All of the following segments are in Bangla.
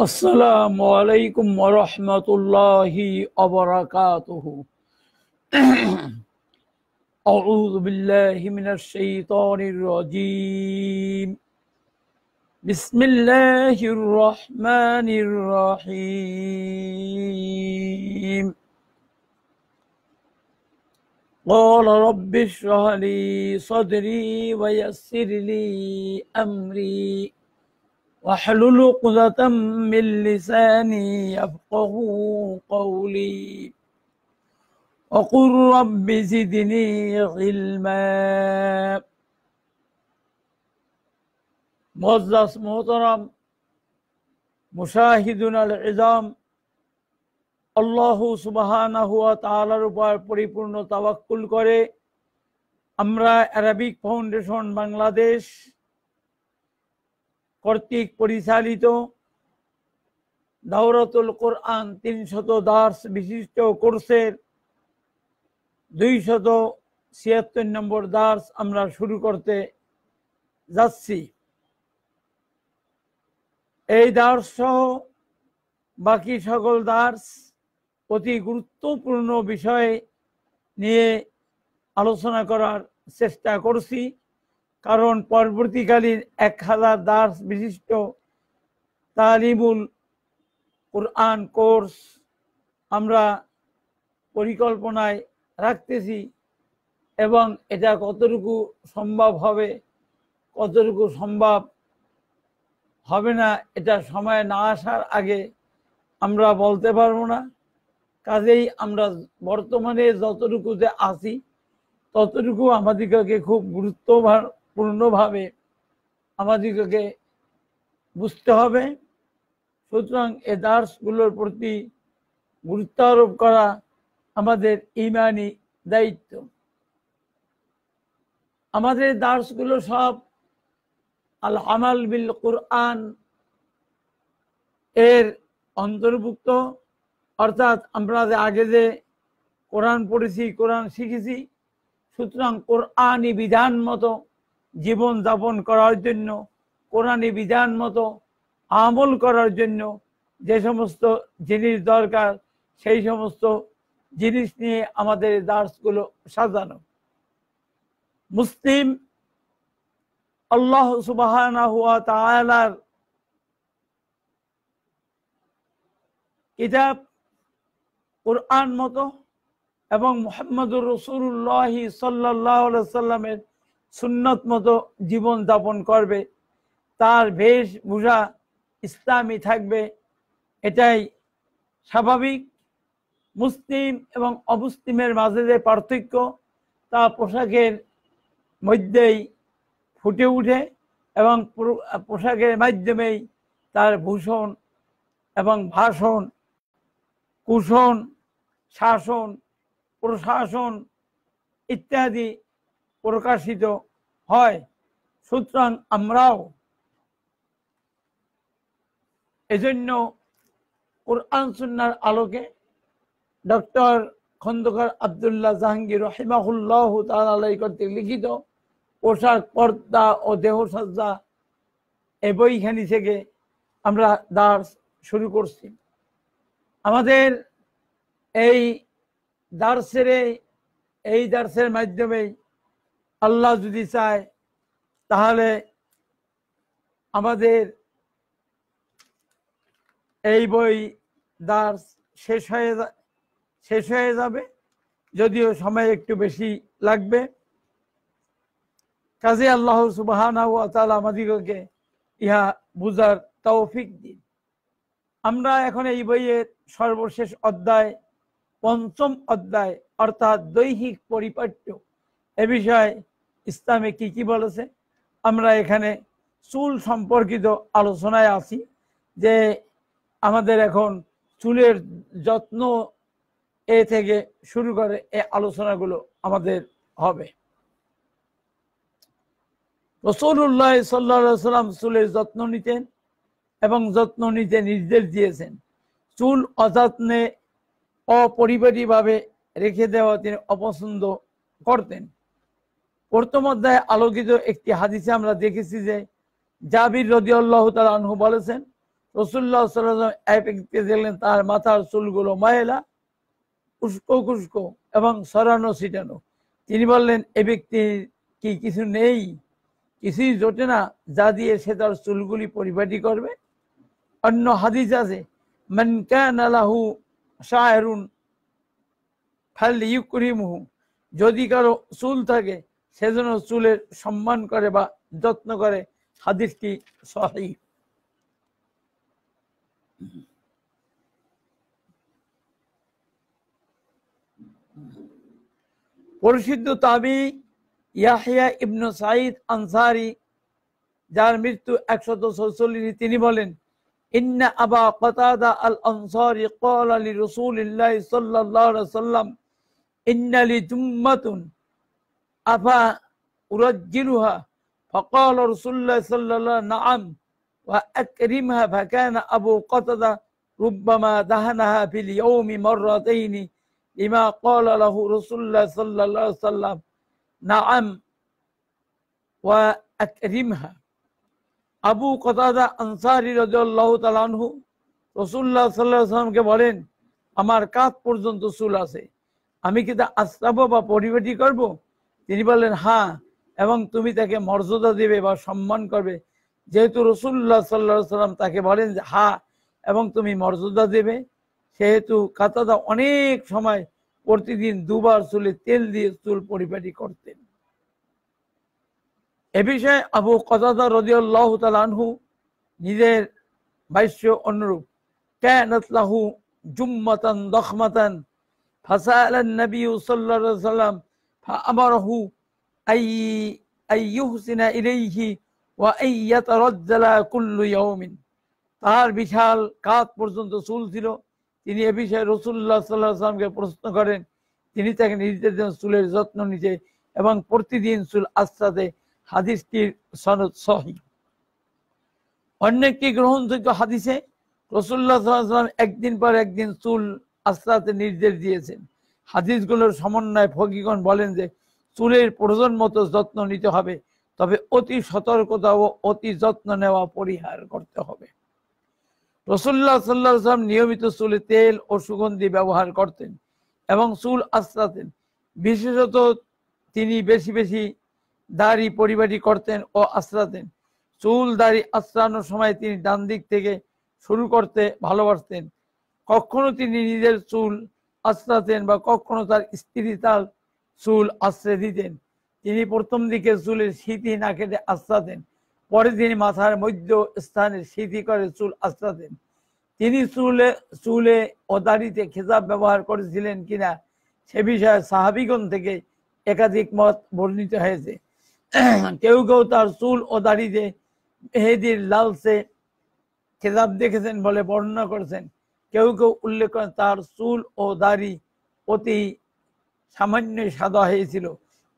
السلام عليكم ورحمة الله وبركاته أعوذ بالله من الشيطان الرجيم بسم الله الرحمن الرحيم قال رب اشرح لي صدري ويسر لي أمري واحلل عقدة من لساني يفقه قولي وقل رب زدني علما معزز محترم মুশাহিদুন আল ইজাম আল্লাহ সুবাহানাহুয়া তালার উপর পরিপূর্ণ তাওয়াক্কুল করে আমরা অ্যারাবিক ফাউন্ডেশন বাংলাদেশ কর্তৃক পরিচালিত দৌরতুল কোরআন তিনশত দাস বিশিষ্ট কোর্সের দুইশত ছিয়াত্তর নম্বর দাস আমরা শুরু করতে যাচ্ছি এই দাস সহ বাকি সকল দাস অতি গুরুত্বপূর্ণ বিষয়ে নিয়ে আলোচনা করার চেষ্টা করছি কারণ পরবর্তীকালীন এক হাজার দাস বিশিষ্ট তালিমুল কোরআন কোর্স আমরা পরিকল্পনায় রাখতেছি এবং এটা কতটুকু সম্ভব হবে কতটুকু সম্ভব হবে না এটা সময় না আসার আগে আমরা বলতে পারবো না কাজেই আমরা বর্তমানে যতটুকুতে আছি ততটুকু আমাদেরকে খুব গুরুত্ব পূর্ণভাবে আমাদিগকে বুঝতে হবে সুতরাং এ দার্সগুলোর প্রতি গুরুত্ব আরোপ করা আমাদের ইমানি দায়িত্ব আমাদের দার্সগুলো সব আল আমাল বিল কোরআন এর অন্তর্ভুক্ত অর্থাৎ আমরা আগে যে কোরআন পড়েছি কোরআন শিখেছি সুতরাং কোরআনই বিধান মতো জীবন যাপন করার জন্য কোরআনি বিধান মতো আমল করার জন্য যে সমস্ত জিনিস দরকার সেই সমস্ত জিনিস নিয়ে আমাদের দাসগুলো সাজানো মুসলিম আল্লাহ সুবাহ কিতাব কোরআন মতো এবং মোহাম্মদুর রসুল্লাহ সাল্লাহ সাল্লামের সুন্নত মতো জীবন যাপন করবে তার বেশভূষা ইসলামী থাকবে এটাই স্বাভাবিক মুসলিম এবং অমুসলিমের মাঝে যে পার্থক্য তা পোশাকের মধ্যেই ফুটে উঠে এবং পোশাকের মাধ্যমেই তার ভূষণ এবং ভাষণ কুষণ শাসন প্রশাসন ইত্যাদি প্রকাশিত হয় সুতরাং আমরাও এজন্য কোরআন সুন্নার আলোকে ডক্টর খন্দকার আবদুল্লাহ জাহাঙ্গীর রহিমাহুল্লাহ তালাই কর্তৃক লিখিত পোশাক পর্দা ও দেহসজ্জা এ বইখানি থেকে আমরা দাস শুরু করছি আমাদের এই দার্সের এই দার্সের মাধ্যমেই আল্লাহ যদি চায় তাহলে আমাদের এই বই দার শেষ হয়ে শেষ হয়ে যাবে যদিও সময় একটু বেশি লাগবে কাজে আল্লাহ সুবাহানা ও তালা আমাদিগকে ইহা বুঝার তৌফিক দিন আমরা এখন এই বইয়ের সর্বশেষ অধ্যায় পঞ্চম অধ্যায় অর্থাৎ দৈহিক পরিপাট্য এ বিষয়ে ইসলামে কি কি বলেছে আমরা এখানে চুল সম্পর্কিত আলোচনায় আছি যে আমাদের এখন চুলের যত্ন এ থেকে শুরু করে এ আলোচনাগুলো আমাদের হবে রসুল্লাহ সাল্লা সাল্লাম চুলের যত্ন নিতেন এবং যত্ন নিতে নির্দেশ দিয়েছেন চুল অযত্নে অপরিবারীভাবে রেখে দেওয়া তিনি অপছন্দ করতেন প্রথম অধ্যায়ে আলোকিত একটি হাদিসে আমরা দেখেছি যে জাবির রদিউল্লাহ তালা আনহু বলেছেন রসুল্লাহ সাল্লাম এক দেখলেন তার মাথার চুলগুলো মায়েলা উস্কো খুস্কো এবং সরানো ছিটানো তিনি বললেন এ ব্যক্তির কি কিছু নেই কিছুই জোটে না যা দিয়ে সে তার চুলগুলি পরিপাটি করবে অন্য হাদিস আছে মনকানালাহু শাহরুন ফাল ইউকরিমহু যদি কারো চুল থাকে সেজন্য চুলের সম্মান করে বা যত্ন করে হাদিসটি সহি প্রসিদ্ধ তাবি ইয়াহিয়া ইবনু সাইদ আনসারি যার মৃত্যু একশত চৌচল্লিশে তিনি বলেন ইন্না আবা কতাদা আল আনসারি কল আলী রসুল্লাহ সাল্লাহ সাল্লাম ইন্নালি জুম্মাতুন আফা উরজ্জিলুহা فقال رسول الله صلى الله عليه وسلم نعم وأكرمها فكان أبو قتادة ربما دهنها في اليوم مرتين لما قال له رسول الله صلى الله عليه وسلم نعم وأكرمها আবু কতাদা আনসারি রাজু তালানহু রসুল্লাহ সাল্লাহ সাল্লামকে বলেন আমার কাঁধ পর্যন্ত চুল আছে আমি কি তা আস্তাবো বা পরিবেটি করবো তিনি বললেন হ্যাঁ এবং তুমি তাকে মর্যাদা দেবে বা সম্মান করবে যেহেতু রসুল্লাহ সাল্লা সাল্লাম তাকে বলেন যে হা হ্যাঁ, এবং তুমি মর্যাদা দেবে সেহেতু কাতাদা অনেক সময় প্রতিদিন দুবার চুলে তেল দিয়ে চুল পরিপাটি করতেন এ বিষয়ে আবু কতাদা রদিউল্লাহ তালহু নিজের ভাষ্য অনুরূপ ক্যানতলাহু জুম্মাতান দখমাতান ফাসা আলান নবী সাল্লা সাল্লাম فأمره أي أن يحسن إليه وأن يترجل كل يوم তার বিশাল কাত পর্যন্ত চুল ছিল তিনি এ বিষয়ে রসুল্লাহ সাল্লাহ আসলামকে প্রশ্ন করেন তিনি তাকে নিজেদের জন্য চুলের যত্ন নিতে এবং প্রতিদিন চুল আস্তাতে হাদিসটির সনদ সহি অন্য একটি গ্রহণযোগ্য হাদিসে রসুল্লাহ সাল্লাহ সাল্লাম একদিন পর একদিন চুল আস্তাতে নির্দেশ দিয়েছেন হাদিসগুলোর সমন্বয় ফকিগণ বলেন যে চুলের প্রয়োজন মতো যত্ন নিতে হবে তবে অতি সতর্কতা ও অতি যত্ন নেওয়া পরিহার করতে হবে রসুল্লাহ সাল্লাহাম নিয়মিত চুলে তেল ও সুগন্ধি ব্যবহার করতেন এবং চুল আশ্রাতেন বিশেষত তিনি বেশি বেশি দাড়ি পরিবারি করতেন ও আশ্রাতেন চুল দাড়ি আশ্রানোর সময় তিনি ডান দিক থেকে শুরু করতে ভালোবাসতেন কখনো তিনি নিজের চুল আসতাতেন বা কখনো তার স্ত্রী তার চুল আশ্রয় দিতেন তিনি প্রথম দিকে চুলের স্মৃতি না কেটে আশ্রাতেন পরে তিনি মাথার মধ্য স্থানে স্মৃতি করে চুল আশ্রাতেন তিনি চুলে চুলে ও দাড়িতে খেজাব ব্যবহার করেছিলেন কিনা সে বিষয়ে সাহাবিগণ থেকে একাধিক মত বর্ণিত হয়েছে কেউ কেউ তার চুল ও দাড়িতে মেহেদির লালসে খেজাব দেখেছেন বলে বর্ণনা করেছেন কেউ কেউ উল্লেখ করেন তার চুল ও দাড়ি অতি সামান্য সাদা হয়েছিল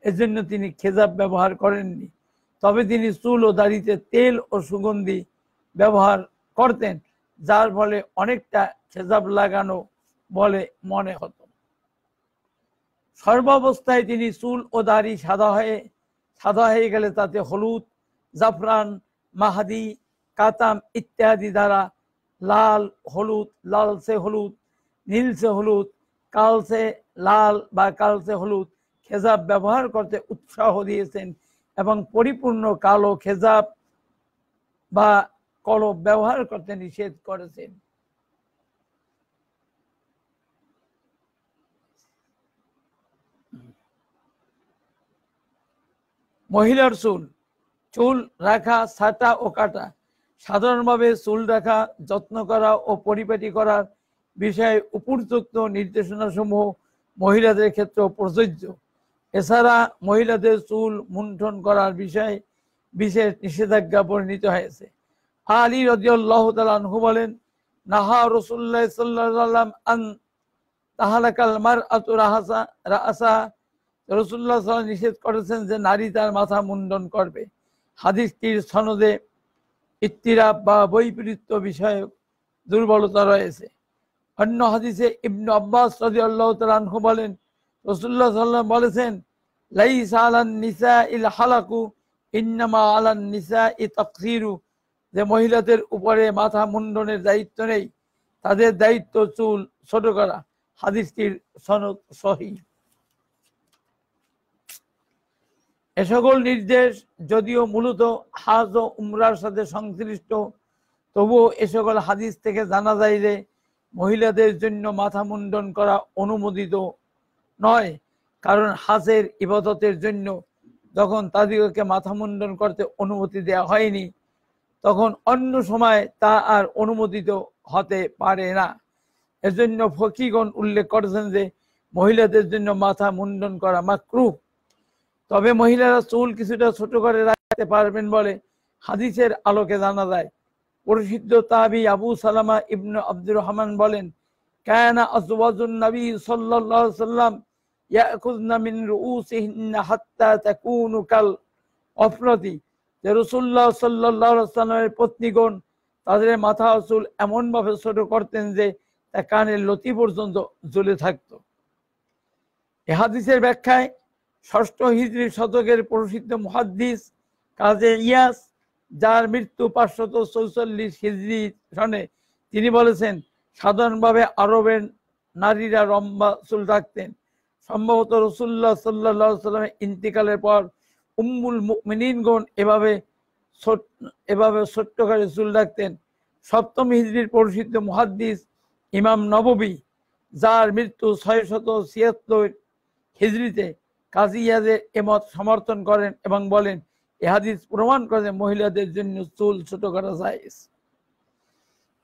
এজন্য তিনি খেজাব ব্যবহার করেননি তবে তিনি চুল ও দাড়িতে তেল ও সুগন্ধি ব্যবহার করতেন যার ফলে অনেকটা খেজাব লাগানো বলে মনে হতো সর্বাবস্থায় তিনি চুল ও দাড়ি সাদা হয়ে সাদা হয়ে গেলে তাতে হলুদ জাফরান মাহাদি কাতাম ইত্যাদি দ্বারা লাল হলুদ লালসে হলুদ নীলসে হলুদ কালসে লাল বা কালসে হলুদ খেজাব ব্যবহার করতে উৎসাহ দিয়েছেন এবং পরিপূর্ণ কালো খেজাব বা কল ব্যবহার করতে নিষেধ করেছেন মহিলার চুল চুল রাখা ছাটা ও কাটা সাধারণভাবে চুল রাখা যত্ন করা ও পরিপাটি করার বিষয়ে উপযুক্ত নির্দেশনাসমূহ মহিলাদের ক্ষেত্রেও প্রযোজ্য এছাড়া মহিলাদের চুল মুন্ঠন করার বিষয়ে বিশেষ নিষেধাজ্ঞা পরিণত হয়েছে আলী রাজিউল্লাহ তালু বলেন নাহা রসুল্লাহ সাল্লাম আন তাহালাকাল মার আতু রাহাসা রসুল্লাহ সাল্লাম নিষেধ করেছেন যে নারী তার মাথা মুন্ডন করবে হাদিসটির সনদে ইত্তিরাপ বা বৈপরীত্য বিষয়ক দুর্বলতা রয়েছে অন্য হাদিসে ইবনু আব্বাস সদি আল্লাহ তালহু বলেন রসুল্লাহ সাল্লাম বলেছেন লাইসা আলান নিসা ইল হালাকু ইন্নামা আলান নিসা ই তকসিরু যে মহিলাদের উপরে মাথা মুন্ডনের দায়িত্ব নেই তাদের দায়িত্ব চুল ছোট করা হাদিসটির সনদ সহি এ সকল নির্দেশ যদিও মূলত হাজ ও উমরার সাথে সংশ্লিষ্ট তবুও এ সকল হাদিস থেকে জানা যায় যে মহিলাদের জন্য মাথা মুন্ডন করা অনুমোদিত নয় কারণ হাজের ইবাদতের জন্য যখন তাদেরকে মাথা মুন্ডন করতে অনুমতি দেওয়া হয়নি তখন অন্য সময় তা আর অনুমোদিত হতে পারে না এজন্য ফকিগণ উল্লেখ করেছেন যে মহিলাদের জন্য মাথা মুন্ডন করা মাকরুপ তবে মহিলারা চুল কিছুটা ছোট করে রাখতে পারবেন বলে হাদিসের আলোকে জানা যায় প্রসিদ্ধ তাবি আবু সালামা ইবনু আব্দুর রহমান বলেন কায়না নবী সাল্লাল্লাহু সাল্লাম ইয়াকুযনা মিন রুউসিহিন্না হাত্তা তাকুনু কাল অফরতি যে রসুল্লাহ সাল্লাল্লাহু আলাইহি সাল্লামের পত্নীগণ তাদের মাথা চুল এমনভাবে ছোট করতেন যে তা কানের লতি পর্যন্ত জ্বলে থাকত এ হাদিসের ব্যাখ্যায় ষষ্ঠ হিজড়ি শতকের প্রসিদ্ধ মহাদ্দিস কাজে ইয়াস যার মৃত্যু পাঁচশত চৌচল্লিশ হিজড়ি সনে তিনি বলেছেন সাধারণভাবে আরবের নারীরা রম্বা চুল রাখতেন সম্ভবত রসুল্লাহ সাল্লা সাল্লামের ইন্তিকালের পর উম্মুল মিনগণ এভাবে এভাবে ছোট্টকারে চুল রাখতেন সপ্তম হিজড়ির প্রসিদ্ধ মহাদ্দিস ইমাম নববী যার মৃত্যু ছয় শত ছিয়াত্তর হিজড়িতে কাজী ইয়াদের এমত সমর্থন করেন এবং বলেন এহাদিস প্রমাণ করে মহিলাদের জন্য চুল ছোট করা যায়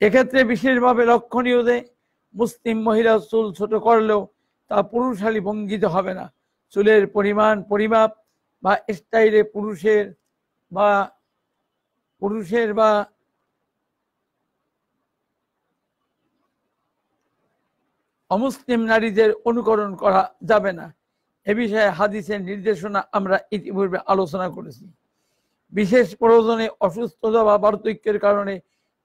এক্ষেত্রে বিশেষভাবে লক্ষণীয় যে মুসলিম মহিলা চুল ছোট করলেও তা পুরুষালী ভঙ্গিত হবে না চুলের পরিমাণ পরিমাপ বা স্টাইলে পুরুষের বা পুরুষের বা অমুসলিম নারীদের অনুকরণ করা যাবে না এ বিষয়ে হাদিসের নির্দেশনা আমরা ইতিপূর্বে আলোচনা করেছি বিশেষ প্রয়োজনে অসুস্থতা বা বার্ধক্যের কারণে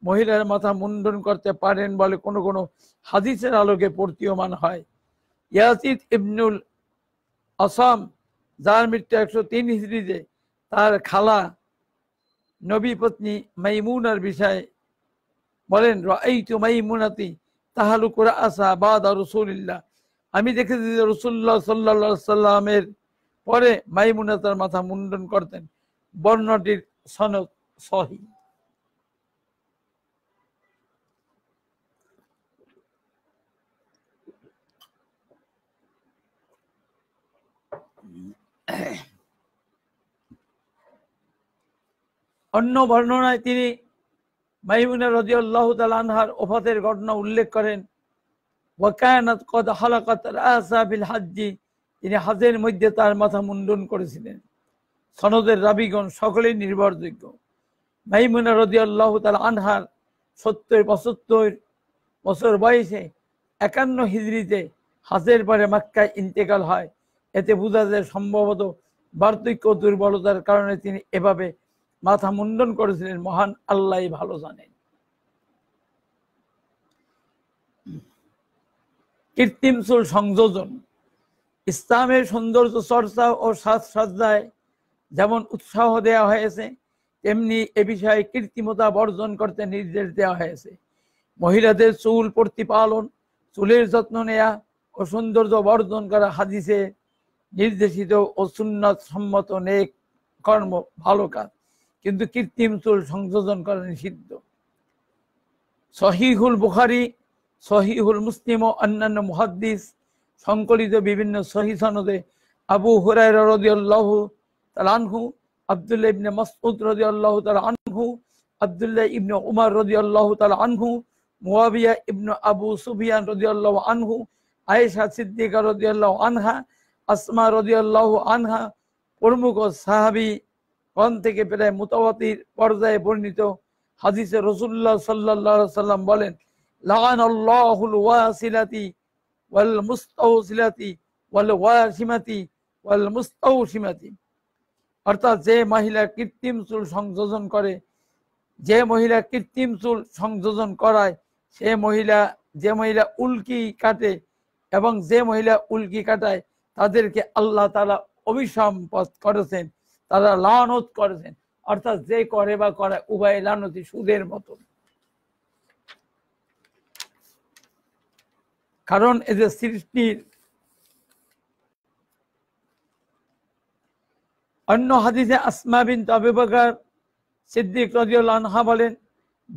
মহিলার মাথা মুন্ডন করতে পারেন বলে কোনো কোনো হাদিসের আলোকে প্রতীয়মান হয় ইয়াসিদ ইবনুল আসাম যার মৃত্যু একশো তিন হিজড়িতে তার খালা নবী পত্নী মাইমুনার বিষয়ে বলেন রাইতু মাইমুনাতি আসা বাদ আর রাসূলিল্লাহ আমি দেখেছি যে রসুল্লাহ সাল্লা সাল্লামের পরে মাইমুনা তার মাথা মুন্ডন করতেন বর্ণটির সনদ সহি অন্য বর্ণনায় তিনি মাইমুনা রজিউল্লাহ তাল আনহার ওফাতের ঘটনা উল্লেখ করেন ওয়াকায়নাত কদ হালাকাত রাসাবিল হাজ্জি তিনি হাজের মধ্যে তার মাথা মুন্ডন করেছিলেন সনদের রাবিগণ সকলেই নির্ভরযোগ্য মাইমুনা রদি আল্লাহ তাল আনহার সত্তর পঁচাত্তর বছর বয়সে একান্ন হিজড়িতে হাজের পরে মাক্কায় ইন্তেকাল হয় এতে বোঝা যায় সম্ভবত বার্ধক্য দুর্বলতার কারণে তিনি এভাবে মাথা মুন্ডন করেছিলেন মহান আল্লাহ ভালো জানেন কৃত্রিম চুল সংযোজন ইসলামের সৌন্দর্য চর্চা ও সাজসজ্জায় যেমন উৎসাহ দেওয়া হয়েছে তেমনি এ বিষয়ে কৃত্রিমতা বর্জন করতে নির্দেশ দেওয়া হয়েছে মহিলাদের চুল প্রতিপালন চুলের যত্ন নেয়া ও সৌন্দর্য বর্জন করা হাদিসে নির্দেশিত ও সুন্নত সম্মত নেক কর্ম ভালো কাজ কিন্তু কৃত্রিম চুল সংযোজন করা নিষিদ্ধ শহীদুল বুখারি সহিহুল মুসলিম ও অন্যান্য মহাদ্দিস সংকলিত বিভিন্ন সহি সনদে আবু হুরাই রদিয়াল্লাহ তার আনহু আবদুল্লাহ ইবনে মসউদ রদিয়াল্লাহ তার আনহু আবদুল্লাহ ইবনে উমার রদিয়াল্লাহ তার আনহু মুয়াবিয়া ইবনে আবু সুফিয়ান রদিয়াল্লাহ আনহু আয়েশা সিদ্দিকা রদিয়াল্লাহ আনহা আসমা রদিয়াল্লাহ আনহা প্রমুখ সাহাবি গণ থেকে প্রায় মোতাবাতির পর্যায়ে বর্ণিত হাদিসে রসুল্লাহ সাল্লাহ সাল্লাম বলেন لعن الله الواصلة والمستوصلة والواشمة والمستوشمة অর্থাৎ যে মহিলা কৃত্রিম চুল সংযোজন করে যে মহিলা কৃত্রিম চুল সংযোজন করায় সে মহিলা যে মহিলা উল্কি কাটে এবং যে মহিলা উল্কি কাটায় তাদেরকে আল্লাহ তালা অভিসম্পদ করেছেন তারা লানত করেছেন অর্থাৎ যে করে বা করায় উভয় লানতি সুদের মতন কারণ এদের সৃষ্টির অন্য হাদিসে আসমা বিন তবিবাকার সিদ্দিক রাজিউল্লাহ আনহা বলেন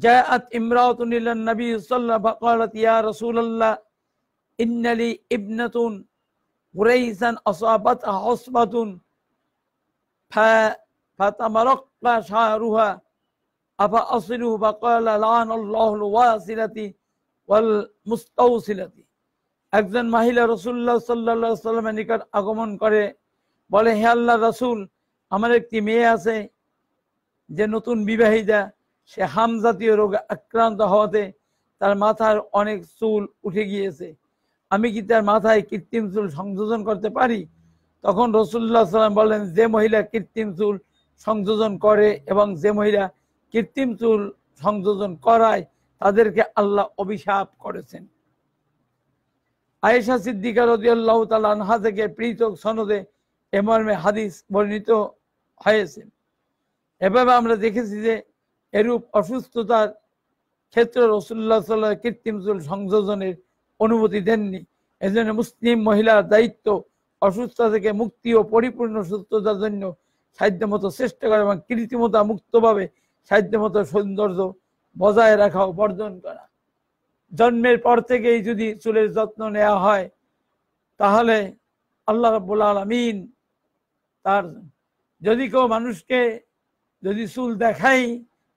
জায়াত ইমরাতুন ইলান নবী সাল্লাল্লাহু ফাকালাত ইয়া রাসূলুল্লাহ ইন্নালি ইবনাতুন قريسا أصابتها حصبة فتمرق شعرها أفأصله فقال لعن الله الواصلة والمستوصلة একজন মাহিলা রসুল্লাহ সাল্লা সাল্লামের নিকট আগমন করে বলে হে আল্লাহ রসুল আমার একটি মেয়ে আছে যে নতুন বিবাহিতা সে হাম জাতীয় রোগে আক্রান্ত হওয়াতে তার মাথার অনেক চুল উঠে গিয়েছে আমি কি তার মাথায় কৃত্রিম চুল সংযোজন করতে পারি তখন রসুল্লাহ সাল্লাম বলেন যে মহিলা কৃত্রিম চুল সংযোজন করে এবং যে মহিলা কৃত্রিম চুল সংযোজন করায় তাদেরকে আল্লাহ অভিশাপ করেছেন আয়েশা সিদ্দিকা রদিয়াল্লাহ তাল আনহা থেকে পৃথক সনদে এমর্মে হাদিস বর্ণিত হয়েছে এভাবে আমরা দেখেছি যে এরূপ অসুস্থতার ক্ষেত্র রসুল্লাহ সাল্লাহ কৃত্রিম চুল সংযোজনের অনুমতি দেননি এজন্য মুসলিম মহিলার দায়িত্ব অসুস্থতা থেকে মুক্তি ও পরিপূর্ণ সুস্থতার জন্য মতো চেষ্টা করা এবং কৃত্রিমতা মুক্তভাবে মতো সৌন্দর্য বজায় রাখা ও বর্জন করা জন্মের পর থেকেই যদি চুলের যত্ন নেওয়া হয় তাহলে আল্লাহ রব্বুল আলমিন তার যদি কেউ মানুষকে যদি চুল দেখাই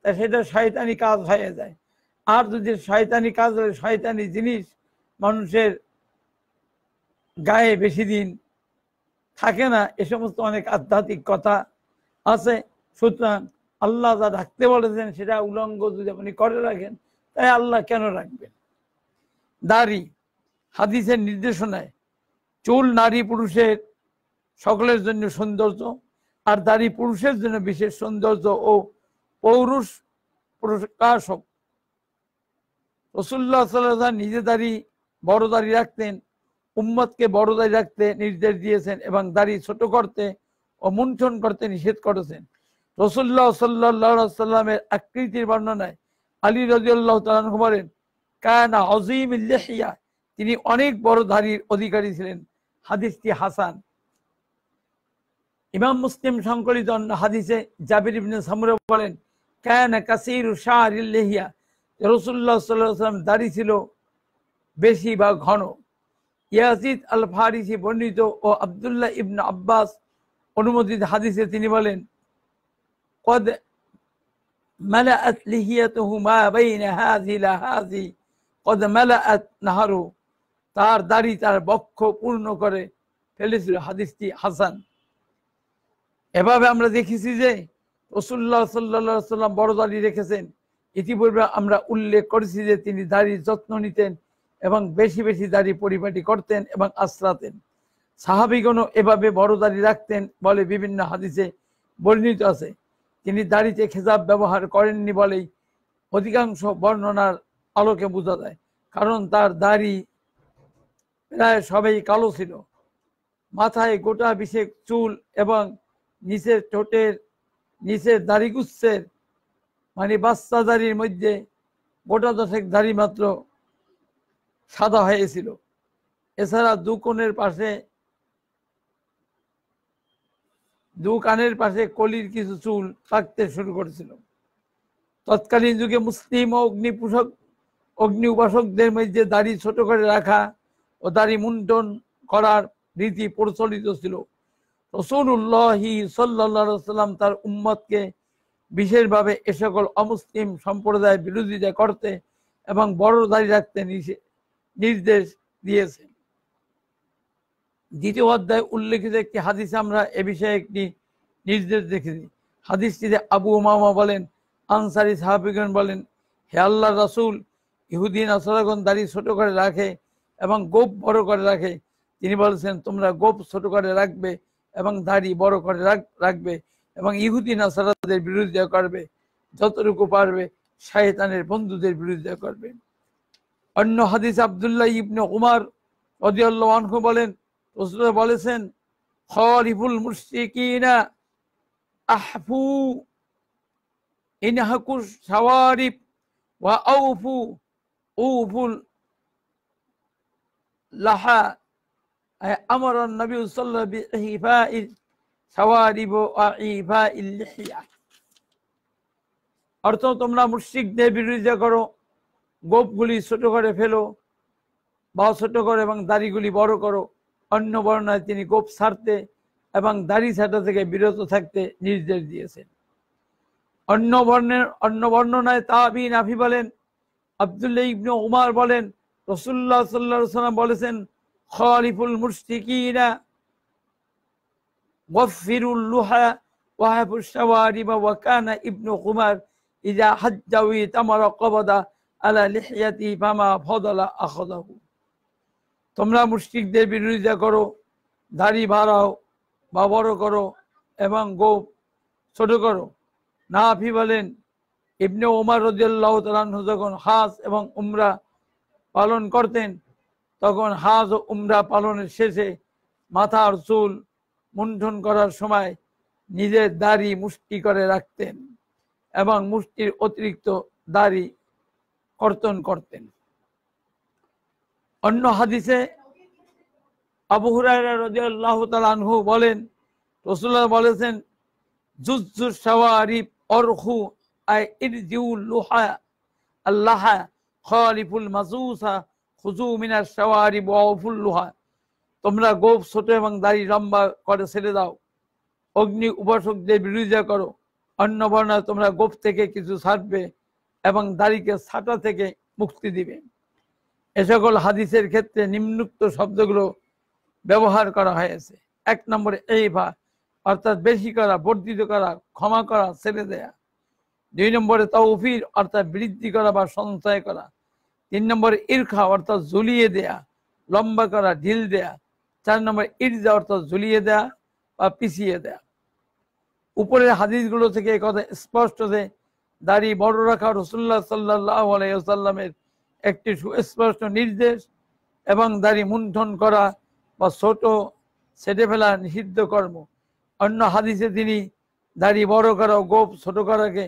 তা সেটা শয়তানি কাজ হয়ে যায় আর যদি শয়তানি কাজ হয় শয়তানি জিনিস মানুষের গায়ে বেশি দিন থাকে না এ সমস্ত অনেক আধ্যাত্মিক কথা আছে সুতরাং আল্লাহ যা রাখতে বলেছেন সেটা উলঙ্গ যদি আপনি করে রাখেন তাই আল্লাহ কেন রাখবেন নারী হাদিসের নির্দেশনায় চুল নারী পুরুষের সকলের জন্য সৌন্দর্য আর দাড়ি পুরুষের জন্য বিশেষ সৌন্দর্য ও পৌরুষ প্রকাশক রসুল্লাহ সাল্লাহ নিজে দাড়ি বড় দাড়ি রাখতেন উম্মতকে বড় দাড়ি রাখতে নির্দেশ দিয়েছেন এবং দাড়ি ছোট করতে ও মুন্ঠন করতে নিষেধ করেছেন রসুল্লাহ সাল্লাহ সাল্লামের আকৃতির বর্ণনায় আলী রাজিউল্লাহ তালন বলেন কায়না অজিম লেহিয়া তিনি অনেক বড় ধারীর অধিকারী ছিলেন হাদিসটি হাসান ইমাম মুসলিম সংকলিত হাদিসে জাবির ইবনে সামুরে বলেন কায়না কাসির শাহর লেহিয়া রসুল্লাহ সাল্লাম দাড়ি ছিল বেশি বা ঘন ইয়াজিদ আল ফারিসি বর্ণিত ও আবদুল্লাহ ইবন আব্বাস অনুমোদিত হাদিসে তিনি বলেন কদ মালা লিহিয়াতহু মা বাইনা হাযি লা হাযি কদ মেলা নাহারু তার দাড়ি তার বক্ষ পূর্ণ করে ফেলেছিল হাদিসটি হাসান এভাবে আমরা দেখেছি যে রসুল্লাহ সাল্লা সাল্লাম বড় দাড়ি রেখেছেন ইতিপূর্বে আমরা উল্লেখ করেছি যে তিনি দাড়ির যত্ন নিতেন এবং বেশি বেশি দাড়ি পরিপাটি করতেন এবং আশ্রাতেন সাহাবিগণও এভাবে বড় দাড়ি রাখতেন বলে বিভিন্ন হাদিসে বর্ণিত আছে তিনি দাড়িতে খেজাব ব্যবহার করেননি বলেই অধিকাংশ বর্ণনার আলোকে বোঝা যায় কারণ তার দাড়ি প্রায় সবাই কালো ছিল মাথায় গোটা বিশেক চুল এবং নিচের ঠোঁটের নিচের দাড়িগুচ্ছের মানে বাচ্চা দাড়ির মধ্যে গোটা দশেক দাড়ি মাত্র সাদা হয়েছিল এছাড়া দু কোণের পাশে দু কানের পাশে কলির কিছু চুল থাকতে শুরু করেছিল তৎকালীন যুগে মুসলিম ও অগ্নিপোষক অগ্নি উপাসকদের মধ্যে দাড়ি ছোট করে রাখা ও দাড়ি মুন্টন করার রীতি প্রচলিত ছিল রসুল্লাহি সাল্লাম তার উম্মতকে বিশেষভাবে এ সকল অমুসলিম সম্প্রদায়ের বিরোধিতা করতে এবং বড় দাড়ি রাখতে নির্দেশ দিয়েছে দ্বিতীয় অধ্যায় উল্লেখিত একটি হাদিস আমরা এ বিষয়ে একটি নির্দেশ দেখেছি হাদিসটিতে আবু মামা বলেন আনসারি সাহাবিগন বলেন হে আল্লাহ রসুল ইহুদিন অসাধারণ দাড়ি ছোট করে রাখে এবং গোপ বড় করে রাখে তিনি বলেছেন তোমরা গোপ ছোট করে রাখবে এবং দাড়ি বড় করে রাখবে এবং ইহুদি নাসারাদের বিরোধিতা করবে যতটুকু পারবে শাহেতানের বন্ধুদের বিরোধিতা করবে অন্য হাদিস আবদুল্লাহ ইবনে উমার অদিয়াল্লাহ বলেন বলেছেন হরিফুল মুশরিকিনা আহফু ইনহাকুশ সাওয়ারিফ ওয়া আউফু উফুল লাহা আমর নবী সাল্লাহি সওয়ারিব ইফা ইল্লিহিয়া অর্থ তোমরা মুর্শিকদের বিরোধিতা করো গোপগুলি ছোট করে ফেলো বা ছোট করো এবং দাড়িগুলি বড় করো অন্য বর্ণায় তিনি গোপ ছাড়তে এবং দাড়ি ছাটা থেকে বিরত থাকতে নির্দেশ দিয়েছেন অন্য বর্ণের অন্য বর্ণনায় তাহাবি নাফি বলেন আবদুল্লাহ ইবনু উমার বলেন রসুল্লাহ সাল্লা সাল্লাম বলেছেন খলিফুল কবদা আলা ফদলা তোমরা মুশরিকদের বিরোধিতা করো দাড়ি ভাড়াও বা বড় করো এবং গোপ ছোট করো না বলেন ইবনে উমার রদিয়াল্লাহ তালাহ যখন হাজ এবং উমরা পালন করতেন তখন হাজ ও উমরা পালনের শেষে মাথার চুল মুন্ঠন করার সময় নিজের দাড়ি মুষ্টি করে রাখতেন এবং মুষ্টির অতিরিক্ত দাড়ি কর্তন করতেন অন্য হাদিসে আবু হুরাইরা রদিয়াল্লাহ তালহু বলেন রসুল্লাহ বলেছেন জুজু শাওয়ারিফ অরহু তোমরা গোপ ছোট এবং দাড়ি লম্বা করে ছেড়ে দাও অগ্নি উপাসকদের বিরোধিতা করো অন্য বর্ণায় তোমরা গোপ থেকে কিছু ছাড়বে এবং দাড়িকে ছাটা থেকে মুক্তি দিবে এ সকল হাদিসের ক্ষেত্রে নিম্নুক্ত শব্দগুলো ব্যবহার করা হয়েছে এক নম্বরে এই ভা অর্থাৎ বেশি করা বর্ধিত করা ক্ষমা করা ছেড়ে দেয়া দুই নম্বরে তৌফির অর্থাৎ বৃদ্ধি করা বা সঞ্চয় করা তিন নম্বরে ইরখা অর্থাৎ ঝুলিয়ে দেয়া লম্বা করা ঢিল দেয়া চার নম্বর ঈর্জা অর্থাৎ ঝুলিয়ে দেয়া বা পিছিয়ে দেয়া উপরের হাদিসগুলো থেকে কথা স্পষ্ট যে দাড়ি বড় রাখা রসুল্লাহ সাল্লাহ আলাইসাল্লামের একটি সুস্পষ্ট নির্দেশ এবং দাড়ি মুন্ঠন করা বা ছোট ছেটে ফেলা নিষিদ্ধ কর্ম অন্য হাদিসে তিনি দাড়ি বড় করা গোপ ছোট করাকে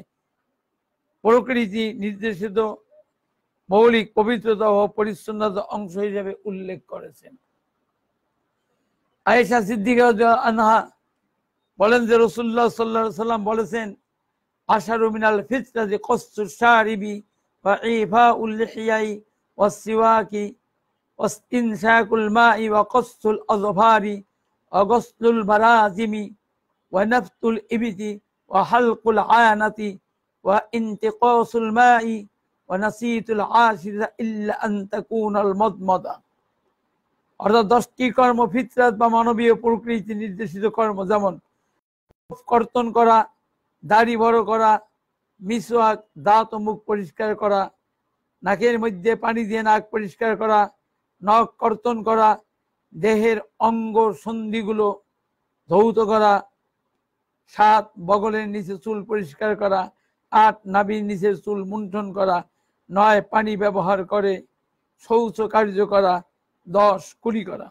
প্রকৃতি নির্দেশিত মৌলিক পবিত্রতা ও পরিচ্ছন্নতা অংশ হিসেবে উল্লেখ করেছেন আয়েশা সিদ্দিকা আনহা বলেন যে রসুল্লাহ সাল্লা সাল্লাম বলেছেন আশারু মিনাল ফিতনা যে কস্তুর সারিবি বা ইফা উল্লেহিয়াই অসিওয়াকি ইনশাকুল মাই ওয়া কস্তুল অজভারি অগস্তুল বারাজিমি ওয়া নফতুল ইবিতি ও হালকুল আয়ানাতি وانتقاص الماء ونسيت العاشرة إلا أن تكون المضمضة অর্থাৎ দশটি কর্ম ফিতরাত বা মানবীয় প্রকৃতি নির্দেশিত কর্ম যেমন কর্তন করা দাড়ি বড় করা মিসওয়াক দাঁত ও মুখ পরিষ্কার করা নাকের মধ্যে পানি দিয়ে নাক পরিষ্কার করা নখ কর্তন করা দেহের অঙ্গ সন্ধিগুলো ধৌত করা সাত বগলের নিচে চুল পরিষ্কার করা আট নাবির নিচে চুল মুন্ঠন করা নয় পানি ব্যবহার করে শৌচ কার্য করা দশ কুড়ি করা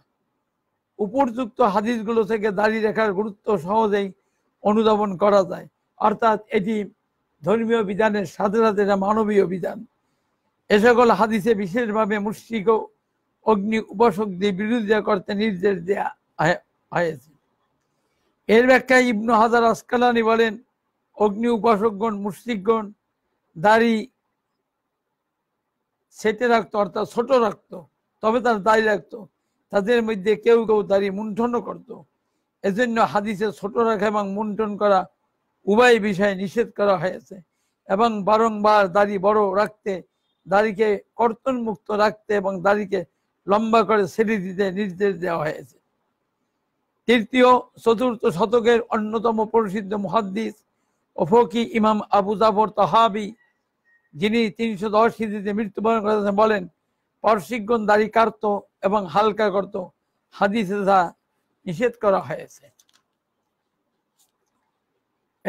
উপরযুক্ত হাদিসগুলো থেকে দাঁড়িয়ে রাখার গুরুত্ব সহজেই অনুধাবন করা যায় অর্থাৎ এটি ধর্মীয় বিধানের সাথে সাথে এটা মানবীয় বিধান এ সকল হাদিসে বিশেষভাবে মুশ্রিক অগ্নি উপশক্তি বিরোধিতা করতে নির্দেশ দেয়া হয়েছে এর ব্যাখ্যায় ইবনু হাজার আসকালানি বলেন অগ্নি উপাসকগণ মুসলিকগণ দাড়ি সেটে রাখতো অর্থাৎ ছোট রাখতো তবে তারা দাড়ি রাখতো তাদের মধ্যে কেউ কেউ দাঁড়িয়ে মুন্ঠনও করত এজন্য হাদিসে ছোট রাখা এবং মুন্ঠন করা উভয় বিষয়ে নিষেধ করা হয়েছে এবং বারংবার দাড়ি বড় রাখতে দাড়িকে কর্তন মুক্ত রাখতে এবং দাড়িকে লম্বা করে ছেড়ে দিতে নির্দেশ দেওয়া হয়েছে তৃতীয় চতুর্থ শতকের অন্যতম প্রসিদ্ধ মহাদ্দিস ওফকি ইমাম আবু জাফর তাহাবি যিনি তিনশো দশ হিজিতে মৃত্যুবরণ করেছেন বলেন পার্শ্বিকগণ দাড়ি কাটত এবং হালকা করত হাদিসে যা নিষেধ করা হয়েছে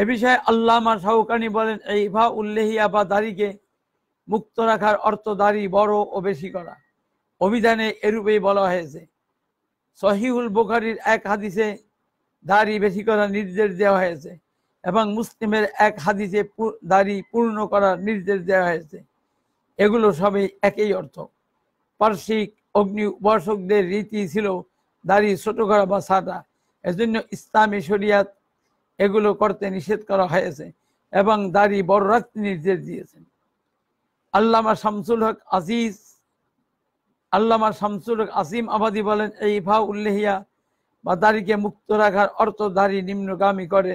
এ বিষয়ে আল্লামা শাহুকানি বলেন এই ভা উল্লেহিয়া বা দাড়িকে মুক্ত রাখার অর্থ দাড়ি বড় ও বেশি করা অভিধানে এরূপেই বলা হয়েছে সহিউল বোখারির এক হাদিসে দাড়ি বেশি করার নির্দেশ দেওয়া হয়েছে এবং মুসলিমের এক হাদিসে দাড়ি পূর্ণ করার নির্দেশ দেওয়া হয়েছে এগুলো সবই একই অর্থ পার্শ্বিক অগ্নি উপাসকদের রীতি ছিল দাড়ি ছোট করা বা ছাটা এজন্য ইসলামী শরিয়াত এগুলো করতে নিষেধ করা হয়েছে এবং দাড়ি বড় রাখতে নির্দেশ দিয়েছেন আল্লামা শামসুল হক আজিজ আল্লামা শামসুল হক আসিম আবাদি বলেন এই ভা উল্লেহিয়া বা দাড়িকে মুক্ত রাখার অর্থ দাড়ি নিম্নগামী করে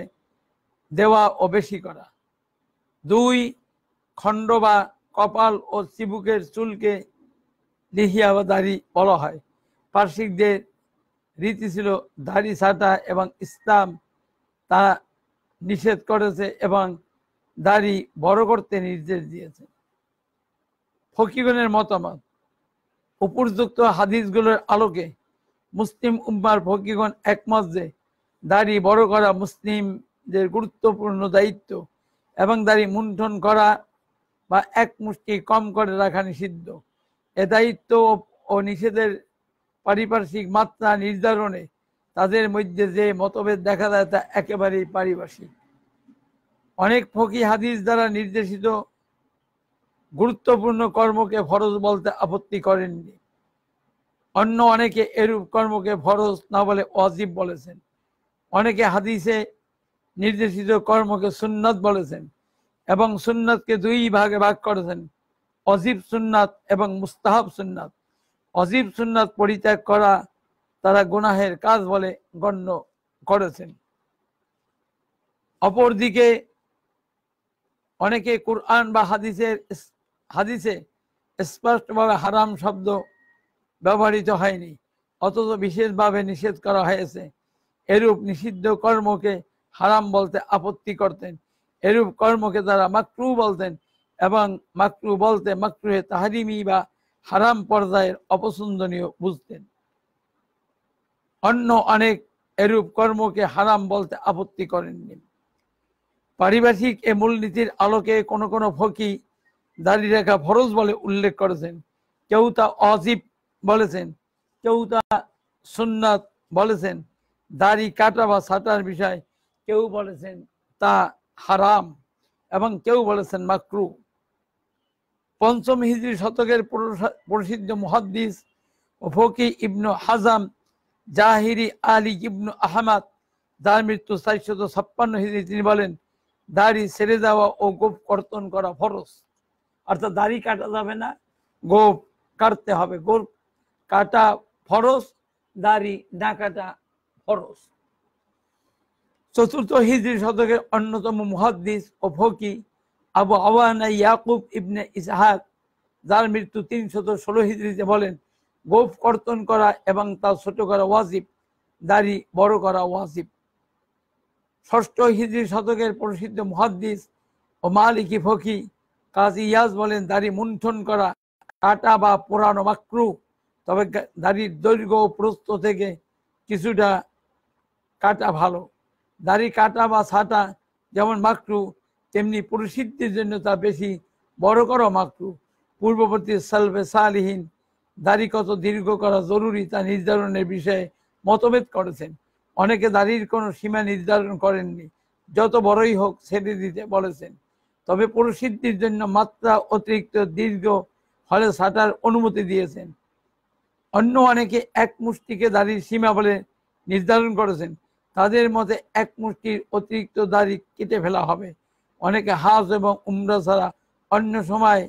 দেওয়া ও বেশি করা দুই খণ্ড বা কপাল ও চিবুকের চুলকে লিহিয়া বা দাড়ি বলা হয় পার্শ্বিকদের রীতি ছিল দাড়ি ছাটা এবং ইসলাম তা নিষেধ করেছে এবং দাড়ি বড় করতে নির্দেশ দিয়েছে ফকিগণের মতামত উপযুক্ত হাদিসগুলোর আলোকে মুসলিম উম্মার ফকিগণ একমত যে দাড়ি বড় করা মুসলিম গুরুত্বপূর্ণ দায়িত্ব এবং দাড়ি মুন্ঠন করা বা এক মুষ্টি কম করে রাখা নিষিদ্ধ এ দায়িত্ব ও নিষেধের পারিপার্শ্বিক মাত্রা নির্ধারণে তাদের মধ্যে যে মতভেদ দেখা যায় তা একেবারেই পারিপার্শ্বিক অনেক ফকি হাদিস দ্বারা নির্দেশিত গুরুত্বপূর্ণ কর্মকে ফরজ বলতে আপত্তি করেননি অন্য অনেকে এরূপ কর্মকে ফরজ না বলে অজীব বলেছেন অনেকে হাদিসে নির্দেশিত কর্মকে সুন্নাত বলেছেন এবং সুন্নাতকে দুই ভাগে ভাগ করেছেন অজীব সুন্নাত এবং মুস্তাহাব সুন্নাত অজীব সুন্নাত পরিত্যাগ করা তারা গুনাহের কাজ বলে গণ্য করেছেন অপরদিকে অনেকে কুরআন বা হাদিসের হাদিসে স্পষ্টভাবে হারাম শব্দ ব্যবহৃত হয়নি অথচ বিশেষভাবে নিষেধ করা হয়েছে এরূপ নিষিদ্ধ কর্মকে হারাম বলতে আপত্তি করতেন এরূপ কর্মকে তারা মাকরু বলতেন এবং মাকরু বলতে মাকরুহে তাহারিমি বা হারাম পর্যায়ের অপছন্দনীয় বুঝতেন অন্য অনেক এরূপ কর্মকে হারাম বলতে আপত্তি করেননি পারিবারিক এ মূলনীতির আলোকে কোন কোন ফকি দাড়ি রেখা ফরজ বলে উল্লেখ করেছেন কেউ তা অজীব বলেছেন কেউ তা সুন্নাত বলেছেন দাড়ি কাটা বা সাটার বিষয় কেউ বলেছেন তা হারাম এবং কেউ বলেছেন মাকরু পঞ্চম হিজড়ি শতকের প্রসিদ্ধ মহাদ্দিস ও ফকি ইবনু হাজাম জাহিরি আলী ইবনু আহমাদ যার মৃত্যু চারশত ছাপ্পান্ন হিজড়ি তিনি বলেন দাড়ি ছেড়ে যাওয়া ও গোপ কর্তন করা ফরস অর্থাৎ দাড়ি কাটা যাবে না গোপ কাটতে হবে গোপ কাটা ফরস দাড়ি না কাটা ফরস চতুর্থ হিজরি শতকের অন্যতম মহাদ্দিস ও ফকি আবু আওয়ানা ইয়াকুব ইবনে ইসাহাক যার মৃত্যু তিনশত ষোলো হিজড়িতে বলেন গোপ কর্তন করা এবং তা ছোট করা ওয়াজিব দাড়ি বড় করা ওয়াজিব ষষ্ঠ হিজড়ি শতকের প্রসিদ্ধ মহাদ্দিস ও মালিকি ফকি কাজী ইয়াজ বলেন দাড়ি মুন্ঠন করা কাটা বা পুরানো মাকরু তবে দাড়ির দৈর্ঘ্য প্রস্থ থেকে কিছুটা কাটা ভালো দাড়ি কাটা বা ছাটা যেমন মাকরু তেমনি পুরুষিদ্ধির জন্য তা বেশি বড় করো মাকরু পূর্ববর্তী সালফে সালহীন দাড়ি কত দীর্ঘ করা জরুরি তা নির্ধারণের বিষয়ে মতভেদ করেছেন অনেকে দাড়ির কোনো সীমা নির্ধারণ করেননি যত বড়ই হোক ছেড়ে দিতে বলেছেন তবে পুরুষিদ্ধির জন্য মাত্রা অতিরিক্ত দীর্ঘ হলে ছাটার অনুমতি দিয়েছেন অন্য অনেকে এক মুষ্টিকে দাড়ির সীমা বলে নির্ধারণ করেছেন তাদের মধ্যে এক মুষ্টির অতিরিক্ত দাড়ি কেটে ফেলা হবে অনেকে হাজ এবং উমরা ছাড়া অন্য সময়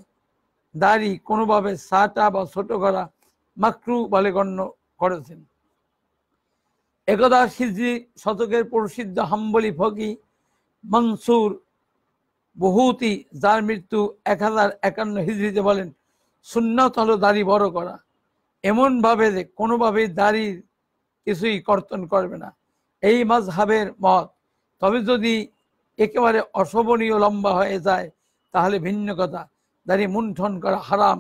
দাড়ি কোনোভাবে সাটা বা ছোট করা মাকরু বলে গণ্য করেছেন একদা সিজি শতকের প্রসিদ্ধ হাম্বলি ফকি মনসুর বহুতি যার মৃত্যু এক হাজার একান্ন হিজড়িতে বলেন সুন্নত হলো দাড়ি বড় করা এমনভাবে যে কোনোভাবেই দাড়ির কিছুই কর্তন করবে না এই মাঝহাবের মত তবে যদি একেবারে অশোভনীয় লম্বা হয়ে যায় তাহলে ভিন্ন কথা দাঁড়িয়ে মুন্ঠন করা হারাম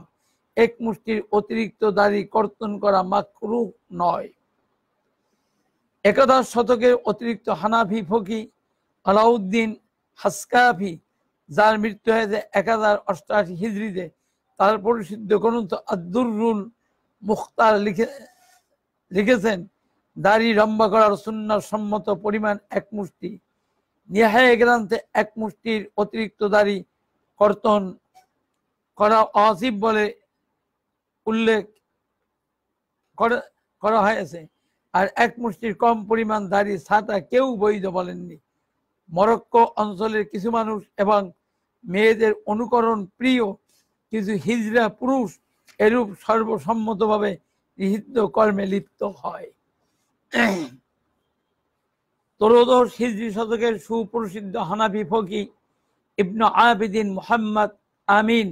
এক মুষ্টির অতিরিক্ত দাড়ি কর্তন করা মাকরু নয় একাদশ শতকের অতিরিক্ত হানাফি ফকি আলাউদ্দিন হাসকাফি যার মৃত্যু হয়েছে এক হাজার অষ্টআশি হিজড়িতে তার পরিসিদ্ধ গ্রন্থ আব্দুর রুল মুখতার লিখে লিখেছেন দাড়ি লম্বা করার সুন্নার সম্মত পরিমাণ এক মুষ্টি নিহায় গ্রান্তে এক মুষ্টির অতিরিক্ত দাড়ি কর্তন করা অসীব বলে উল্লেখ করা হয়েছে আর এক মুষ্টির কম পরিমাণ দাড়ি ছাতা কেউ বৈধ বলেননি মরক্কো অঞ্চলের কিছু মানুষ এবং মেয়েদের অনুকরণ প্রিয় কিছু হিজরা পুরুষ এরূপ সর্বসম্মতভাবে নিহিত কর্মে লিপ্ত হয় ত্রয়োদশ হিজরি শতকের সুপ্রসিদ্ধ হানাফি ফকি ইবনু আবিদিন মোহাম্মদ আমিন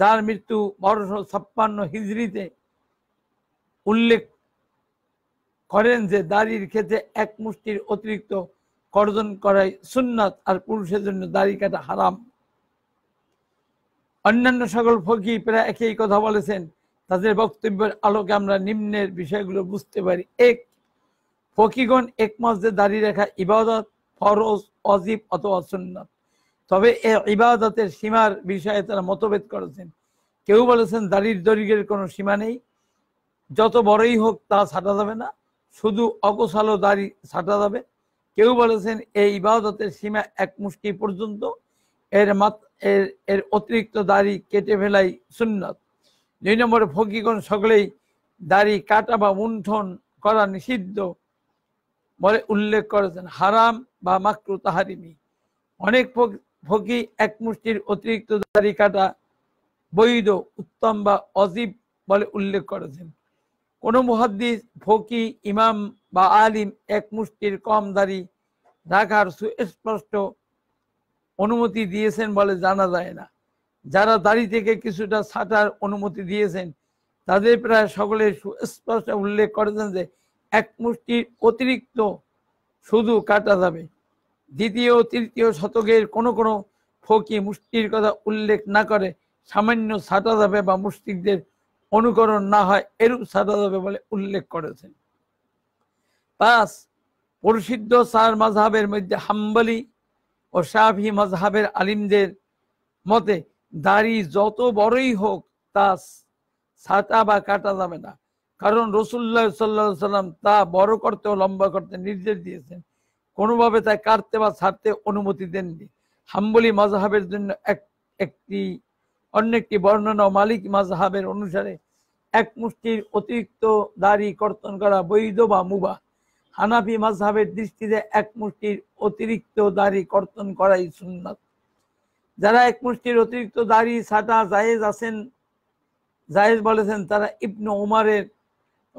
যার মৃত্যু বারোশো ছাপ্পান্ন হিজড়িতে উল্লেখ করেন যে দাড়ির ক্ষেত্রে এক মুষ্টির অতিরিক্ত কর্জন করাই সুন্নাত আর পুরুষের জন্য দাড়ি কাটা হারাম অন্যান্য সকল ফকি প্রায় একই কথা বলেছেন তাদের বক্তব্যের আলোকে আমরা নিম্নের বিষয়গুলো বুঝতে পারি এক ফকিগণ এক যে দাঁড়িয়ে রেখা ইবাদত ফরজ অজিব অথবা সুন্নত তবে এ ইবাদতের সীমার বিষয়ে তারা মতভেদ করেছেন কেউ বলেছেন দাড়ির দৈর্ঘ্যের কোনো সীমা নেই যত বড়ই হোক তা ছাটা যাবে না শুধু অকোশালো দাড়ি ছাটা যাবে কেউ বলেছেন এই ইবাদতের সীমা এক মুষ্টি পর্যন্ত এর মাত এর এর অতিরিক্ত দাড়ি কেটে ফেলাই সুন্নত দুই নম্বরে ফকিগণ সকলেই দাড়ি কাটা বা মুন্ঠন করা নিষিদ্ধ বলে উল্লেখ করেছেন হারাম বা মাকরু তাহারিমি অনেক ফকি এক মুষ্টির অতিরিক্ত দাড়ি কাটা বৈধ উত্তম বা অজীব বলে উল্লেখ করেছেন কোন মুহাদ্দিস ফকি ইমাম বা আলিম এক মুষ্টির কম দাড়ি রাখার সুস্পষ্ট অনুমতি দিয়েছেন বলে জানা যায় না যারা দাড়ি থেকে কিছুটা ছাটার অনুমতি দিয়েছেন তাদের প্রায় সকলে সুস্পষ্ট উল্লেখ করেছেন যে এক মুষ্টির অতিরিক্ত শুধু কাটা যাবে দ্বিতীয় তৃতীয় শতকের কোন কোনো ফকি মুষ্টির কথা উল্লেখ না করে সামান্য ছাটা যাবে বা মুষ্টিকদের অনুকরণ না হয় এরূপ ছাটা যাবে বলে উল্লেখ করেছেন পাঁচ প্রসিদ্ধ সার মাঝহের মধ্যে হাম্বালি ও শাহি মাঝহের আলিমদের মতে দাড়ি যত বড়ই হোক তা ছাটা বা কাটা যাবে না কারণ রসুল্লাহ সাল্লা সাল্লাম তা বড় করতে ও লম্বা করতে নির্দেশ দিয়েছেন কোনোভাবে তাই কাটতে বা ছাড়তে অনুমতি দেননি হাম্বলি মাজহাবের জন্য এক একটি অন্য একটি বর্ণনা মালিক মাজহাবের অনুসারে এক মুষ্টির অতিরিক্ত দাড়ি কর্তন করা বৈধ বা মুবা হানাফি মাজহাবের দৃষ্টিতে এক মুষ্টির অতিরিক্ত দাড়ি কর্তন করাই সুন্নত যারা এক মুষ্টির অতিরিক্ত দাড়ি সাদা জায়েজ আছেন জায়েজ বলেছেন তারা ইবনু উমারের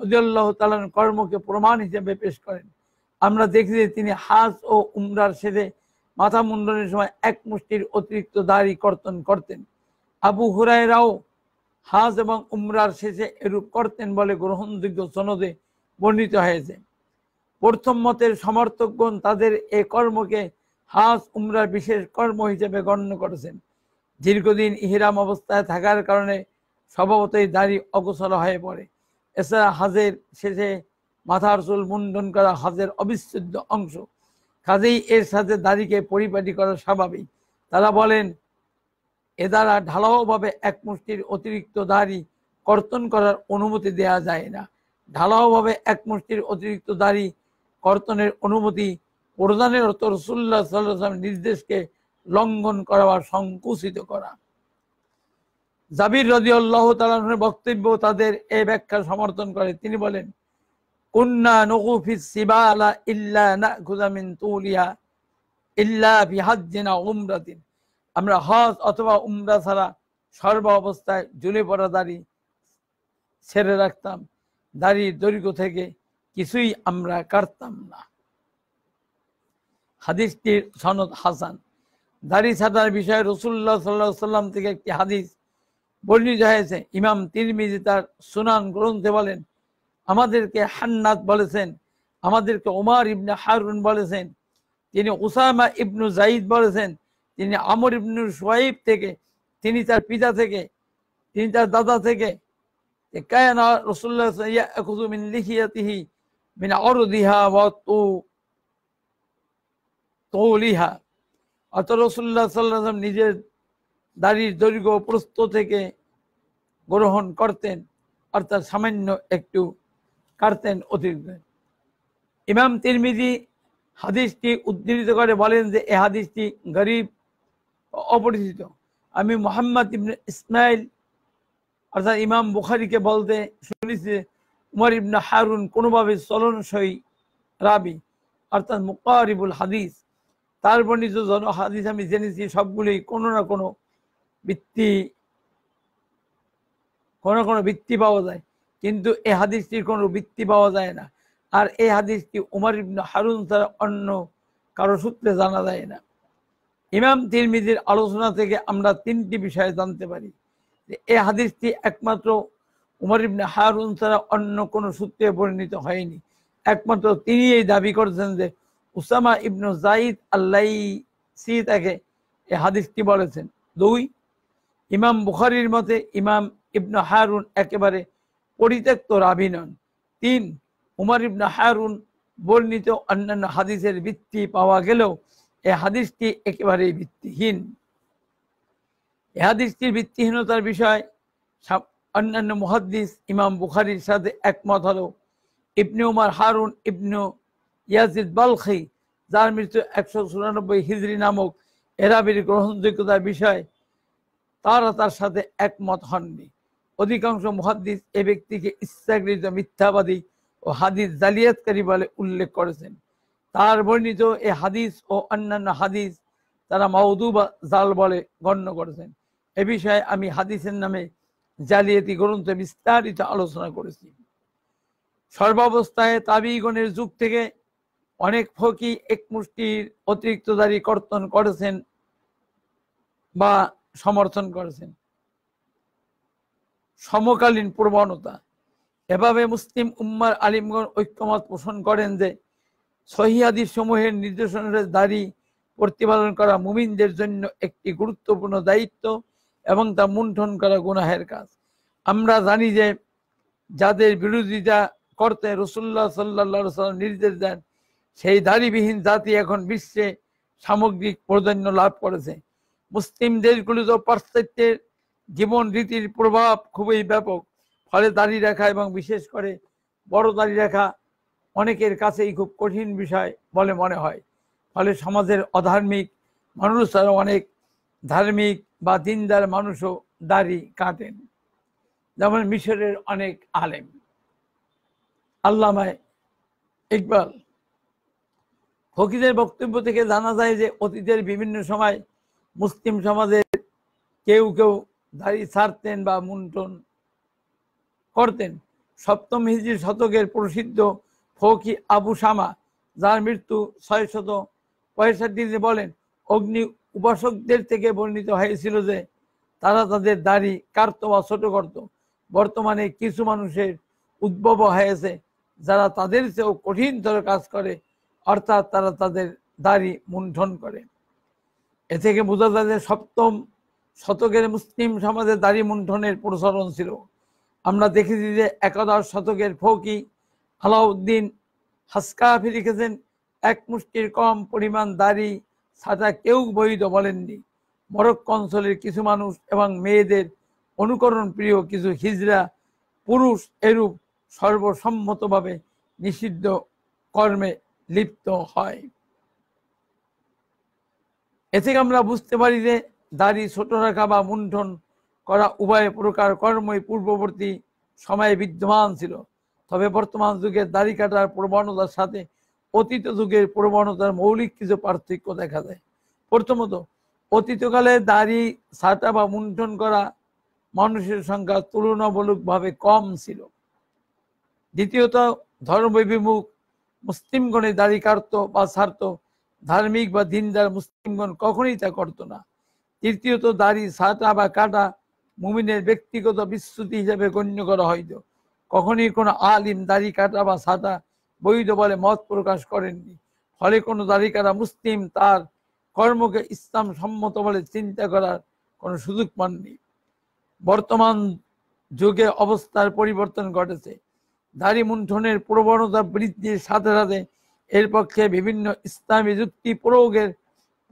রদিয়াল্লাহ তালার কর্মকে প্রমাণ হিসেবে পেশ করেন আমরা দেখি যে তিনি হাজ ও উমরার সেরে মাথা মুন্ডনের সময় এক মুষ্টির অতিরিক্ত দাড়ি কর্তন করতেন আবু হুরায়রাও হাজ এবং উমরার শেষে এরূপ করতেন বলে গ্রহণযোগ্য সনদে বর্ণিত হয়েছে প্রথম মতের সমর্থকগণ তাদের এ কর্মকে হাজ উমরার বিশেষ কর্ম হিসেবে গণ্য করেছেন দীর্ঘদিন ইহিরাম অবস্থায় থাকার কারণে স্বভাবতই দাড়ি অগোছল হয়ে পড়ে এছাড়া হাজের শেষে মাথার চুল মুন্ডন করা হাজের অবিচ্ছেদ্য অংশ কাজেই এর সাথে দাড়িকে পরিপাটি করা স্বাভাবিক তারা বলেন এ দ্বারা ঢালাওভাবে এক মুষ্টির অতিরিক্ত দাড়ি কর্তন করার অনুমতি দেয়া যায় না ঢালাওভাবে এক মুষ্টির অতিরিক্ত দাড়ি কর্তনের অনুমতি প্রদানের অর্থ রসুল্লাহ নির্দেশকে লঙ্ঘন করা বা সংকুচিত করা জাবির রাজিউল্লাহ তালানের বক্তব্য তাদের এই ব্যাখ্যা সমর্থন করে তিনি বলেন কুন্না নকুফি সিবালা ইল্লা না গুজামিন তুলিয়া ইল্লা বিহাজিনা উমরাতিন আমরা হজ অথবা উমরা ছাড়া সর্ব অবস্থায় জুলে পড়া দাড়ি ছেড়ে রাখতাম দাড়ির দৈর্ঘ্য থেকে কিছুই আমরা কাটতাম না হাদিসটির সনদ হাসান দাড়ি ছাটার বিষয়ে রসুল্লাহ সাল্লাহ সাল্লাম থেকে একটি হাদিস বর্ণিত হয়েছে ইমাম তিরমিজি তার সুনান গ্রন্থে বলেন আমাদেরকে হান্নাত বলেছেন আমাদেরকে ওমার ইবনে হারুন বলেছেন তিনি উসামা ইবনু জাইদ বলেছেন তিনি আমর ইবনু সোয়াইব থেকে তিনি তার পিতা থেকে তিনি তার দাদা থেকে কায়না রসুল্লাহ মিন লিখিয়াতিহি মিন অরদিহা তু তৌলিহা অত রসুল্লাহ সাল্লাম নিজের দাড়ির দৈর্ঘ্য প্রস্ত থেকে গ্রহণ করতেন অর্থাৎ সামান্য একটু কাটতেন অতিরিক্ত ইমাম তিরমিজি হাদিসটি উদ্ধৃত করে বলেন যে এ হাদিসটি গরিব অপরিচিত আমি মোহাম্মদ ইবনে ইসমাইল অর্থাৎ ইমাম বুখারিকে বলতে শুনেছি যে উমর ইবনে হারুন কোনোভাবে চলনসই রাবি অর্থাৎ মুকারিবুল হাদিস তার বর্ণিত জন হাদিস আমি জেনেছি সবগুলি কোনো না কোনো বৃত্তি কোনো কোনো বৃত্তি পাওয়া যায় কিন্তু এ হাদিসটির কোনো বৃত্তি পাওয়া যায় না আর এই হাদিসটি উমার ইবন হারুন তার অন্য কারো সূত্রে জানা যায় না ইমাম তিরমিজির আলোচনা থেকে আমরা তিনটি বিষয়ে জানতে পারি এ হাদিসটি একমাত্র উমর ইবনে হারুন ছাড়া অন্য কোনো সূত্রে পরিণত হয়নি একমাত্র তিনি এই দাবি করেছেন যে উসামা ইবনু জাইদ আল্লাহ সি তাকে এ হাদিসটি বলেছেন দুই ইমাম বুখারির মতে ইমাম ইবনু হারুন একেবারে পরিত্যক্ত রাবি নন তিন উমার ইবনু হারুন বর্ণিত অন্যান্য হাদিসের ভিত্তি পাওয়া গেলেও এ হাদিসটি একেবারেই ভিত্তিহীন এ হাদিসটির ভিত্তিহীনতার বিষয় অন্যান্য মহাদ্দিস ইমাম বুখারির সাথে একমত হল ইবনে উমার হারুন ইবনু ইয়াজিদ বালখি যার মৃত্যু একশো চুরানব্বই হিজড়ি নামক এরাবির গ্রহণযোগ্যতার বিষয় তারা তার সাথে একমত হননি অধিকাংশ মহাদ্দিস এ ব্যক্তিকে ইচ্ছাকৃত মিথ্যাবাদী ও হাদিস জালিয়াতকারী বলে উল্লেখ করেছেন তার বর্ণিত এ হাদিস ও অন্যান্য হাদিস তারা মাউদু বা জাল বলে গণ্য করেছেন এ বিষয়ে আমি হাদিসের নামে জালিয়াতি গ্রন্থে বিস্তারিত আলোচনা করেছি সর্বাবস্থায় তাবিগণের যুগ থেকে অনেক ফকি এক মুষ্টির অতিরিক্ত দাঁড়িয়ে কর্তন করেছেন বা সমর্থন করেছেন সমকালীন প্রবণতা এভাবে মুসলিম উম্মার আলিমগণ ঐক্যমত পোষণ করেন যে সহিয়াদি সমূহের নির্দেশনের দাড়ি প্রতিপালন করা মুমিনদের জন্য একটি গুরুত্বপূর্ণ দায়িত্ব এবং তা মুন্ঠন করা গুনাহের কাজ আমরা জানি যে যাদের বিরোধিতা করতে রসুল্লাহ সাল্লা সাল্লাম নির্দেশ দেন সেই দাড়িবিহীন জাতি এখন বিশ্বে সামগ্রিক প্রাধান্য লাভ করেছে মুসলিম দেশগুলিতে পাশ্চাত্যের জীবন রীতির প্রভাব খুবই ব্যাপক ফলে দাঁড়ি রেখা এবং বিশেষ করে বড় দাঁড়ি রেখা অনেকের কাছেই খুব কঠিন বিষয় বলে মনে হয় ফলে সমাজের অধার্মিক মানুষ আর অনেক ধার্মিক বা দিনদার মানুষও দাড়ি কাটেন যেমন মিশরের অনেক আলেম আল্লামায় ইকবাল ফকিরের বক্তব্য থেকে জানা যায় যে অতীতের বিভিন্ন সময় মুসলিম সমাজের কেউ কেউ দাড়ি ছাড়তেন বা মুন্টন করতেন সপ্তম হিজি শতকের প্রসিদ্ধ ফকি আবু শামা যার মৃত্যু ছয় শত পঁয়ষট্টিতে বলেন অগ্নি উপাসকদের থেকে বর্ণিত হয়েছিল যে তারা তাদের দাড়ি কার্ত বা ছোট করত বর্তমানে কিছু মানুষের উদ্ভব হয়েছে যারা তাদের চেয়েও কঠিনতর কাজ করে অর্থাৎ তারা তাদের দাড়ি মুন্ঠন করে এ থেকে বোঝা যায় যে সপ্তম শতকের মুসলিম সমাজে দাড়ি মুন্ঠনের প্রসারণ ছিল আমরা দেখেছি যে একাদশ শতকের ফৌকি আলাউদ্দিন হাসকাফি লিখেছেন এক মুষ্টির কম পরিমাণ দাড়ি সাজা কেউ বৈধ বলেননি মরক্ক অঞ্চলের কিছু মানুষ এবং মেয়েদের অনুকরণ প্রিয় কিছু হিজরা পুরুষ এরূপ সর্বসম্মতভাবে নিষিদ্ধ কর্মে লিপ্ত হয় এ থেকে আমরা বুঝতে পারি যে দাড়ি ছোট রাখা বা মুন্ঠন করা উভয় প্রকার কর্মই পূর্ববর্তী সময়ে বিদ্যমান ছিল তবে বর্তমান যুগের দাড়ি কাটার প্রবণতার সাথে অতীত যুগের প্রবণতার মৌলিক কিছু পার্থক্য দেখা যায় প্রথমত অতীতকালে দাড়ি ছাটা বা মুন্ঠন করা মানুষের সংখ্যা তুলনামূলকভাবে কম ছিল দ্বিতীয়ত ধর্মবিমুখ মুসলিমগণে দাড়ি কাটত বা ছাড়ত ধার্মিক বা দিনদার মুসলিমগণ কখনই তা করত না তৃতীয়ত দাড়ি ছাতা বা কাটা মুমিনের ব্যক্তিগত বিশ্রুতি হিসাবে গণ্য করা হইত কখনই কোনো আলিম দাড়ি কাটা বা ছাতা বৈধ বলে মত প্রকাশ করেননি ফলে কোনো দাড়ি কাটা মুসলিম তার কর্মকে ইসলাম সম্মত বলে চিন্তা করার কোনো সুযোগ পাননি বর্তমান যুগে অবস্থার পরিবর্তন ঘটেছে দাড়ি মুন্ঠনের প্রবণতা বৃদ্ধির সাথে সাথে এর পক্ষে বিভিন্ন ইসলামী যুক্তি প্রয়োগের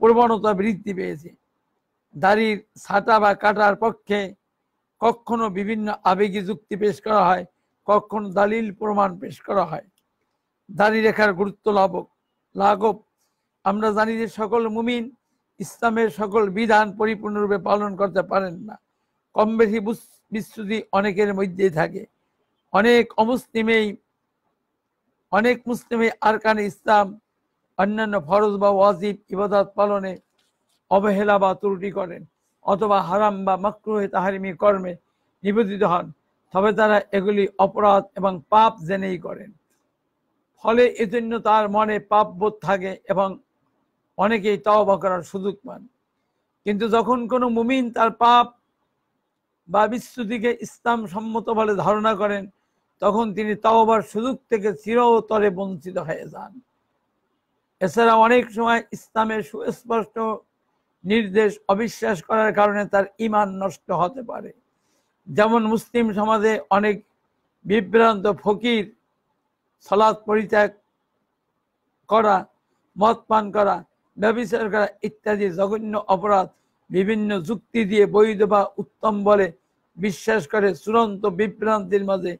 প্রবণতা বৃদ্ধি পেয়েছে দাড়ির ছাটা বা কাটার পক্ষে কখনো বিভিন্ন আবেগী যুক্তি পেশ করা হয় কখনো দালিল প্রমাণ পেশ করা হয় দাড়ি রেখার গুরুত্ব লাভক লাঘব আমরা জানি যে সকল মুমিন ইসলামের সকল বিধান পরিপূর্ণরূপে পালন করতে পারেন না কম বেশি অনেকের মধ্যেই থাকে অনেক অমুসলিমেই অনেক মুসলিমে আরকান ইসলাম অন্যান্য ফরজ বা ওয়াজিব ইবাদত পালনে অবহেলা বা ত্রুটি করেন অথবা হারাম বা মক্রোহে তাহারিমি কর্মে নিবেদিত হন তবে তারা এগুলি অপরাধ এবং পাপ জেনেই করেন ফলে এজন্য তার মনে পাপ বোধ থাকে এবং অনেকেই তওবা করার সুযোগ পান কিন্তু যখন কোনো মুমিন তার পাপ বা বিস্তুতিকে ইসলাম সম্মত বলে ধারণা করেন তখন তিনি তাওবার সুযোগ থেকে চিরতরে বঞ্চিত হয়ে যান এছাড়া অনেক সময় ইসলামের সুস্পষ্ট নির্দেশ অবিশ্বাস করার কারণে তার ইমান নষ্ট হতে পারে যেমন মুসলিম সমাজে অনেক বিভ্রান্ত ফকির সলাদ পরিত্যাগ করা মদ পান করা ব্যবচার করা ইত্যাদি জঘন্য অপরাধ বিভিন্ন যুক্তি দিয়ে বৈধ বা উত্তম বলে বিশ্বাস করে চূড়ান্ত বিভ্রান্তির মাঝে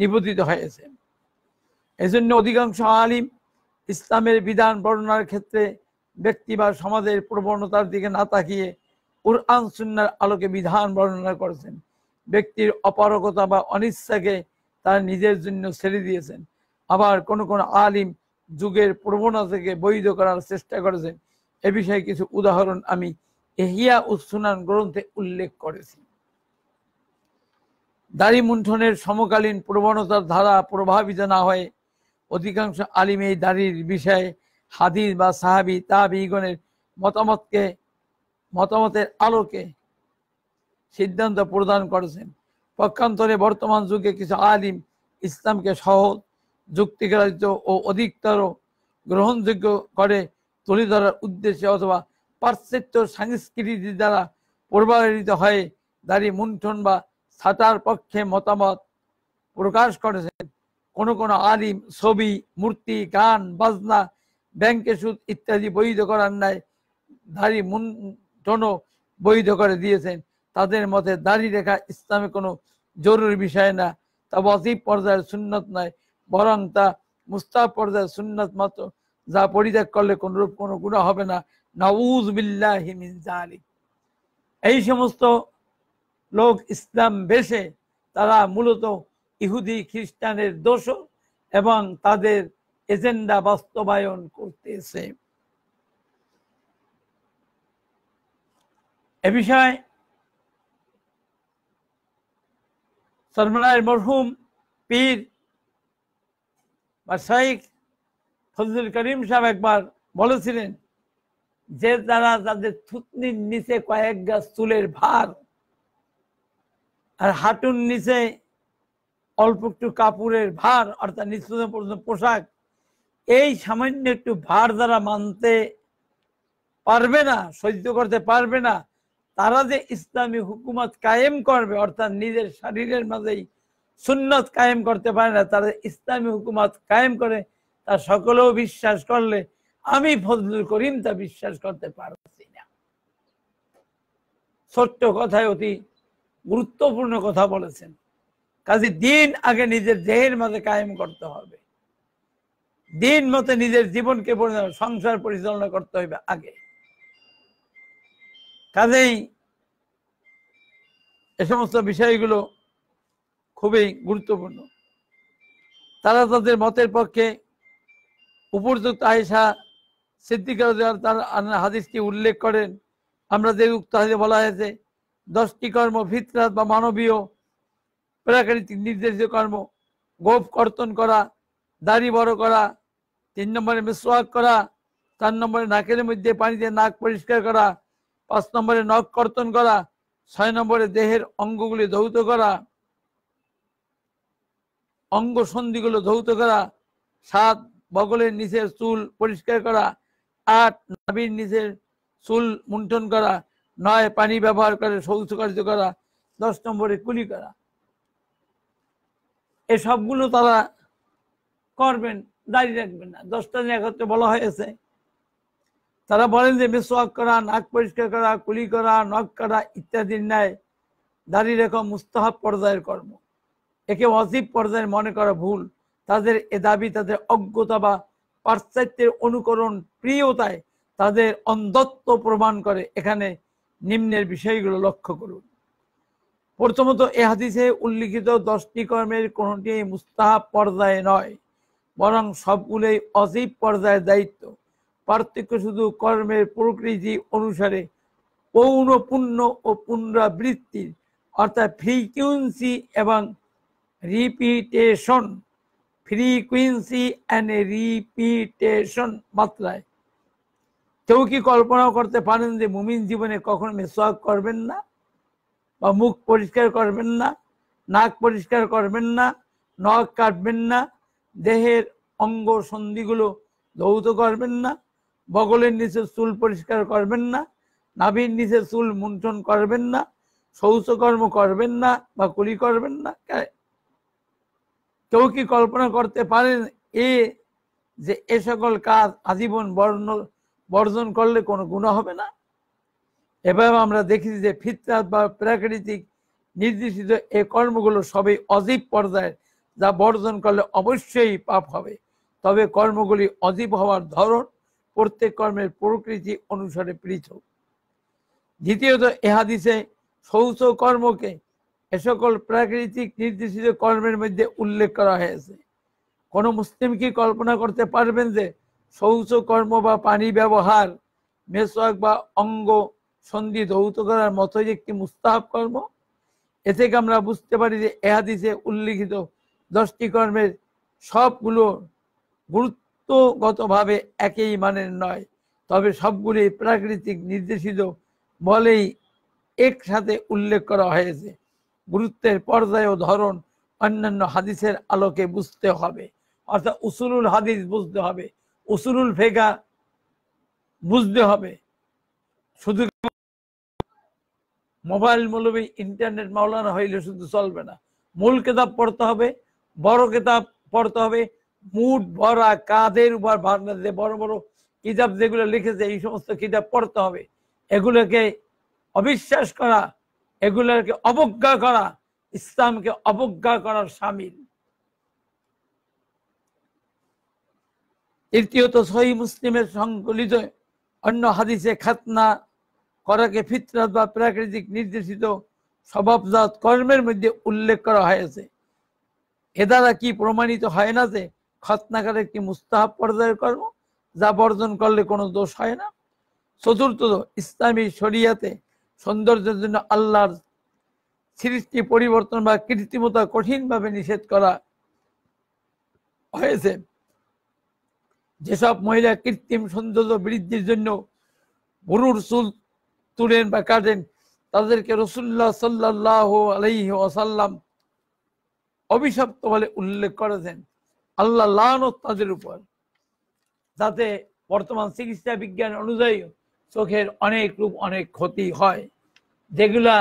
নিবেদিত হয়েছে এজন্য অধিকাংশ আলিম ইসলামের বিধান বর্ণনার ক্ষেত্রে ব্যক্তি বা সমাজের প্রবণতার দিকে না তাকিয়ে কোরআন সুন্নার আলোকে বিধান বর্ণনা করেছেন ব্যক্তির অপারগতা বা অনিচ্ছাকে তার নিজের জন্য ছেড়ে দিয়েছেন আবার কোন কোন আলিম যুগের প্রবণতা থেকে বৈধ করার চেষ্টা করেছেন এ বিষয়ে কিছু উদাহরণ আমি এহিয়া উসুনান গ্রন্থে উল্লেখ করেছি দাড়ি মুন্ঠনের সমকালীন প্রবণতার ধারা প্রভাবিত না হয় অধিকাংশ আলিম এই দাড়ির বিষয়ে হাদিস বা সাহাবি তাহাবিগণের মতামতকে মতামতের আলোকে সিদ্ধান্ত প্রদান করেছেন পক্ষান্তরে বর্তমান যুগে কিছু আলিম ইসলামকে সহজ যুক্তিগ্রাহ্য ও অধিকতর গ্রহণযোগ্য করে তুলে ধরার উদ্দেশ্যে অথবা পাশ্চাত্য সংস্কৃতি দ্বারা প্রভাবিত হয়ে দাঁড়িয়ে মুন্ঠন বা ছাতার পক্ষে মতামত প্রকাশ করেছেন কোন কোন আলিম ছবি মূর্তি গান বাজনা ব্যাংকে সুদ ইত্যাদি বৈধ করার ন্যায় দাড়ি মুন বৈধ করে দিয়েছেন তাদের মতে দাড়ি রেখা ইসলামে কোনো জরুরি বিষয় না তা ওয়াজিব পর্যায়ের সুন্নত নয় বরং তা মুস্তাফ পর্যায়ের সুন্নত মাত্র যা পরিত্যাগ করলে কোনরূপ কোনো গুণা হবে না নাউজ বিল্লাহ এই সমস্ত লোক ইসলাম বেশে তারা মূলত ইহুদি খ্রিস্টানের দোষ এবং তাদের এজেন্ডা বাস্তবায়ন করতেছে এ বিষয়ে সরমরায় মরহুম পীর বা শাইক ফজলুল করিম সাহেব একবার বলেছিলেন যে তারা তাদের থুতনির নিচে কয়েক গাছ চুলের ভার আর হাঁটুর নিচে অল্প একটু কাপড়ের ভার অর্থাৎ নিঃশ্বাস পর্যন্ত পোশাক এই সামান্য একটু ভার যারা মানতে পারবে না সহ্য করতে পারবে না তারা যে ইসলামী হুকুমত কায়েম করবে অর্থাৎ নিজের শরীরের মাঝেই সুন্নত কায়েম করতে পারে না তারা ইসলামী হুকুমত কায়েম করে তা সকলেও বিশ্বাস করলে আমি ফজলুল করিম তা বিশ্বাস করতে পারছি না ছোট্ট কথায় অতি গুরুত্বপূর্ণ কথা বলেছেন কাজে দিন আগে নিজের দেহের মাঝে কায়েম করতে হবে দিন মতে নিজের জীবনকে সংসার পরিচালনা করতে হবে আগে কাজেই এ সমস্ত বিষয়গুলো খুবই গুরুত্বপূর্ণ তারা তাদের মতের পক্ষে উপযুক্ত আয়েশা সিদ্দিকার তার হাদিসটি উল্লেখ করেন আমরা যে উক্ত হাদিসে বলা হয়েছে দশটি কর্ম ফিতরাত বা মানবীয় প্রাকৃতিক নির্দেশিত কর্ম গোপ কর্তন করা দাড়ি বড় করা তিন নম্বরে মিসওয়াক করা চার নম্বরে নাকের মধ্যে পানি দিয়ে নাক পরিষ্কার করা পাঁচ নম্বরে নখ কর্তন করা ছয় নম্বরে দেহের অঙ্গগুলি ধৌত করা অঙ্গ সন্ধিগুলো ধৌত করা সাত বগলের নিচের চুল পরিষ্কার করা আট নাভির নিচের চুল মুন্ঠন করা নয় পানি ব্যবহার করে কার্য করা দশ নম্বরে কুলি করা এসবগুলো তারা করবেন দাঁড়িয়ে রাখবেন না দশটা একত্রে বলা হয়েছে তারা বলেন যে মিসওয়াক করা নাক পরিষ্কার করা কুলি করা নখ করা ইত্যাদির ন্যায় দাঁড়িয়ে রেখা মুস্তাহাব পর্যায়ের কর্ম একে অজীব পর্যায়ের মনে করা ভুল তাদের এ দাবি তাদের অজ্ঞতা বা পাশ্চাত্যের অনুকরণ প্রিয়তায় তাদের অন্ধত্ব প্রমাণ করে এখানে নিম্নের বিষয়গুলো লক্ষ্য করুন প্রথমত এ হাদিসে উল্লিখিত দশটি কর্মের কোনটি মুস্তাহাব পর্যায়ে নয় বরং সবগুলোই অজীব পর্যায়ের দায়িত্ব পার্থক্য শুধু কর্মের প্রকৃতি অনুসারে পৌনপুণ্য ও পুনরাবৃত্তির অর্থাৎ ফ্রিকুয়েন্সি এবং রিপিটেশন ফ্রিকুয়েন্সি অ্যান্ড রিপিটেশন মাত্রায় কেউ কি কল্পনাও করতে পারেন যে মুমিন জীবনে কখনো মেসোয়াক করবেন না বা মুখ পরিষ্কার করবেন না নাক পরিষ্কার করবেন না নখ কাটবেন না দেহের অঙ্গ সন্ধিগুলো ধৌত করবেন না বগলের নিচে চুল পরিষ্কার করবেন না নাভির নিচে চুল মুন্ঠন করবেন না শৌচকর্ম করবেন না বা কুলি করবেন না কেউ কি কল্পনা করতে পারেন এ যে এ সকল কাজ আজীবন বর্ণ বর্জন করলে কোনো গুণা হবে না এভাবে আমরা দেখি যে ফিতরাত বা প্রাকৃতিক নির্দেশিত এই কর্মগুলো সবই অজীব পর্যায়ের যা বর্জন করলে অবশ্যই পাপ হবে তবে কর্মগুলি অজীব হওয়ার ধরন প্রত্যেক কর্মের প্রকৃতি অনুসারে পৃথক দ্বিতীয়ত এহাদিসে শৌচ কর্মকে এ সকল প্রাকৃতিক নির্দেশিত কর্মের মধ্যে উল্লেখ করা হয়েছে কোনো মুসলিম কি কল্পনা করতে পারবেন যে শৌচকর্ম বা পানি ব্যবহার মেসক বা অঙ্গ সন্ধি ধৌত করার মতোই একটি মুস্তাহাব কর্ম এ থেকে আমরা বুঝতে পারি যে এহাদিসে উল্লিখিত দশটি কর্মের সবগুলো গুরুত্বগতভাবে একই মানের নয় তবে সবগুলি প্রাকৃতিক নির্দেশিত বলেই একসাথে উল্লেখ করা হয়েছে গুরুত্বের পর্যায় ও ধরন অন্যান্য হাদিসের আলোকে বুঝতে হবে অর্থাৎ উসুলুল হাদিস বুঝতে হবে উসুলুল ফেকা বুঝতে হবে শুধু মোবাইল মৌলবি ইন্টারনেট মাওলানা হইলে শুধু চলবে না মূল কেতাব পড়তে হবে বড় কেতাব পড়তে হবে মুঠ ভরা কাদের উপর বাংলাদেশে বড় বড় কিতাব যেগুলো লিখেছে এই সমস্ত কিতাব পড়তে হবে এগুলোকে অবিশ্বাস করা এগুলোকে অবজ্ঞা করা ইসলামকে অবজ্ঞা করার সামিল তৃতীয়ত সহি মুসলিমের সংকলিত অন্য হাদিসে খাতনা করাকে ফিতরাত বা প্রাকৃতিক নির্দেশিত স্বভাবজাত কর্মের মধ্যে উল্লেখ করা হয়েছে এ দ্বারা কি প্রমাণিত হয় না যে খতনাকার একটি মুস্তাহাব পর্যায়ের কর্ম যা বর্জন করলে কোনো দোষ হয় না চতুর্থত ইসলামী শরিয়াতে সৌন্দর্যের জন্য আল্লাহর সৃষ্টি পরিবর্তন বা কৃত্রিমতা কঠিনভাবে নিষেধ করা হয়েছে যেসব মহিলা কৃত্রিম সৌন্দর্য বৃদ্ধির জন্য বরুর চুল তুলেন বা কাটেন তাদেরকে রসুল্লাহ সাল্লাহ আলাইহি আসাল্লাম অভিশপ্ত বলে উল্লেখ করেছেন আল্লাহ তাদের উপর যাতে বর্তমান চিকিৎসা বিজ্ঞান অনুযায়ী চোখের অনেক রূপ অনেক ক্ষতি হয় যেগুলা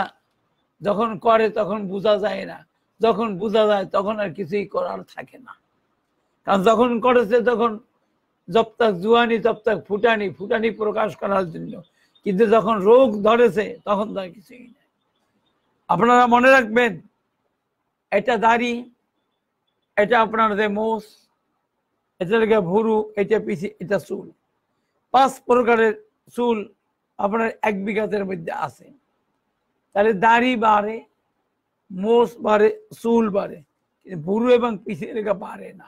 যখন করে তখন বোঝা যায় না যখন বোঝা যায় তখন আর কিছুই করার থাকে না কারণ যখন করেছে তখন তাক জুয়ানি তাক ফুটানি ফুটানি প্রকাশ করার জন্য কিন্তু যখন রোগ ধরেছে তখন তার কিছুই নেই আপনারা মনে রাখবেন এটা দাড়ি এটা আপনার যে মোষ এটা লেগে ভুরু এটা পিছি এটা চুল পাঁচ প্রকারের চুল আপনার এক বিঘাতের মধ্যে আছে তাহলে দাড়ি বাড়ে মোষ বাড়ে চুল বাড়ে ভুরু এবং পিছিয়ে রেখা পারে না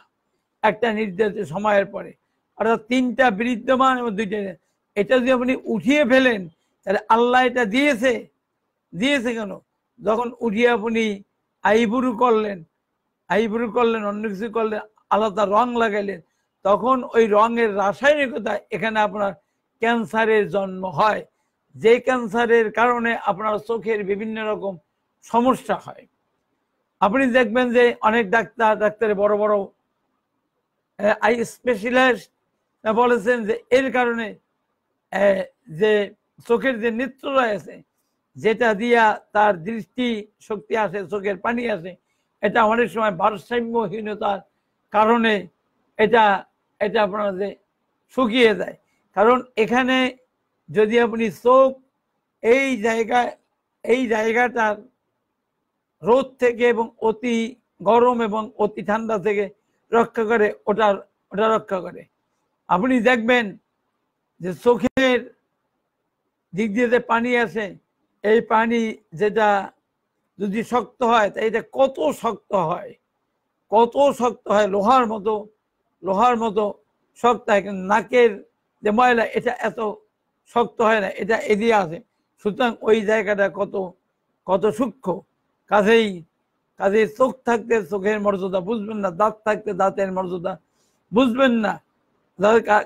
একটা নির্ধারিত সময়ের পরে অর্থাৎ তিনটা বিদ্যমান এবং দুইটা এটা যদি আপনি উঠিয়ে ফেলেন তাহলে আল্লাহ এটা দিয়েছে দিয়েছে কেন যখন উঠিয়ে আপনি আইবুরু করলেন আইবুরু করলেন অন্য কিছু করলেন আলাদা রং লাগাইলেন তখন ওই রঙের রাসায়নিকতা এখানে আপনার ক্যান্সারের জন্ম হয় যে ক্যান্সারের কারণে আপনার চোখের বিভিন্ন রকম সমস্যা হয় আপনি দেখবেন যে অনেক ডাক্তার ডাক্তারের বড় বড় আই স্পেশালিস্ট বলেছেন যে এর কারণে যে চোখের যে নেত্র আছে যেটা দিয়া তার দৃষ্টি শক্তি আসে চোখের পানি আসে এটা অনেক সময় ভারসাম্যহীনতার কারণে এটা এটা আপনার যে শুকিয়ে যায় কারণ এখানে যদি আপনি চোখ এই জায়গায় এই জায়গাটার রোদ থেকে এবং অতি গরম এবং অতি ঠান্ডা থেকে রক্ষা করে ওটার ওটা রক্ষা করে আপনি দেখবেন যে চোখের দিক দিয়ে যে পানি আছে এই পানি যেটা যদি শক্ত হয় তা এটা কত শক্ত হয় কত শক্ত হয় লোহার মতো লোহার মতো শক্ত হয় কিন্তু নাকের যে ময়লা এটা এত শক্ত হয় না এটা এদিকে আছে সুতরাং ওই জায়গাটা কত কত সূক্ষ্ম কাজেই কাজেই চোখ থাকতে চোখের মর্যাদা বুঝবেন না দাঁত থাকতে দাঁতের মর্যাদা বুঝবেন না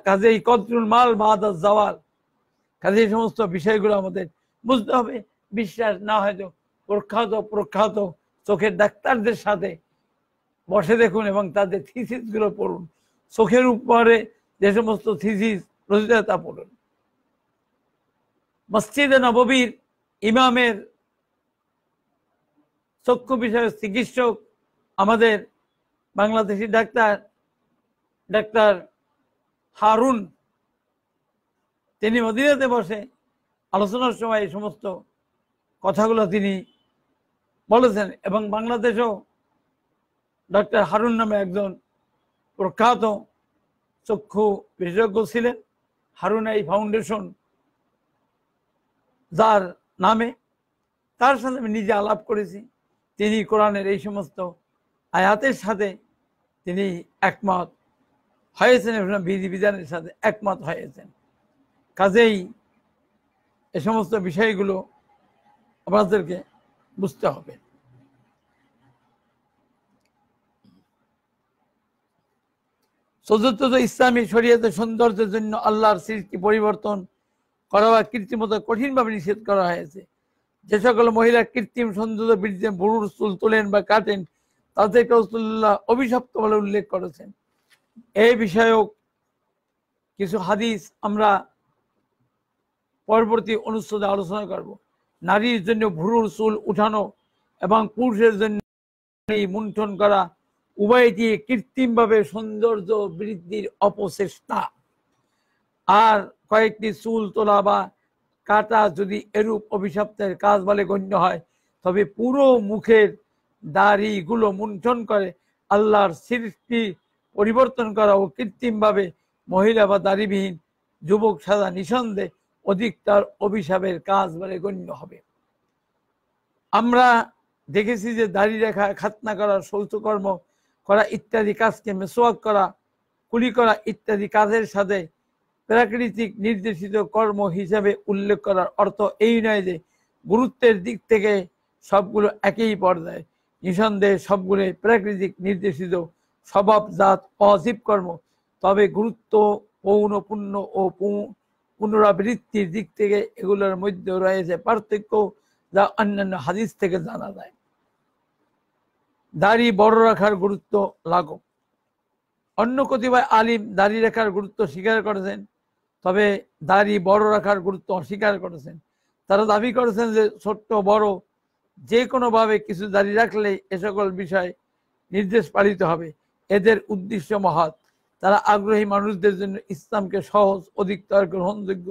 কাজেই কন্ট্রোল মাল বাদ জওয়াল কাজে এই সমস্ত বিষয়গুলো আমাদের বুঝতে হবে বিশ্বাস না হয়তো প্রখ্যাত প্রখ্যাত চোখের ডাক্তারদের সাথে বসে দেখুন এবং তাদের থিসিসগুলো পড়ুন চোখের উপরে যে সমস্ত থিসিস রচিত তা পড়ুন মসজিদে নববীর ইমামের চক্ষু বিষয়ক চিকিৎসক আমাদের বাংলাদেশি ডাক্তার ডাক্তার হারুন তিনি মদিনাতে বসে আলোচনার সময় এই সমস্ত কথাগুলো তিনি বলেছেন এবং বাংলাদেশেও ডক্টর হারুন নামে একজন প্রখ্যাত চক্ষু বিশেষজ্ঞ ছিলেন হারুন এই ফাউন্ডেশন যার নামে তার সাথে আমি নিজে আলাপ করেছি তিনি কোরআনের এই সমস্ত আয়াতের সাথে তিনি একমত হয়েছেন বিধি বিধানের সাথে একমত হয়েছেন কাজেই এ সমস্ত বিষয়গুলো আমাদেরকে বুঝতে হবে চতুর্থত ইসলামী শরীয়তে সৌন্দর্যের জন্য আল্লাহর সৃষ্টি পরিবর্তন করা বা কৃত্রিমতা কঠিনভাবে নিষেধ করা হয়েছে যে সকল মহিলা কৃত্রিম সৌন্দর্য বৃদ্ধি বুরুর চুল তোলেন বা কাটেন তাদেরকে রসুল্লাহ অভিশপ্ত বলে উল্লেখ করেছেন এই বিষয়ক কিছু হাদিস আমরা পরবর্তী অনুষ্ঠানে আলোচনা করব নারীর জন্য ভুরুর চুল উঠানো এবং পুরুষের জন্য মুন্ঠন করা উভয়টি কৃত্রিমভাবে সৌন্দর্য বৃদ্ধির অপচেষ্টা আর কয়েকটি চুল তোলা বা কাটা যদি এরূপ অভিশপ্তের কাজ বলে গণ্য হয় তবে পুরো মুখের দাড়িগুলো মুন্ঠন করে আল্লাহর সৃষ্টি পরিবর্তন করা ও কৃত্রিমভাবে মহিলা বা দাড়িবিহীন যুবক সাদা নিঃসন্দেহ অধিক তার অভিশাপের কাজ বলে গণ্য হবে আমরা দেখেছি যে দাড়ি রেখা খাতনা করা শৌচকর্ম করা ইত্যাদি কাজকে মেসোয়াক করা কুলি করা ইত্যাদি কাজের সাথে প্রাকৃতিক নির্দেশিত কর্ম হিসাবে উল্লেখ করার অর্থ এই নয় যে গুরুত্বের দিক থেকে সবগুলো একই পর্যায়ে নিঃসন্দেহে সবগুলো প্রাকৃতিক নির্দেশিত স্বভাব জাত অজীব কর্ম তবে গুরুত্ব পৌনপুণ্য ও পুনরাবৃত্তির দিক থেকে এগুলোর মধ্যে রয়েছে পার্থক্য যা অন্যান্য হাদিস থেকে জানা যায় দাড়ি বড় রাখার গুরুত্ব লাঘব অন্য কতিপয় আলিম দাড়ি রাখার গুরুত্ব স্বীকার করেছেন তবে দাড়ি বড় রাখার গুরুত্ব অস্বীকার করেছেন তারা দাবি করেছেন যে ছোট্ট বড় যে কোনোভাবে কিছু দাড়ি রাখলে এ সকল বিষয় নির্দেশ পালিত হবে এদের উদ্দেশ্য মহৎ তারা আগ্রহী মানুষদের জন্য ইসলামকে সহজ অধিকতর গ্রহণযোগ্য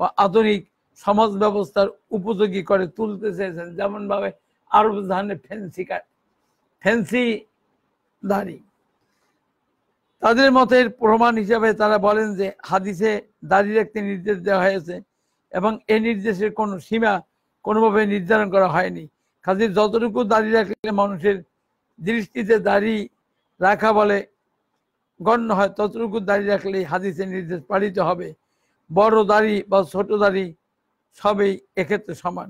ও আধুনিক সমাজ ব্যবস্থার উপযোগী করে তুলতে চেয়েছেন যেমনভাবে আরব ধানে ফেন্সি ফ্যান্সি দাড়ি তাদের মতের প্রমাণ হিসাবে তারা বলেন যে হাদিসে দাঁড়িয়ে রাখতে নির্দেশ দেওয়া হয়েছে এবং এ নির্দেশের কোনো সীমা কোনোভাবে নির্ধারণ করা হয়নি কাজে যতটুকু দাঁড়িয়ে রাখলে মানুষের দৃষ্টিতে দাঁড়িয়ে রাখা বলে গণ্য হয় ততটুকু দাড়ি রাখলেই হাদিসের নির্দেশ পালিত হবে বড় দাড়ি বা ছোট দাড়ি সবই এক্ষেত্রে সমান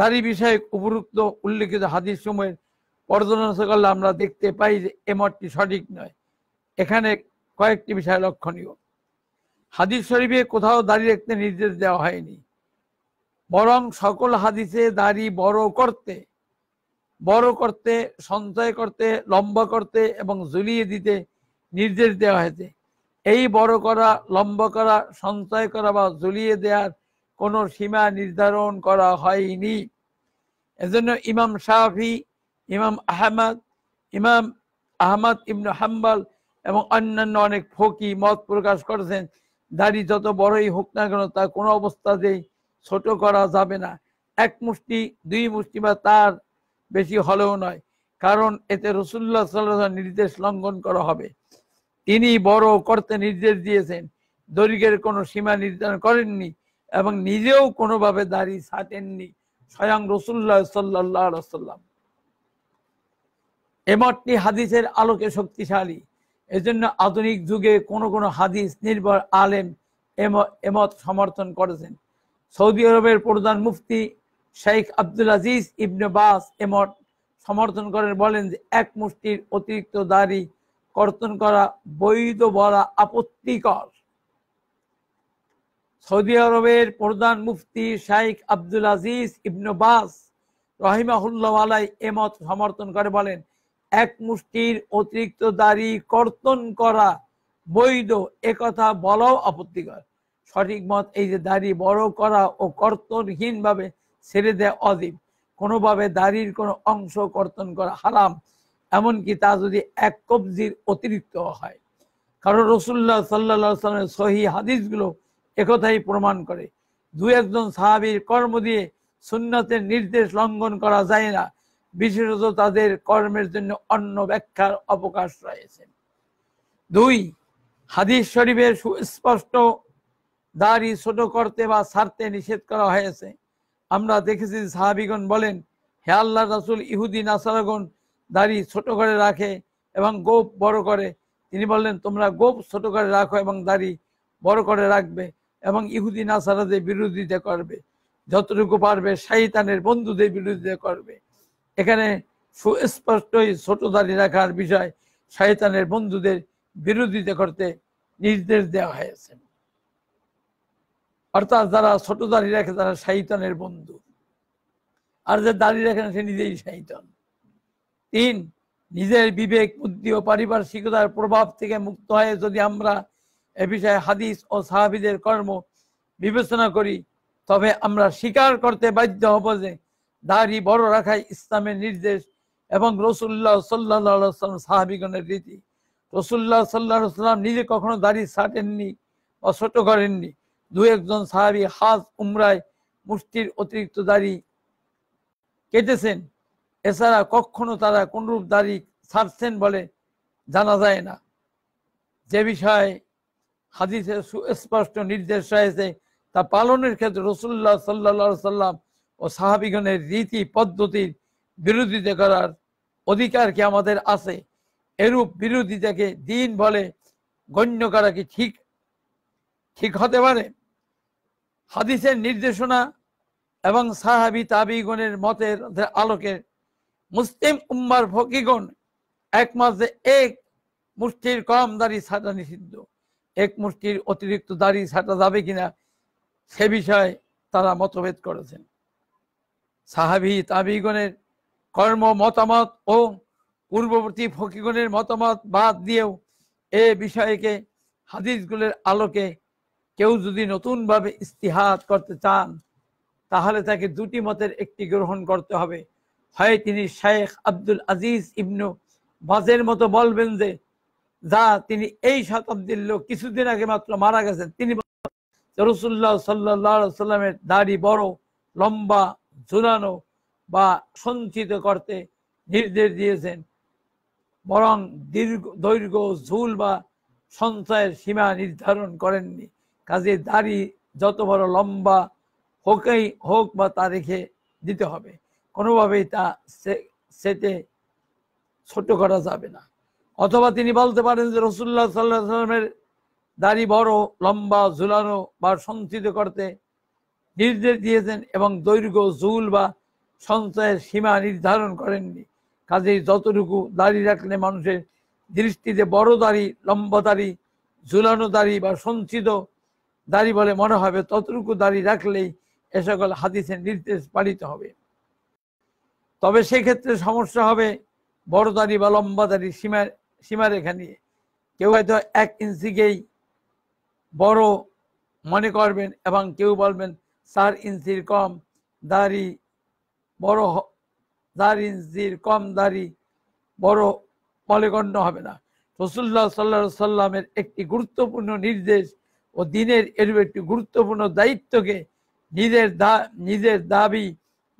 দাড়ি বিষয়ে উপরুক্ত উল্লেখিত হাদিস সময়ের পর্যালোচনা করলে আমরা দেখতে পাই যে এ মতটি সঠিক নয় এখানে কয়েকটি বিষয় লক্ষণীয় হাদিস শরীফে কোথাও দাড়ি রাখতে নির্দেশ দেওয়া হয়নি বরং সকল হাদিসে দাড়ি বড় করতে বড় করতে সঞ্চয় করতে লম্বা করতে এবং ঝুলিয়ে দিতে নির্দেশ দেওয়া হয়েছে এই বড় করা লম্বা করা সঞ্চয় করা বা ঝুলিয়ে দেওয়ার কোনো সীমা নির্ধারণ করা হয়নি এজন্য ইমাম শাহি ইমাম আহমদ ইমাম আহমদ ইবনু হাম্বাল এবং অন্যান্য অনেক ফকি মত প্রকাশ করেছেন দাড়ি যত বড়ই হোক না কেন তা কোনো অবস্থাতেই ছোট করা যাবে না এক মুষ্টি দুই মুষ্টি বা তার বেশি হলেও নয় কারণ এতে রসুল্লাহ সাল্লাহ নির্দেশ লঙ্ঘন করা হবে তিনি বড় করতে নির্দেশ দিয়েছেন দৈর্ঘ্যের কোনো সীমা নির্ধারণ করেননি এবং নিজেও কোনোভাবে দাড়ি ছাটেননি স্বয়ং রসুল্লাহ সাল্লাহ রসল্লাম এমতটি হাদিসের আলোকে শক্তিশালী এজন্য আধুনিক যুগে কোনো কোনো হাদিস নির্ভর আলেম এমত সমর্থন করেছেন সৌদি আরবের প্রধান মুফতি শেখ আব্দুল আজিজ ইবনে বাস এমট সমর্থন করেন বলেন যে এক মুষ্টির অতিরিক্ত দাড়ি কর্তন করা বৈধ বলা আপত্তিকর সৌদি আরবের প্রধান মুফতি শাইখ আব্দুল আজিজ ইবনু বাস রহিমাহুল্লাহ এমত সমর্থন করে বলেন এক মুষ্টির অতিরিক্ত দাড়ি কর্তন করা বৈধ একথা বলাও আপত্তিকর সঠিক মত এই যে দাড়ি বড় করা ও কর্তনহীনভাবে ভাবে ছেড়ে দেয় অজীব কোনোভাবে দাড়ির কোনো অংশ কর্তন করা হারাম এমনকি তা যদি এক কবজির অতিরিক্ত হয় কারণ রসুল্লাহ সাল্লা সাল্লামের সহি হাদিসগুলো একথাই প্রমাণ করে দু একজন সাহাবির কর্ম দিয়ে সুন্নতের নির্দেশ লঙ্ঘন করা যায় না বিশেষত তাদের কর্মের জন্য অন্য ব্যাখ্যার অবকাশ রয়েছে দুই হাদিস শরীফের সুস্পষ্ট দাড়ি ছোট করতে বা সারতে নিষেধ করা হয়েছে আমরা দেখেছি সাহাবিগণ বলেন হে আল্লাহ রাসুল ইহুদি নাসারাগণ দাড়ি ছোট করে রাখে এবং গোপ বড় করে তিনি বললেন তোমরা গোপ ছোট করে রাখো এবং দাড়ি বড় করে রাখবে এবং ইহুদি নাসারাদের বিরোধিতা করবে যতটুকু পারবে শাহিতানের বন্ধুদের বিরোধিতা করবে এখানে সুস্পষ্টই ছোট দাড়ি রাখার বিষয় শাহিতানের বন্ধুদের বিরোধিতা করতে নির্দেশ দেওয়া হয়েছে অর্থাৎ যারা ছোট দাঁড়িয়ে রাখে তারা শাহিতনের বন্ধু আর যে দাঁড়িয়ে রাখে না সে নিজেই শাহিতন তিন নিজের বিবেক বুদ্ধি ও পারিপার্শ্বিকতার প্রভাব থেকে মুক্ত হয়ে যদি আমরা এ বিষয়ে হাদিস ও সাহাবিদের কর্ম বিবেচনা করি তবে আমরা স্বীকার করতে বাধ্য হব যে দাড়ি বড় রাখাই ইসলামের নির্দেশ এবং রসুল্লাহ সাল্লাহাম সাহাবিগণের রীতি রসুল্লাহ সাল্লাহ সাল্লাম নিজে কখনো দাড়ি ছাটেননি বা ছোট করেননি দু একজন সাহাবি হাজ উমরায় মুষ্টির অতিরিক্ত দাড়ি কেটেছেন এছাড়া কখনো তারা কোনরূপ দাড়ি ছাড়ছেন বলে জানা যায় না যে বিষয়ে হাদিসের সুস্পষ্ট নির্দেশ রয়েছে তা পালনের ক্ষেত্রে রসুল্লাহ সাল্লা সাল্লাম ও সাহাবিগণের রীতি পদ্ধতির বিরোধিতা করার অধিকার কি আমাদের আছে এরূপ বিরোধিতাকে দিন বলে গণ্য করা কি ঠিক ঠিক হতে পারে হাদিসের নির্দেশনা এবং সাহাবি তাবিগণের মতের আলোকে মুসলিম উম্মার ফকিগণ এক মাসে এক মুষ্টির কম দাড়ি ছাটা নিষিদ্ধ এক মুষ্টির অতিরিক্ত দাড়ি ছাটা যাবে কিনা সে বিষয়ে তারা মতভেদ করেছেন সাহাবি তাবিগণের কর্ম মতামত ও পূর্ববর্তী ফকিগণের মতামত বাদ দিয়েও এ বিষয়কে হাদিসগুলোর আলোকে কেউ যদি নতুনভাবে ইস্তিহাত করতে চান তাহলে তাকে দুটি মতের একটি গ্রহণ করতে হবে হয় তিনি শেখ আব্দুল আজিজ ইবনু বাজের মতো বলবেন যে যা তিনি এই শতাব্দীর লোক কিছুদিন আগে মাত্র মারা গেছেন তিনি রসুল্লাহ সাল্লাহ সাল্লামের দাড়ি বড় লম্বা ঝুলানো বা সঞ্চিত করতে নির্দেশ দিয়েছেন বরং দীর্ঘ দৈর্ঘ্য ঝুল বা সঞ্চয়ের সীমা নির্ধারণ করেননি কাজে দাড়ি যত বড় লম্বা হোকেই হোক বা তা রেখে দিতে হবে কোনোভাবেই তা সেতে ছোট করা যাবে না অথবা তিনি বলতে পারেন যে রসুল্লাহ সাল্লাহ সাল্লামের দাড়ি বড় লম্বা ঝুলানো বা সঞ্চিত করতে নির্দেশ দিয়েছেন এবং দৈর্ঘ্য ঝুল বা সঞ্চয়ের সীমা নির্ধারণ করেননি কাজেই যতটুকু দাড়ি রাখলে মানুষের দৃষ্টিতে বড় দাড়ি লম্বা দাড়ি ঝুলানো দাড়ি বা সঞ্চিত দাড়ি বলে মনে হবে ততটুকু দাড়ি রাখলেই এ সকল হাদিসের নির্দেশ পালিত হবে তবে সেক্ষেত্রে সমস্যা হবে বড় দাড়ি বা লম্বা দাড়ি সীমা সীমারেখা নিয়ে কেউ হয়তো এক ইঞ্চিকেই বড় মনে করবেন এবং কেউ বলবেন চার ইঞ্চির কম দাড়ি বড় চার ইঞ্চির কম দাড়ি বড় বলে গণ্য হবে না রসুল্লাহ সাল্লা সাল্লামের একটি গুরুত্বপূর্ণ নির্দেশ ও দিনের এরূপ একটি গুরুত্বপূর্ণ দায়িত্বকে নিজের দা নিজের দাবি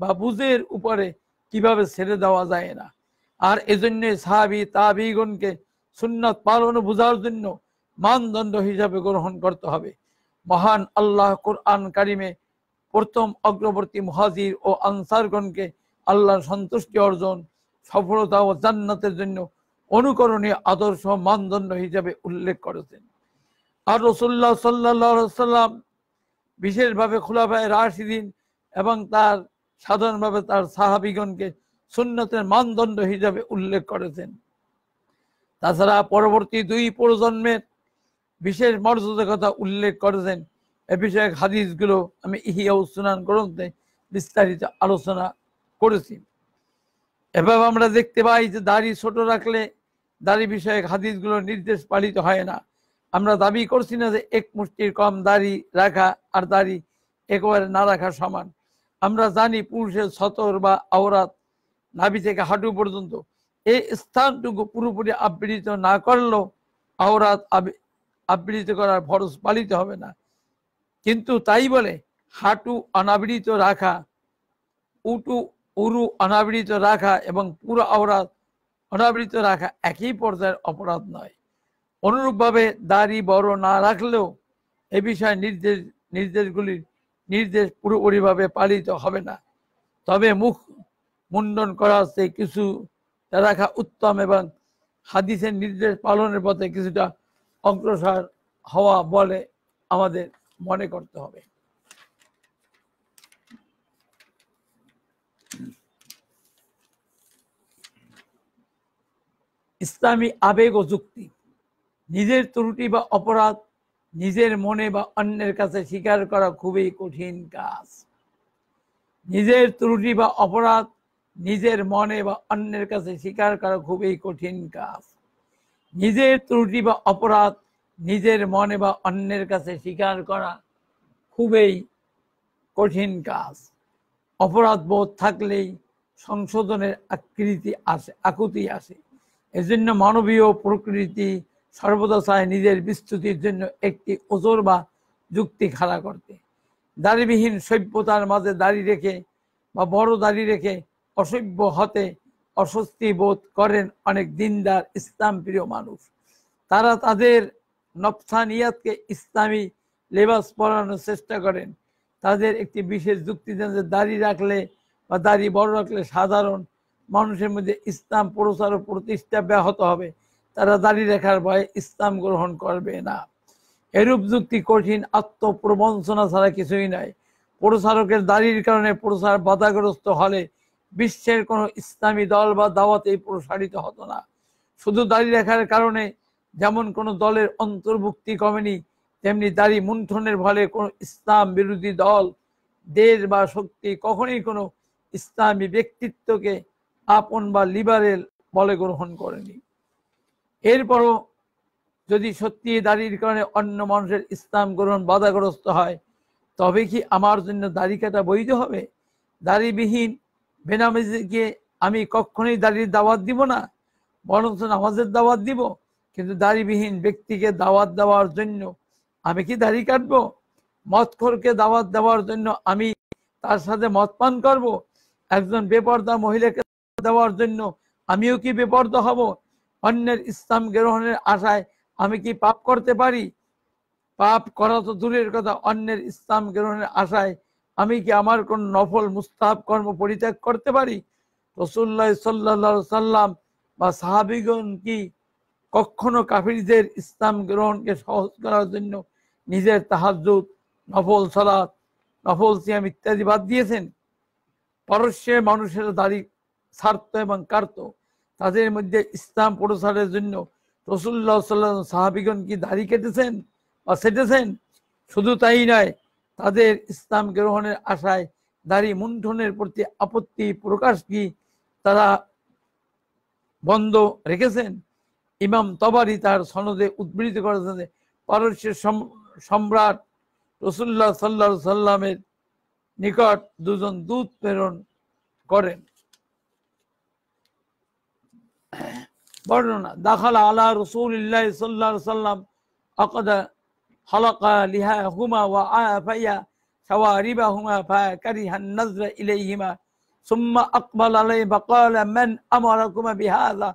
বা বুঝের উপরে কিভাবে ছেড়ে দেওয়া যায় না আর এজন্য সাহাবি তাবিগণকে সুন্নত পালন বোঝার জন্য মানদণ্ড হিসাবে গ্রহণ করতে হবে মহান আল্লাহ কোরআন কারিমে প্রথম অগ্রবর্তী মহাজির ও আনসারগণকে আল্লাহর সন্তুষ্টি অর্জন সফলতা ও জান্নাতের জন্য অনুকরণীয় আদর্শ মানদণ্ড হিসাবে উল্লেখ করেছেন আর রসুল্লাহ সাল্লাহ সাল্লাম বিশেষভাবে খোলাফায় রাশিদিন এবং তার সাধারণভাবে তার সাহাবিগণকে সুন্নতের মানদণ্ড হিসাবে উল্লেখ করেছেন তাছাড়া পরবর্তী দুই প্রজন্মের বিশেষ মর্যাদার কথা উল্লেখ করেছেন এ বিষয়ে হাদিসগুলো আমি ইহিয়া উসুনান গ্রন্থে বিস্তারিত আলোচনা করেছি এভাবে আমরা দেখতে পাই যে দাড়ি ছোট রাখলে দাড়ি বিষয়ক হাদিসগুলো নির্দেশ পালিত হয় না আমরা দাবি করছি না যে এক মুষ্টির কম দাড়ি রাখা আর দাড়ি একেবারে না রাখা সমান আমরা জানি পুরুষের সতর বা আওরাত নাভি থেকে হাঁটু পর্যন্ত এই স্থানটুকু পুরোপুরি আবৃত না করলেও আওরাত আবৃত করার ফরজ পালিত হবে না কিন্তু তাই বলে হাঁটু অনাবৃত রাখা উটু উরু অনাবৃত রাখা এবং পুরো আওরাত অনাবৃত রাখা একই পর্যায়ের অপরাধ নয় অনুরূপভাবে দাড়ি বড় না রাখলেও এ বিষয়ে নির্দেশ নির্দেশগুলির নির্দেশ পুরোপুরিভাবে পালিত হবে না তবে মুখ মুন্ডন করা সে কিছু রাখা উত্তম এবং হাদিসের নির্দেশ পালনের পথে কিছুটা অগ্রসর হওয়া বলে আমাদের মনে করতে হবে ইসলামী আবেগ ও যুক্তি নিজের ত্রুটি বা অপরাধ নিজের মনে বা অন্যের কাছে স্বীকার করা খুবই কঠিন কাজ নিজের ত্রুটি বা অপরাধ নিজের মনে বা অন্যের কাছে স্বীকার করা খুবই কঠিন কাজ নিজের ত্রুটি বা অপরাধ নিজের মনে বা অন্যের কাছে স্বীকার করা খুবই কঠিন কাজ অপরাধ বোধ থাকলেই সংশোধনের আকৃতি আসে আকুতি আসে এজন্য মানবীয় প্রকৃতি সর্বদা চায় নিজের বিস্তুতির জন্য একটি ওজোর বা যুক্তি খাড়া করতে দাড়িবিহীন সভ্যতার মাঝে দাড়ি রেখে বা বড় দাড়ি রেখে অসভ্য হতে অস্বস্তি বোধ করেন অনেক দিনদার ইসলাম প্রিয় মানুষ তারা তাদের নফসানিয়াতকে ইসলামী লেবাস পরানোর চেষ্টা করেন তাদের একটি বিশেষ যুক্তি দেন যে দাড়ি রাখলে বা দাড়ি বড় রাখলে সাধারণ মানুষের মধ্যে ইসলাম প্রচার ও প্রতিষ্ঠা ব্যাহত হবে তারা দাঁড়িয়ে রেখার ভয়ে ইসলাম গ্রহণ করবে না এরূপ যুক্তি কঠিন আত্মপ্রবঞ্চনা ছাড়া কিছুই নয় প্রচারকের দাঁড়ির কারণে প্রচার বাধাগ্রস্ত হলে বিশ্বের কোনো ইসলামী দল বা দাওয়াতে প্রসারিত হতো না শুধু দাঁড়িয়ে রেখার কারণে যেমন কোনো দলের অন্তর্ভুক্তি কমেনি তেমনি দাড়ি মুন্ঠনের ফলে কোনো ইসলাম বিরোধী দল দেশ বা শক্তি কখনই কোনো ইসলামী ব্যক্তিত্বকে আপন বা লিবারেল বলে গ্রহণ করেনি এরপরও যদি সত্যি দাড়ির কারণে অন্য মানুষের ইসলাম গ্রহণ বাধাগ্রস্ত হয় তবে কি আমার জন্য দাড়ি কাটা বৈধ হবে দাড়িবিহীন বেনামেজিকে আমি কখনোই দাড়ির দাওয়াত দিব না বরঞ্চ নামাজের দাওয়াত দিব কিন্তু দাড়িবিহীন ব্যক্তিকে দাওয়াত দেওয়ার জন্য আমি কি দাড়ি কাটবো মদখোরকে দাওয়াত দেওয়ার জন্য আমি তার সাথে মদ পান করবো একজন বেপর্দা মহিলাকে দেওয়ার জন্য আমিও কি বেপর্দা হব অন্যের ইসলাম গ্রহণের আশায় আমি কি পাপ করতে পারি পাপ করা তো দূরের কথা অন্যের ইসলাম গ্রহণের আশায় আমি কি আমার কোন নফল মুস্তাহ কর্ম পরিত্যাগ করতে পারি রসুল্লাহ সাল্লা সাল্লাম বা সাহাবিগণ কি কখনো কাফিরদের ইসলাম গ্রহণকে সহজ করার জন্য নিজের তাহাজুদ নফল সলাদ নফল সিয়াম ইত্যাদি বাদ দিয়েছেন পারস্যে মানুষের দাড়ি স্বার্থ এবং কার্ত তাদের মধ্যে ইসলাম প্রসারের জন্য রসুল্লাহ সাল্লাম সাহাবিগণ কি দাড়ি কেটেছেন বা সেটেছেন শুধু তাই নয় তাদের ইসলাম গ্রহণের আশায় দাড়ি মুন্ঠনের প্রতি আপত্তি প্রকাশ কি তারা বন্ধ রেখেছেন ইমাম তবারি তার সনদে উদ্বৃত করেছেন পারস্যের সম্রাট রসুল্লাহ সাল্লা সাল্লামের নিকট দুজন দূত প্রেরণ করেন برنا دخل على رسول الله صلى الله عليه وسلم أقد حلق আফাইয়া وعافيا شواربهما فكره কারিহান إليهما ثم أقبل عليه فقال من أمركما بهذا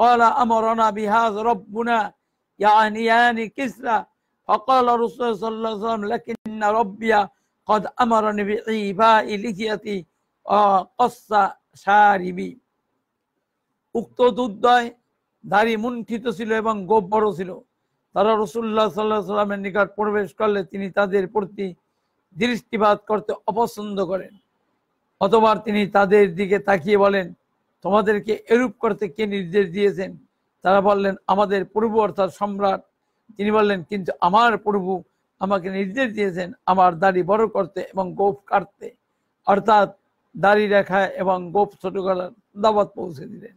قال أمرنا بهذا ربنا يعنيان كسرى فقال رسول الله صلى الله عليه وسلم لكن ربي قد أمرني بإيفاء لحيتي وقص شاربي উক্ত দুর্দয় দাড়ি মুন্ঠিত ছিল এবং গোপ ছিল তারা রসুল্লাহ সাল্লাহ সাল্লামের নিকট প্রবেশ করলে তিনি তাদের প্রতি দৃষ্টিপাত করতে অপছন্দ করেন অতবার তিনি তাদের দিকে তাকিয়ে বলেন তোমাদেরকে এরূপ করতে কে নির্দেশ দিয়েছেন তারা বললেন আমাদের প্রভু অর্থাৎ সম্রাট তিনি বললেন কিন্তু আমার প্রভু আমাকে নির্দেশ দিয়েছেন আমার দাড়ি বড় করতে এবং গোফ কাটতে অর্থাৎ দাড়ি রেখায় এবং গোফ ছোট করার দাবাত পৌঁছে দিলেন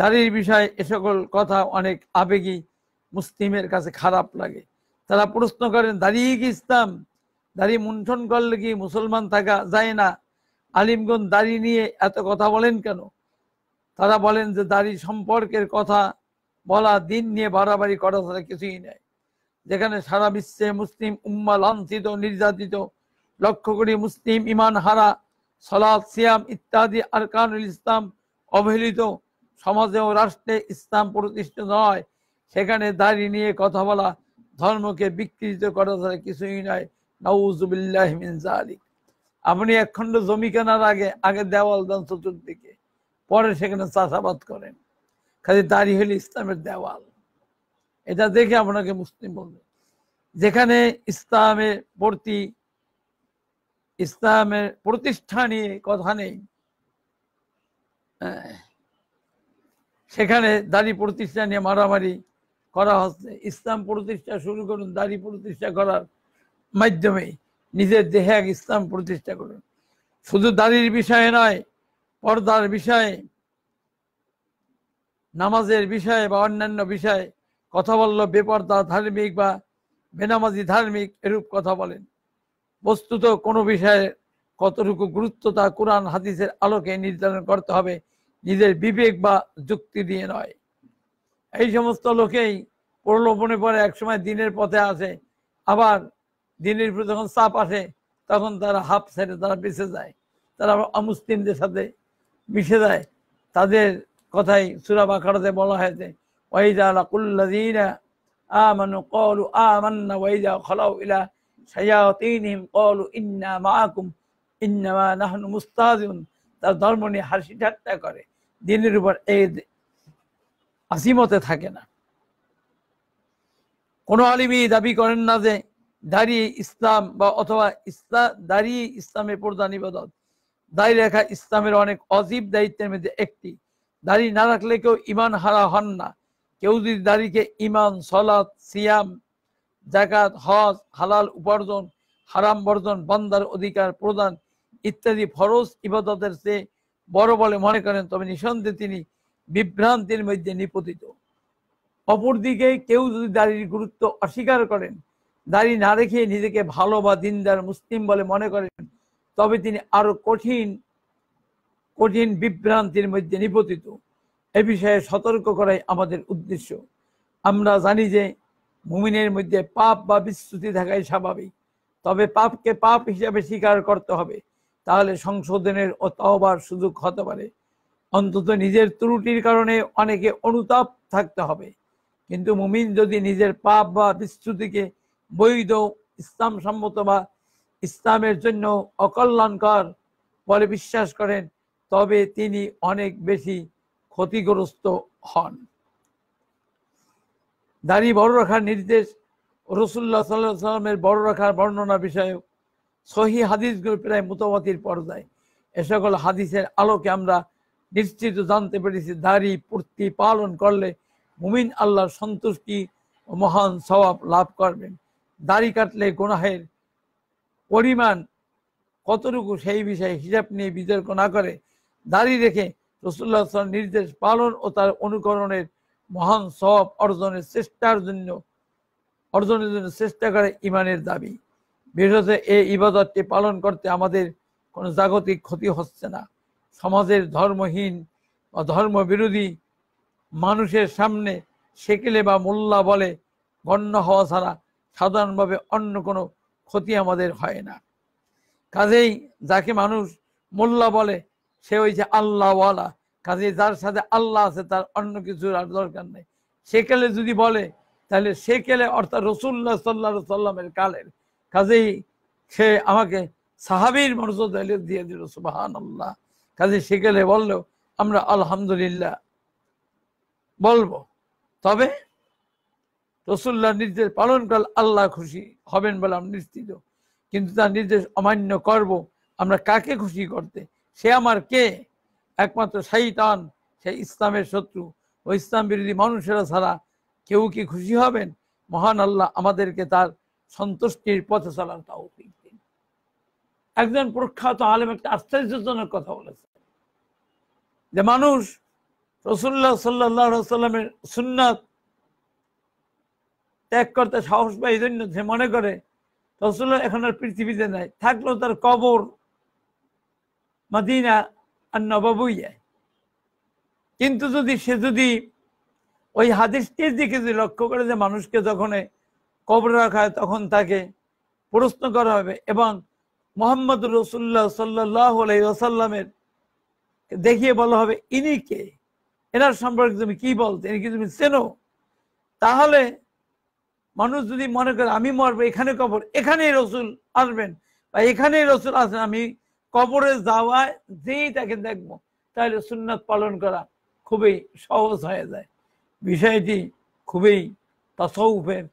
দাড়ির বিষয়ে এ সকল কথা অনেক আবেগী মুসলিমের কাছে খারাপ লাগে তারা প্রশ্ন করেন দাঁড়িয়ে কি ইসলাম দাড়ি মুন্ঠন করলে কি মুসলমান থাকা যায় না আলিমগঞ্জ দাড়ি নিয়ে এত কথা বলেন কেন তারা বলেন যে দাড়ি সম্পর্কের কথা বলা দিন নিয়ে বাড়াবাড়ি করা ছাড়া কিছুই নেই যেখানে সারা বিশ্বে মুসলিম উম্মা লাঞ্ছিত নির্যাতিত লক্ষ্য করি মুসলিম ইমান হারা সলাদ সিয়াম ইত্যাদি আরকানুল ইসলাম অবহেলিত সমাজে ও রাষ্ট্রে ইসলাম প্রতিষ্ঠিত নয় সেখানে দাঁড়িয়ে নিয়ে কথা বলা ধর্মকে বিকৃত করা ছাড়া কিছুই নয় নউজুবিল্লাহ আপনি একখণ্ড জমি কেনার আগে আগে দেওয়াল দেন চতুর্দিকে পরে সেখানে চাষাবাদ করেন খালি দাড়ি হলে ইসলামের দেওয়াল এটা দেখে আপনাকে মুসলিম বলবে যেখানে ইসলামের প্রতি ইসলামের প্রতিষ্ঠা নিয়ে কথা নেই হ্যাঁ সেখানে দাড়ি প্রতিষ্ঠা নিয়ে মারামারি করা হচ্ছে ইসলাম প্রতিষ্ঠা শুরু করুন দাড়ি প্রতিষ্ঠা করার মাধ্যমে নিজের দেহে এক ইসলাম প্রতিষ্ঠা করুন শুধু দাড়ির বিষয়ে নয় পর্দার বিষয়ে নামাজের বিষয়ে বা অন্যান্য বিষয়ে কথা বলল বেপর্দা ধার্মিক বা বেনামাজি ধার্মিক এরূপ কথা বলেন বস্তুত কোনো বিষয়ে কতটুকু গুরুত্ব তা কোরআন হাদিসের আলোকে নির্ধারণ করতে হবে নিজের বিবেক বা যুক্তি দিয়ে নয় এই সমস্ত লোকেই প্রলোভনে পরে একসময় দিনের পথে আসে আবার দিনের উপর যখন চাপ আসে তখন তারা হাফ ছেড়ে তারা বেঁচে যায় তারা অমুসলিমদের সাথে মিশে যায় তাদের কথাই সুরা বাখারাতে বলা হয়েছে ওয়াইজা লাকুল্লাদিনা আমানু কলু আমান্না ওয়াইজা খলাউ ইলা শায়াতিনহিম কলু ইন্না মাআকুম ইন্নামা নাহনু মুস্তাজিউন তার ধর্ম নিয়ে হাসি ঠাট্টা করে দিনের উপর এই আসিমতে থাকে না কোনো আলিমি দাবি করেন না যে দাঁড়িয়ে ইসলাম বা অথবা ইসলাম দাঁড়িয়ে ইসলামের প্রধান ইবাদত দাঁড়িয়ে রাখা ইসলামের অনেক অজীব দায়িত্বের মধ্যে একটি দাঁড়িয়ে না রাখলে কেউ ইমান হারা হন না কেউ যদি দাঁড়িয়ে ইমান সলাদ সিয়াম জাকাত হজ হালাল উপার্জন হারাম বর্জন বন্দার অধিকার প্রদান ইত্যাদি ফরজ ইবাদতের চেয়ে বড় বলে মনে করেন তবে নিঃসন্দেহে তিনি বিভ্রান্তির মধ্যে নিপতিত অপরদিকে কেউ যদি দাড়ির গুরুত্ব অস্বীকার করেন দাড়ি না রেখে নিজেকে ভালো বা দিনদার মুসলিম বলে মনে করেন তবে তিনি আরো কঠিন কঠিন বিভ্রান্তির মধ্যে নিপতিত এ বিষয়ে সতর্ক করাই আমাদের উদ্দেশ্য আমরা জানি যে মুমিনের মধ্যে পাপ বা বিস্তুতি থাকাই স্বাভাবিক তবে পাপকে পাপ হিসাবে স্বীকার করতে হবে তাহলে সংশোধনের ও তহবার সুযোগ হতে পারে অন্তত নিজের ত্রুটির কারণে অনেকে অনুতাপ থাকতে হবে কিন্তু মুমিন যদি নিজের পাপ বা বিস্তুতিকে বৈধ ইসলাম সম্মত বা ইসলামের জন্য অকল্যাণকর বলে বিশ্বাস করেন তবে তিনি অনেক বেশি ক্ষতিগ্রস্ত হন দাড়ি বড় রাখার নির্দেশ রসুল্লাহ সাল্লাহ সাল্লামের বড় রাখার বর্ণনা বিষয়ক সহি হাদিসগুলো প্রায় মোতাবাতির পর্যায় এ সকল হাদিসের আলোকে আমরা নিশ্চিত জানতে পেরেছি দাড়ি পূর্তি পালন করলে মুমিন আল্লাহর সন্তুষ্টি ও মহান স্বভাব লাভ করবেন দাড়ি কাটলে গোনাহের পরিমাণ কতটুকু সেই বিষয়ে হিসাব নিয়ে বিতর্ক না করে দাড়ি রেখে রসুল্লাহ নির্দেশ পালন ও তার অনুকরণের মহান স্বভাব অর্জনের চেষ্টার জন্য অর্জনের জন্য চেষ্টা করে ইমানের দাবি বিশেষ এই ইবাদতটি পালন করতে আমাদের কোনো জাগতিক ক্ষতি হচ্ছে না সমাজের ধর্মহীন বা ধর্মবিরোধী মানুষের সামনে সেকেলে বা মোল্লা বলে গণ্য হওয়া ছাড়া সাধারণভাবে অন্য কোনো ক্ষতি আমাদের হয় না কাজেই যাকে মানুষ মোল্লা বলে সে ওই যে আল্লাহওয়ালা কাজেই যার সাথে আল্লাহ আছে তার অন্য কিছুর আর দরকার নেই সেকেলে যদি বলে তাহলে সেকেলে অর্থাৎ রসুল্লাহ সাল্লা সাল্লামের কালের কাজেই সে আমাকে সাহাবির মর্যাদা দিয়ে দিল সুবাহান আল্লাহ কাজে সে গেলে বললেও আমরা আলহামদুলিল্লাহ বলবো তবে রসুল্লাহ নির্দেশ পালন কর আল্লাহ খুশি হবেন বলে আমি নিশ্চিত কিন্তু তার নির্দেশ অমান্য করব আমরা কাকে খুশি করতে সে আমার কে একমাত্র টান সে ইসলামের শত্রু ও ইসলাম বিরোধী মানুষেরা ছাড়া কেউ কি খুশি হবেন মহান আল্লাহ আমাদেরকে তার সন্তুষ্টির পথে চলার তাও দিন একজন প্রখ্যাত আলেম একটা আশ্চর্যজনক কথা বলেছে যে মানুষ রসুল্লাহ সাল্লাহ সাল্লামের সুন্নাত ত্যাগ করতে সাহস পায় এই জন্য সে মনে করে রসুল্লাহ এখন আর পৃথিবীতে নাই থাকলো তার কবর মাদিনা আর নবাবুইয়ায় কিন্তু যদি সে যদি ওই হাদিসটির দিকে যদি লক্ষ্য করে যে মানুষকে যখন কবর রাখা হয় তখন তাকে প্রশ্ন করা হবে এবং মোহাম্মদ রসুল্লাহ সাল্লাহ আসাল্লামের দেখিয়ে বলা হবে ইনি কে এনার সম্পর্কে তুমি কি বলতে ইনি কি তুমি চেনো তাহলে মানুষ যদি মনে করে আমি মরবো এখানে কবর এখানেই রসুল আসবেন বা এখানেই রসুল আসেন আমি কবরে যাওয়ায় যেই তাকে দেখবো তাহলে সুন্নাত পালন করা খুবই সহজ হয়ে যায় বিষয়টি খুবই তাসৌফের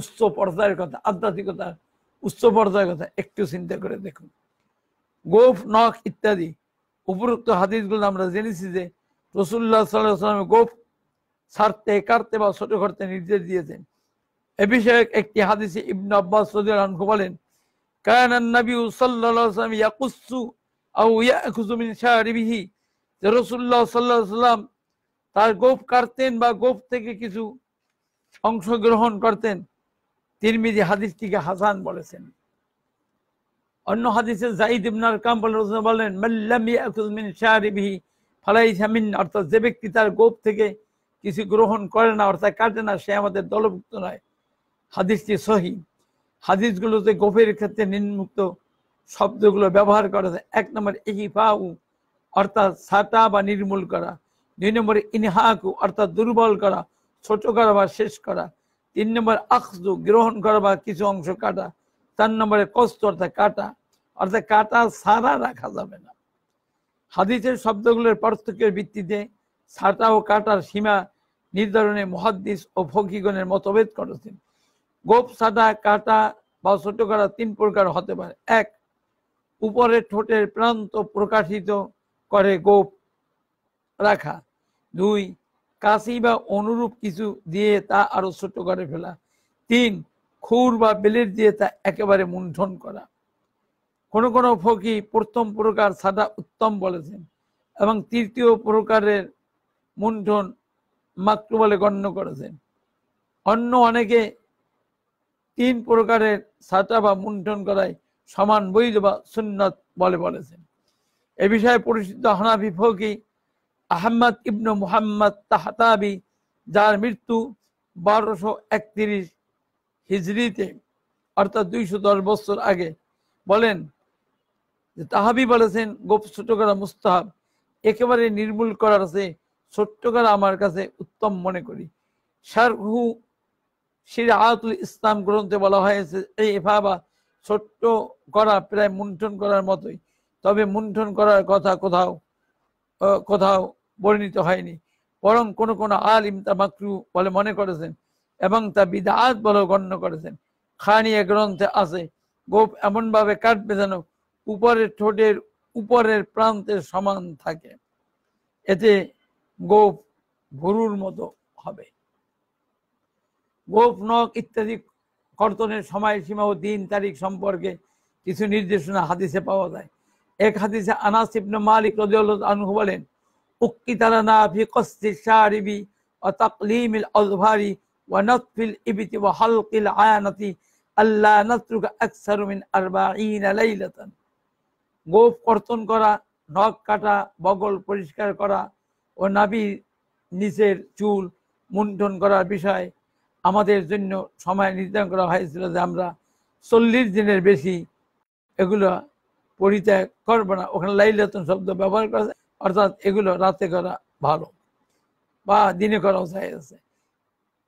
উচ্চ পর্যায়ের কথা আধ্যাত্মিকতার উচ্চ পর্যায়ের কথা একটু চিন্তা করে দেখুন গোফ নখ ইত্যাদি উপরোক্ত হাদিসগুলো আমরা জেনেছি যে রসুল্লাহ সাল্লাহামে গোফ ছাড়তে কাটতে বা ছোট করতে নির্দেশ দিয়েছেন এ বিষয়ে একটি হাদিসে ইবন আব্বাস সদুল্লাহকে বলেন যে রসুল্লাহ তার গোপ কাটতেন বা গোপ থেকে কিছু অংশগ্রহণ করতেন তিরমিজি হাদিসটিকে হাসান বলেছেন অন্য হাদিসে জাইদ ইবনার কাম বলেন মাল্লামি অর্থাৎ যে ব্যক্তি তার গোপ থেকে কিছু গ্রহণ করে না অর্থাৎ কাটে না সে আমাদের দলভুক্ত নয় হাদিসটি সহি হাদিসগুলোতে গোপের ক্ষেত্রে নিম্নমুক্ত শব্দগুলো ব্যবহার করা যায় এক নম্বর ইহিফাউ অর্থাৎ সাটা বা নির্মূল করা দুই নম্বর ইনহাকু অর্থাৎ দুর্বল করা ছোট করা বা শেষ করা তিন নম্বর আখদু গ্রহণ করা বা কিছু অংশ কাটা চার নম্বরে কষ্ট অর্থাৎ কাটা অর্থাৎ কাটা সারা রাখা যাবে না হাদিসের শব্দগুলোর পার্থক্যের ভিত্তিতে ছাটা ও কাটার সীমা নির্ধারণে মহাদ্দিস ও ফকিগণের মতভেদ করেছেন গোপ সাদা কাটা বা ছোট কাটা তিন প্রকার হতে পারে এক উপরে ঠোঁটের প্রান্ত প্রকাশিত করে গোপ রাখা দুই কাশি বা অনুরূপ কিছু দিয়ে তা আরো ছোট করে ফেলা তিন খুর বা বেলের দিয়ে তা একেবারে মুন্ঠন করা কোন কোন ফকি প্রথম প্রকার সাদা উত্তম বলেছেন এবং তৃতীয় প্রকারের মুন্ঠন মাত্র বলে গণ্য করেছেন অন্য অনেকে তিন প্রকারের সাটা বা মুন্ঠন করায় সমান বৈধ বা সুন্নত বলে বলেছেন এ বিষয়ে পরিচিত হানাফি ফকি আহম্মদ ইবনু মুহাম্মদ তাহতাবি যার মৃত্যু বারোশো একত্রিশ হিজড়িতে অর্থাৎ দুইশো দশ বছর আগে বলেন যে তাহাবি বলেছেন গোপ ছোট করা মুস্তাহাব একেবারে নির্মূল করার আছে ছোট্ট করা আমার কাছে উত্তম মনে করি শারহু শির আয়াতুল ইসলাম গ্রন্থে বলা হয়েছে এই এফাবা ছোট্ট করা প্রায় মুন্ঠন করার মতোই তবে মুন্ঠন করার কথা কোথাও কোথাও বর্ণিত হয়নি বরং কোন কোনো আলিম তা মাকরু বলে মনে করেছেন এবং তা বিদাত বলেও গণ্য করেছেন এ গ্রন্থে আছে গোপ এমনভাবে কাটবে যেন উপরের ঠোঁটের উপরের প্রান্তের সমান থাকে এতে গোপ গরুর মতো হবে গোপ নখ ইত্যাদি কর্তনের সময়সীমা ও দিন তারিখ সম্পর্কে কিছু নির্দেশনা হাদিসে পাওয়া যায় এক হাদিসে আনাসিবন মালিক রদিউল্লাহ আনহু বলেন ও তাকলিমিল অলভারি ইবিতি আয়ানতি আল্লাহ গোফ কর্তন করা নখ কাটা বগল পরিষ্কার করা ও নাবি নিচের চুল মুন্ঠন করার বিষয়ে আমাদের জন্য সময় নির্ধারণ করা হয়েছিল যে আমরা চল্লিশ দিনের বেশি এগুলো পরিত্যাগ করবো না ওখানে লাইলতন শব্দ ব্যবহার করা অর্থাৎ এগুলো রাতে করা ভালো বা দিনে করাও যায় আছে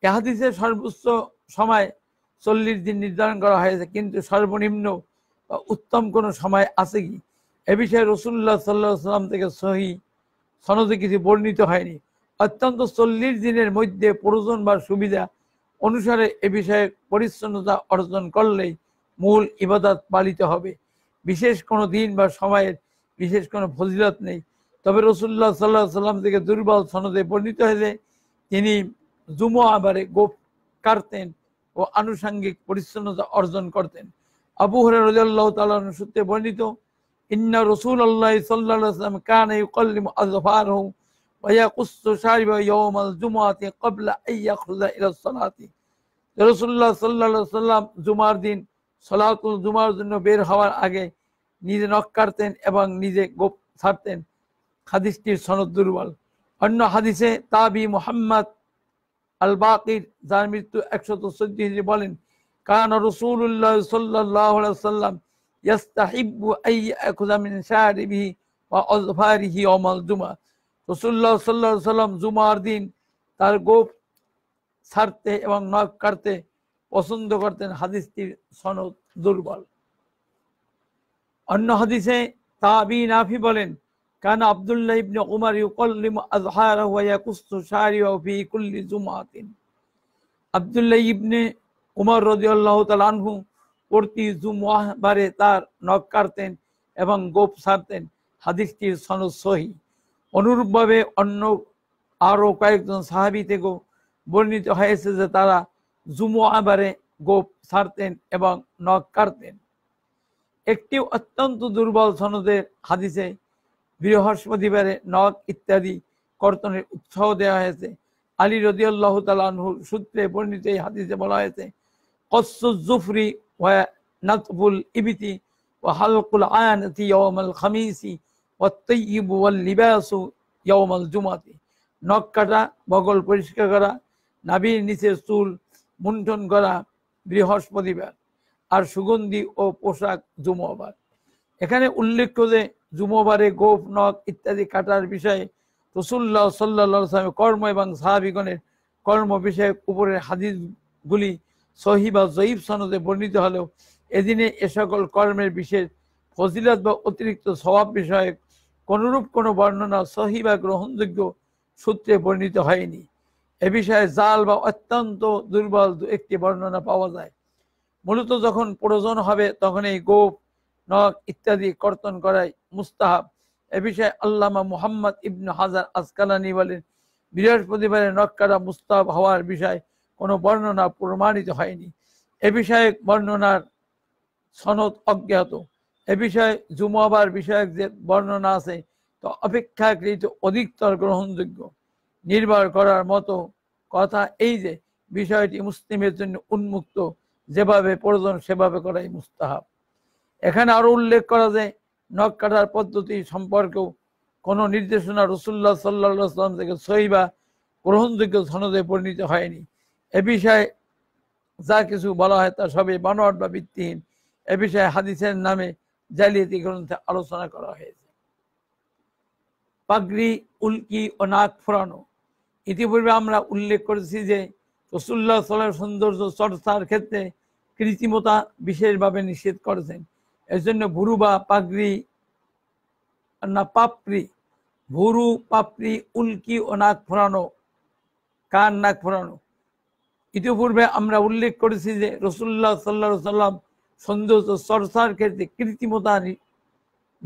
এহাদিসে সর্বোচ্চ সময় চল্লিশ দিন নির্ধারণ করা হয়েছে কিন্তু সর্বনিম্ন উত্তম কোনো সময় আছে কি এ বিষয়ে রসুল্লাহ সাল্লাহ সাল্লাম থেকে সহি সনদে কিছু বর্ণিত হয়নি অত্যন্ত চল্লিশ দিনের মধ্যে প্রয়োজন বা সুবিধা অনুসারে এ বিষয়ে পরিচ্ছন্নতা অর্জন করলেই মূল ইবাদত পালিত হবে বিশেষ কোনো দিন বা সময়ের বিশেষ কোনো ফজিলত নেই তবে রসুল্লাহ সাল্লাহ সাল্লাম থেকে দুর্বল সনদে বর্ণিত হয়েছে তিনি জুমো আবারে গোপ কাটতেন ও আনুষাঙ্গিক পরিচ্ছন্নতা অর্জন করতেন আবু হরে রাজ্লাহ তাল্লাহ সূত্রে বর্ণিত ইন্না রসুল আল্লাহ সাল্লাম কান কল্লিম আজফার হোম রসুল্লাহ জুমার জন্য বের হওয়ার আগে নিজে নখ কাটতেন এবং নিজে গোপ ছাড়তেন হাদিসটির সনদ দুর্বল অন্য হাদিসে তাবি মোহাম্মদ আল বাকির যার মৃত্যু একশত চোদ্দ বলেন কান রসুল্লাহ সাল্লাহ সাল্লাম জুমা সাল্লাম দিন তার গোপ ছাড়তে এবং কাটতে পছন্দ করতেন হাদিসটির সনদ দুর্বল অন্য হাদিসে তাবি নাফি বলেন كان عبد الله بن عمر يقلم أظهاره ويقص شعره في كل جمعة عبد الله بن عمر رضي الله تعالى عنه প্রতি বারে তার নখ কাটতেন এবং গোপ সারতেন হাদিসটির সনদ সহি অনুরূপভাবে অন্য আরও কয়েকজন সাহাবি থেকেও বর্ণিত হয়েছে যে তারা জুমুয়া বারে গোপ সারতেন এবং নখ কাটতেন একটি অত্যন্ত দুর্বল সনদের হাদিসে বৃহস্পতিবারে নখ ইত্যাদি কর্তনের উৎসাহ দেওয়া হয়েছে আলী রদিয়াল্লাহ তালাহুর সূত্রে বর্ণিত এই হাদিসে বলা হয়েছে কসুজুফরি নাতবুল ইবিতি ও হালকুল আয়ানতি ইয়মাল খামিসি ও তৈব লিবাসু ইয়মাল জুমাতি নখ কাটা বগল পরিষ্কার করা নাভির নিচে চুল মুন্ঠন করা বৃহস্পতিবার আর সুগন্ধি ও পোশাক জুমাবার এখানে উল্লেখ্য যে জুমোবারে গোপ নক ইত্যাদি কাটার বিষয়ে রসুল্লাহ সাল্লা কর্ম এবং সাহাবিগণের কর্ম বিষয়ক উপরের হাদিসগুলি সহি বা জয়ীব সনদে বর্ণিত হলেও এদিনে এ সকল কর্মের বিশেষ ফজিলত বা অতিরিক্ত স্বভাব বিষয়ক কোনরূপ কোনো বর্ণনা সহি বা গ্রহণযোগ্য সূত্রে বর্ণিত হয়নি এ বিষয়ে জাল বা অত্যন্ত দুর্বল একটি বর্ণনা পাওয়া যায় মূলত যখন প্রয়োজন হবে তখন এই গোপ নখ ইত্যাদি কর্তন করাই মুস্তাহাব এ বিষয়ে আল্লামা মুহাম্মদ ইবনু হাজার আসকালানি বলেন বৃহস্পতিবারে নখ কাটা মুস্তাহাব হওয়ার বিষয়ে কোনো বর্ণনা প্রমাণিত হয়নি এ বিষয়ে বর্ণনার সনদ অজ্ঞাত এ বিষয়ে জুমাবার বিষয়ক যে বর্ণনা আছে তো অপেক্ষাকৃত অধিকতর গ্রহণযোগ্য নির্ভর করার মতো কথা এই যে বিষয়টি মুসলিমের জন্য উন্মুক্ত যেভাবে প্রয়োজন সেভাবে করাই মুস্তাহাব এখানে আরো উল্লেখ করা যায় নখ কাটার পদ্ধতি সম্পর্কেও কোনো নির্দেশনা রসুল্লাহ সাল্লাহাম থেকে সহি বা গ্রহণযোগ্য সনদে পরিণত হয়নি এ বিষয়ে যা কিছু বলা হয় তা সবে বানোয়াট বা ভিত্তিহীন এ বিষয়ে হাদিসের নামে জালিয়াতি গ্রন্থে আলোচনা করা হয়েছে পাগড়ি উল্কি ও নাক ফোরানো ইতিপূর্বে আমরা উল্লেখ করেছি যে রসুল্লাহ সাল্লাহ সৌন্দর্য চর্চার ক্ষেত্রে কৃত্রিমতা বিশেষভাবে নিষেধ করেছেন এর জন্য ভুরু বা পাগড়ি না পাপড়ি ভুরু পাপড়ি উল্কি ও নাক ফোরানো কান নাক ফোরানো ইতিপূর্বে আমরা উল্লেখ করেছি যে রসুল্লাহ সাল্লা সাল্লাম সৌন্দর্য সরসার ক্ষেত্রে কৃত্রিমতা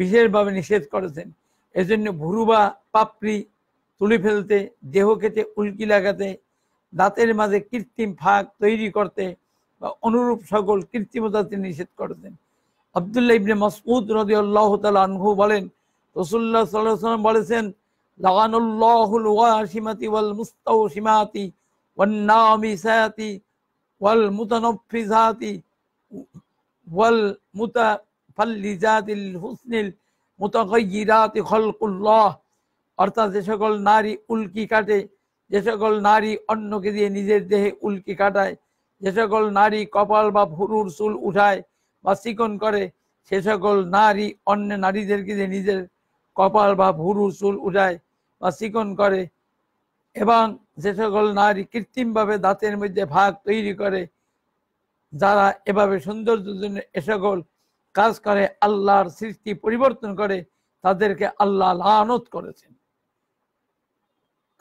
বিশেষভাবে নিষেধ করেছেন এজন্য ভুরু বা পাপড়ি তুলে ফেলতে দেহ খেতে উল্কি লাগাতে দাঁতের মাঝে কৃত্রিম ফাঁক তৈরি করতে বা অনুরূপ সকল কৃত্রিমতা তিনি নিষেধ করেছেন আবদুল্লাহ ইবনে মাসউদ রদি আল্লাহ আনহু বলেন রসুল্লাহ সাল্লাহ সাল্লাম বলেছেন লাগানুল্লাহুল ওয়াসিমাতি ওয়াল মুস্তাউসিমাতি ওয়াল নামিসাতি ওয়াল মুতানফিসাতি ওয়াল মুতাফাল্লিজাতিল হুসনিল মুতাগাইয়িরাতি খলকুল্লাহ অর্থাৎ যে সকল নারী উল্কি কাটে যে সকল নারী অন্যকে দিয়ে নিজের দেহে উল্কি কাটায় যে সকল নারী কপাল বা ভুরুর চুল উঠায় বা চিকন করে সে সকল নারী অন্য নারীদেরকে যে নিজের কপাল বা ভুরু চুল উঠায় বা চিকন করে এবং যে সকল নারী কৃত্রিমভাবে দাঁতের মধ্যে ভাগ তৈরি করে যারা এভাবে সৌন্দর্যের জন্য এ সকল কাজ করে আল্লাহর সৃষ্টি পরিবর্তন করে তাদেরকে আল্লাহ লানত করেছেন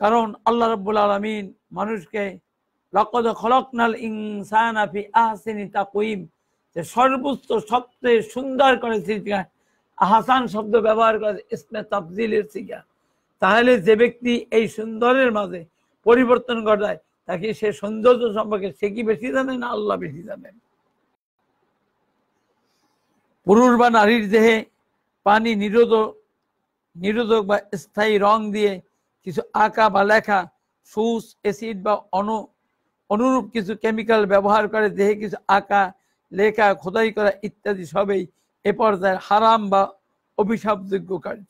কারণ আল্লাহ রব্বুল আলমিন মানুষকে লকদ খলকনাল ইনসান আফি আহসিনী তাকুইম যে সর্বোচ্চ সবচেয়ে সুন্দর করে সিগা আহাসান শব্দ ব্যবহার করে ইসমে তফজিলের সিগা তাহলে যে ব্যক্তি এই সুন্দরের মাঝে পরিবর্তন ঘটায় তাকে সে সৌন্দর্য সম্পর্কে সে কি বেশি জানে না আল্লাহ বেশি জানেন পুরুষ বা নারীর দেহে পানি নিরোধক নিরোধক বা স্থায়ী রং দিয়ে কিছু আঁকা বা লেখা সুস অ্যাসিড বা অনু অনুরূপ কিছু কেমিক্যাল ব্যবহার করে দেহে কিছু আঁকা লেখা খোদাই করা ইত্যাদি সবেই এ পর্যায়ের হারাম বা অভিশাপযোগ্য কার্য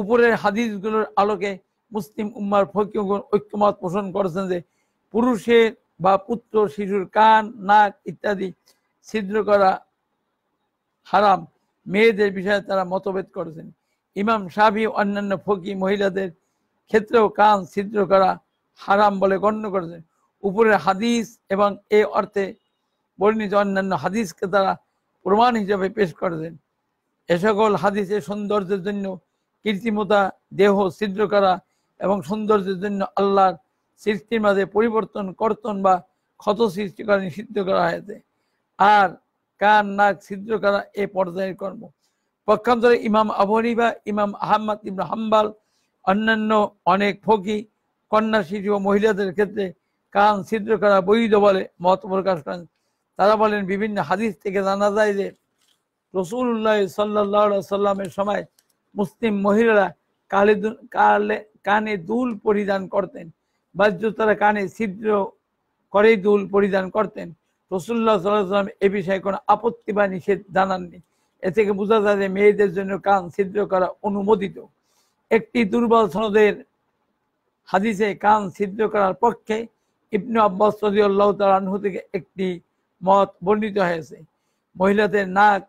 উপরের হাদিসগুলোর আলোকে মুসলিম উম্মার ফকিগণ ঐক্যমত পোষণ করেছেন যে পুরুষের বা পুত্র শিশুর কান নাক ইত্যাদি ছিদ্র করা হারাম মেয়েদের বিষয়ে তারা মতভেদ করেছেন ইমাম সাবি অন্যান্য ফকি মহিলাদের ক্ষেত্রেও কান ছিদ্র করা হারাম বলে গণ্য করেছেন উপরের হাদিস এবং এ অর্থে বর্ণিত অন্যান্য হাদিসকে তারা প্রমাণ হিসেবে পেশ দেন এ সকল হাদিসের সৌন্দর্যের জন্য কীর্তিমতা দেহ ছিদ্র করা এবং সৌন্দর্যের জন্য আল্লাহর সৃষ্টির মাঝে পরিবর্তন কর্তন বা ক্ষত সৃষ্টি করা নিষিদ্ধ করা হয়েছে আর কান নাক ছিদ্র করা এ পর্যায়ের কর্ম পক্ষান্তরে ইমাম আবহরিবা ইমাম আহম্মদ ইবন হাম্বাল অন্যান্য অনেক ফকি কন্যা শিশু ও মহিলাদের ক্ষেত্রে কান ছিদ্র করা বৈধ বলে মত প্রকাশ করেন তারা বলেন বিভিন্ন হাদিস থেকে জানা যায় যে রসুল্লাহ সাল্লাহ সাল্লামের সময় মুসলিম মহিলারা কালে কালে কানে দুল পরিধান করতেন তারা কানে ছিদ্র করে দুল পরিধান করতেন রসুল্লাহ সাল্লাম এ বিষয়ে কোনো আপত্তি বা নিষেধ জানাননি এ থেকে বোঝা যায় যে মেয়েদের জন্য কান ছিদ্র করা অনুমোদিত একটি দুর্বল সনদের হাদিসে কান ছিদ্র করার পক্ষে ইবনু আব্বাস সদিউল্লাহ আল্লাহ তালু থেকে একটি মত বর্ণিত হয়েছে মহিলাদের নাক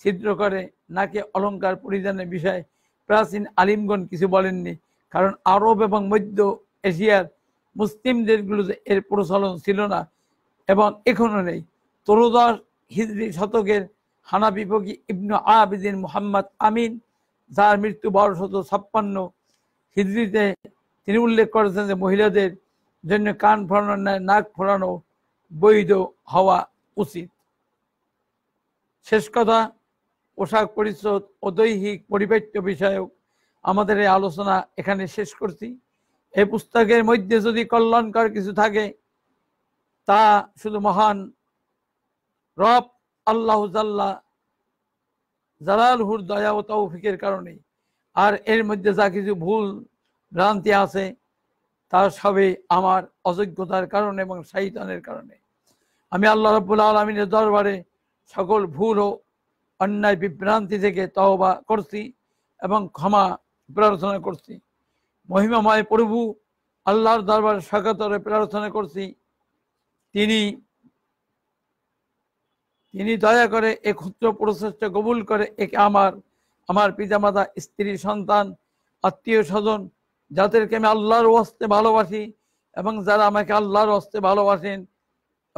ছিদ্র করে নাকে অলঙ্কার পরিধানের বিষয়ে প্রাচীন আলিমগণ কিছু বলেননি কারণ আরব এবং মধ্য এশিয়ার মুসলিম দেশগুলোতে এর প্রচলন ছিল না এবং এখনও নেই তরুদাস হিজরি শতকের হানা হানাবিপকি ইবনু আবিদিন মোহাম্মদ আমিন যার মৃত্যু বারোশত ছাপ্পান্ন হিজড়িতে তিনি উল্লেখ করেছেন যে মহিলাদের জন্য কান ফোরানো নাক ফোরানো বৈধ হওয়া উচিত শেষ কথা পোশাক পরিচ্ছদ ও দৈহিক পরিপাট্য বিষয়ক আমাদের এই আলোচনা এখানে শেষ করছি এই পুস্তকের মধ্যে যদি কল্যাণকর কিছু থাকে তা শুধু মহান রব আল্লাহ জাল্লা হুর দয়া ও তৌফিকের কারণে আর এর মধ্যে যা কিছু ভুল ভ্রান্তি আছে তার সবে আমার অযোগ্যতার কারণে এবং শাহিদানের কারণে আমি আল্লাহ রব্বুল আলমিনের দরবারে সকল ভুল ও অন্যায় বিভ্রান্তি থেকে তহবা করছি এবং ক্ষমা প্রার্থনা করছি মহিমাময় প্রভু আল্লাহর দরবারে স্বাগতরে প্রার্থনা করছি তিনি তিনি দয়া করে এ ক্ষুদ্র প্রচেষ্টা কবুল করে একে আমার আমার পিতামাতা স্ত্রী সন্তান আত্মীয় স্বজন যাদেরকে আমি আল্লাহর অস্তে ভালোবাসি এবং যারা আমাকে আল্লাহর অস্তে ভালোবাসেন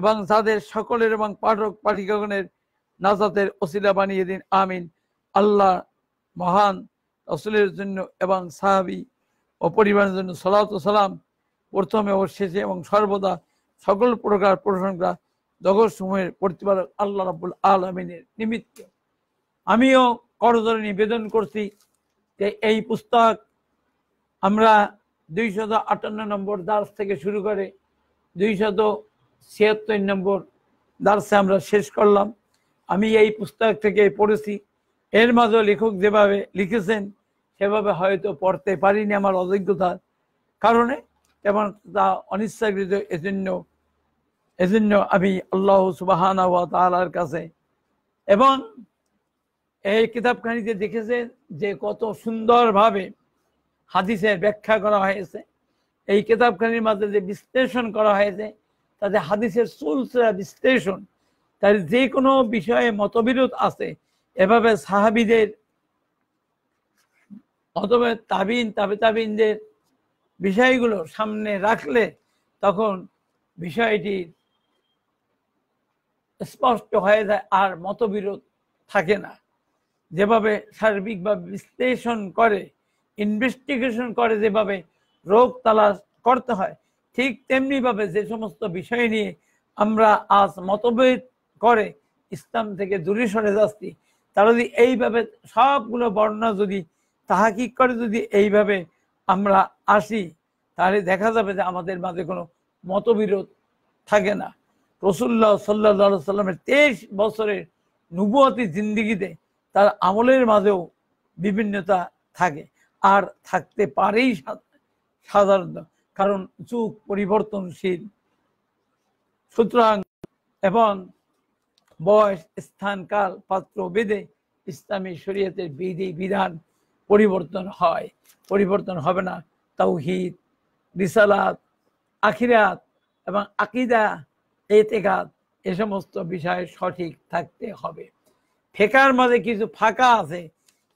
এবং যাদের সকলের এবং পাঠক পাঠিকগণের নাজাতের ওসিলা বানিয়ে দিন আমিন আল্লাহ মহান রসুলের জন্য এবং সাহাবি ও পরিবারের জন্য সলাত সালাম প্রথমে ও শেষে এবং সর্বদা সকল প্রকার প্রশংসা জগৎ সমূহের প্রতিপালক আল্লাহ রাবুল আলমিনের নিমিত্ত আমিও করজরে নিবেদন করছি যে এই পুস্তক আমরা দুইশত আটান্ন নম্বর দার্স থেকে শুরু করে দুইশত ছিয়াত্তর নম্বর দার্সে আমরা শেষ করলাম আমি এই পুস্তক থেকে পড়েছি এর মাঝে লেখক যেভাবে লিখেছেন সেভাবে হয়তো পড়তে পারিনি আমার অযোগ্যতার কারণে এবং তা অনিচ্ছাকৃত এজন্য এজন্য আমি আল্লাহ সুবাহানা তালার কাছে এবং এই কিতাবখানিতে দেখেছেন যে কত সুন্দরভাবে হাদিসের ব্যাখ্যা করা হয়েছে এই কেতাবখানির মাঝে যে বিশ্লেষণ করা হয়েছে তাতে হাদিসের সুলসরা বিশ্লেষণ তার যে কোনো বিষয়ে মতবিরোধ আছে এভাবে সাহাবিদের অথবা তাবিন তাবে তাবিনদের বিষয়গুলো সামনে রাখলে তখন বিষয়টি স্পষ্ট হয়ে যায় আর মতবিরোধ থাকে না যেভাবে সার্বিকভাবে বিশ্লেষণ করে ইনভেস্টিগেশন করে যেভাবে রোগ তালাশ করতে হয় ঠিক তেমনিভাবে যে সমস্ত বিষয় নিয়ে আমরা আজ মতভেদ করে ইসলাম থেকে দূরে সরে যাচ্ছি তারা যদি এইভাবে সবগুলো বর্ণনা যদি তাহা কি করে যদি এইভাবে আমরা আসি তাহলে দেখা যাবে যে আমাদের মাঝে কোনো মতবিরোধ থাকে না রসুল্লাহ সাল্লা সাল্লামের তেইশ বছরের নুবুয়াতি জিন্দিগিতে তার আমলের মাঝেও বিভিন্নতা থাকে আর থাকতে পারেই সাধারণ কারণ যুগ পরিবর্তনশীল সুতরাং এবং বয়স স্থানকাল পাত্র বেদে ইসলামী শরীয়তের বিধি বিধান পরিবর্তন হয় পরিবর্তন হবে না তৌহিদ রিসালাত আখিরাত এবং আকিদা এতেকাত এ সমস্ত বিষয়ে সঠিক থাকতে হবে ফেকার মাঝে কিছু ফাঁকা আছে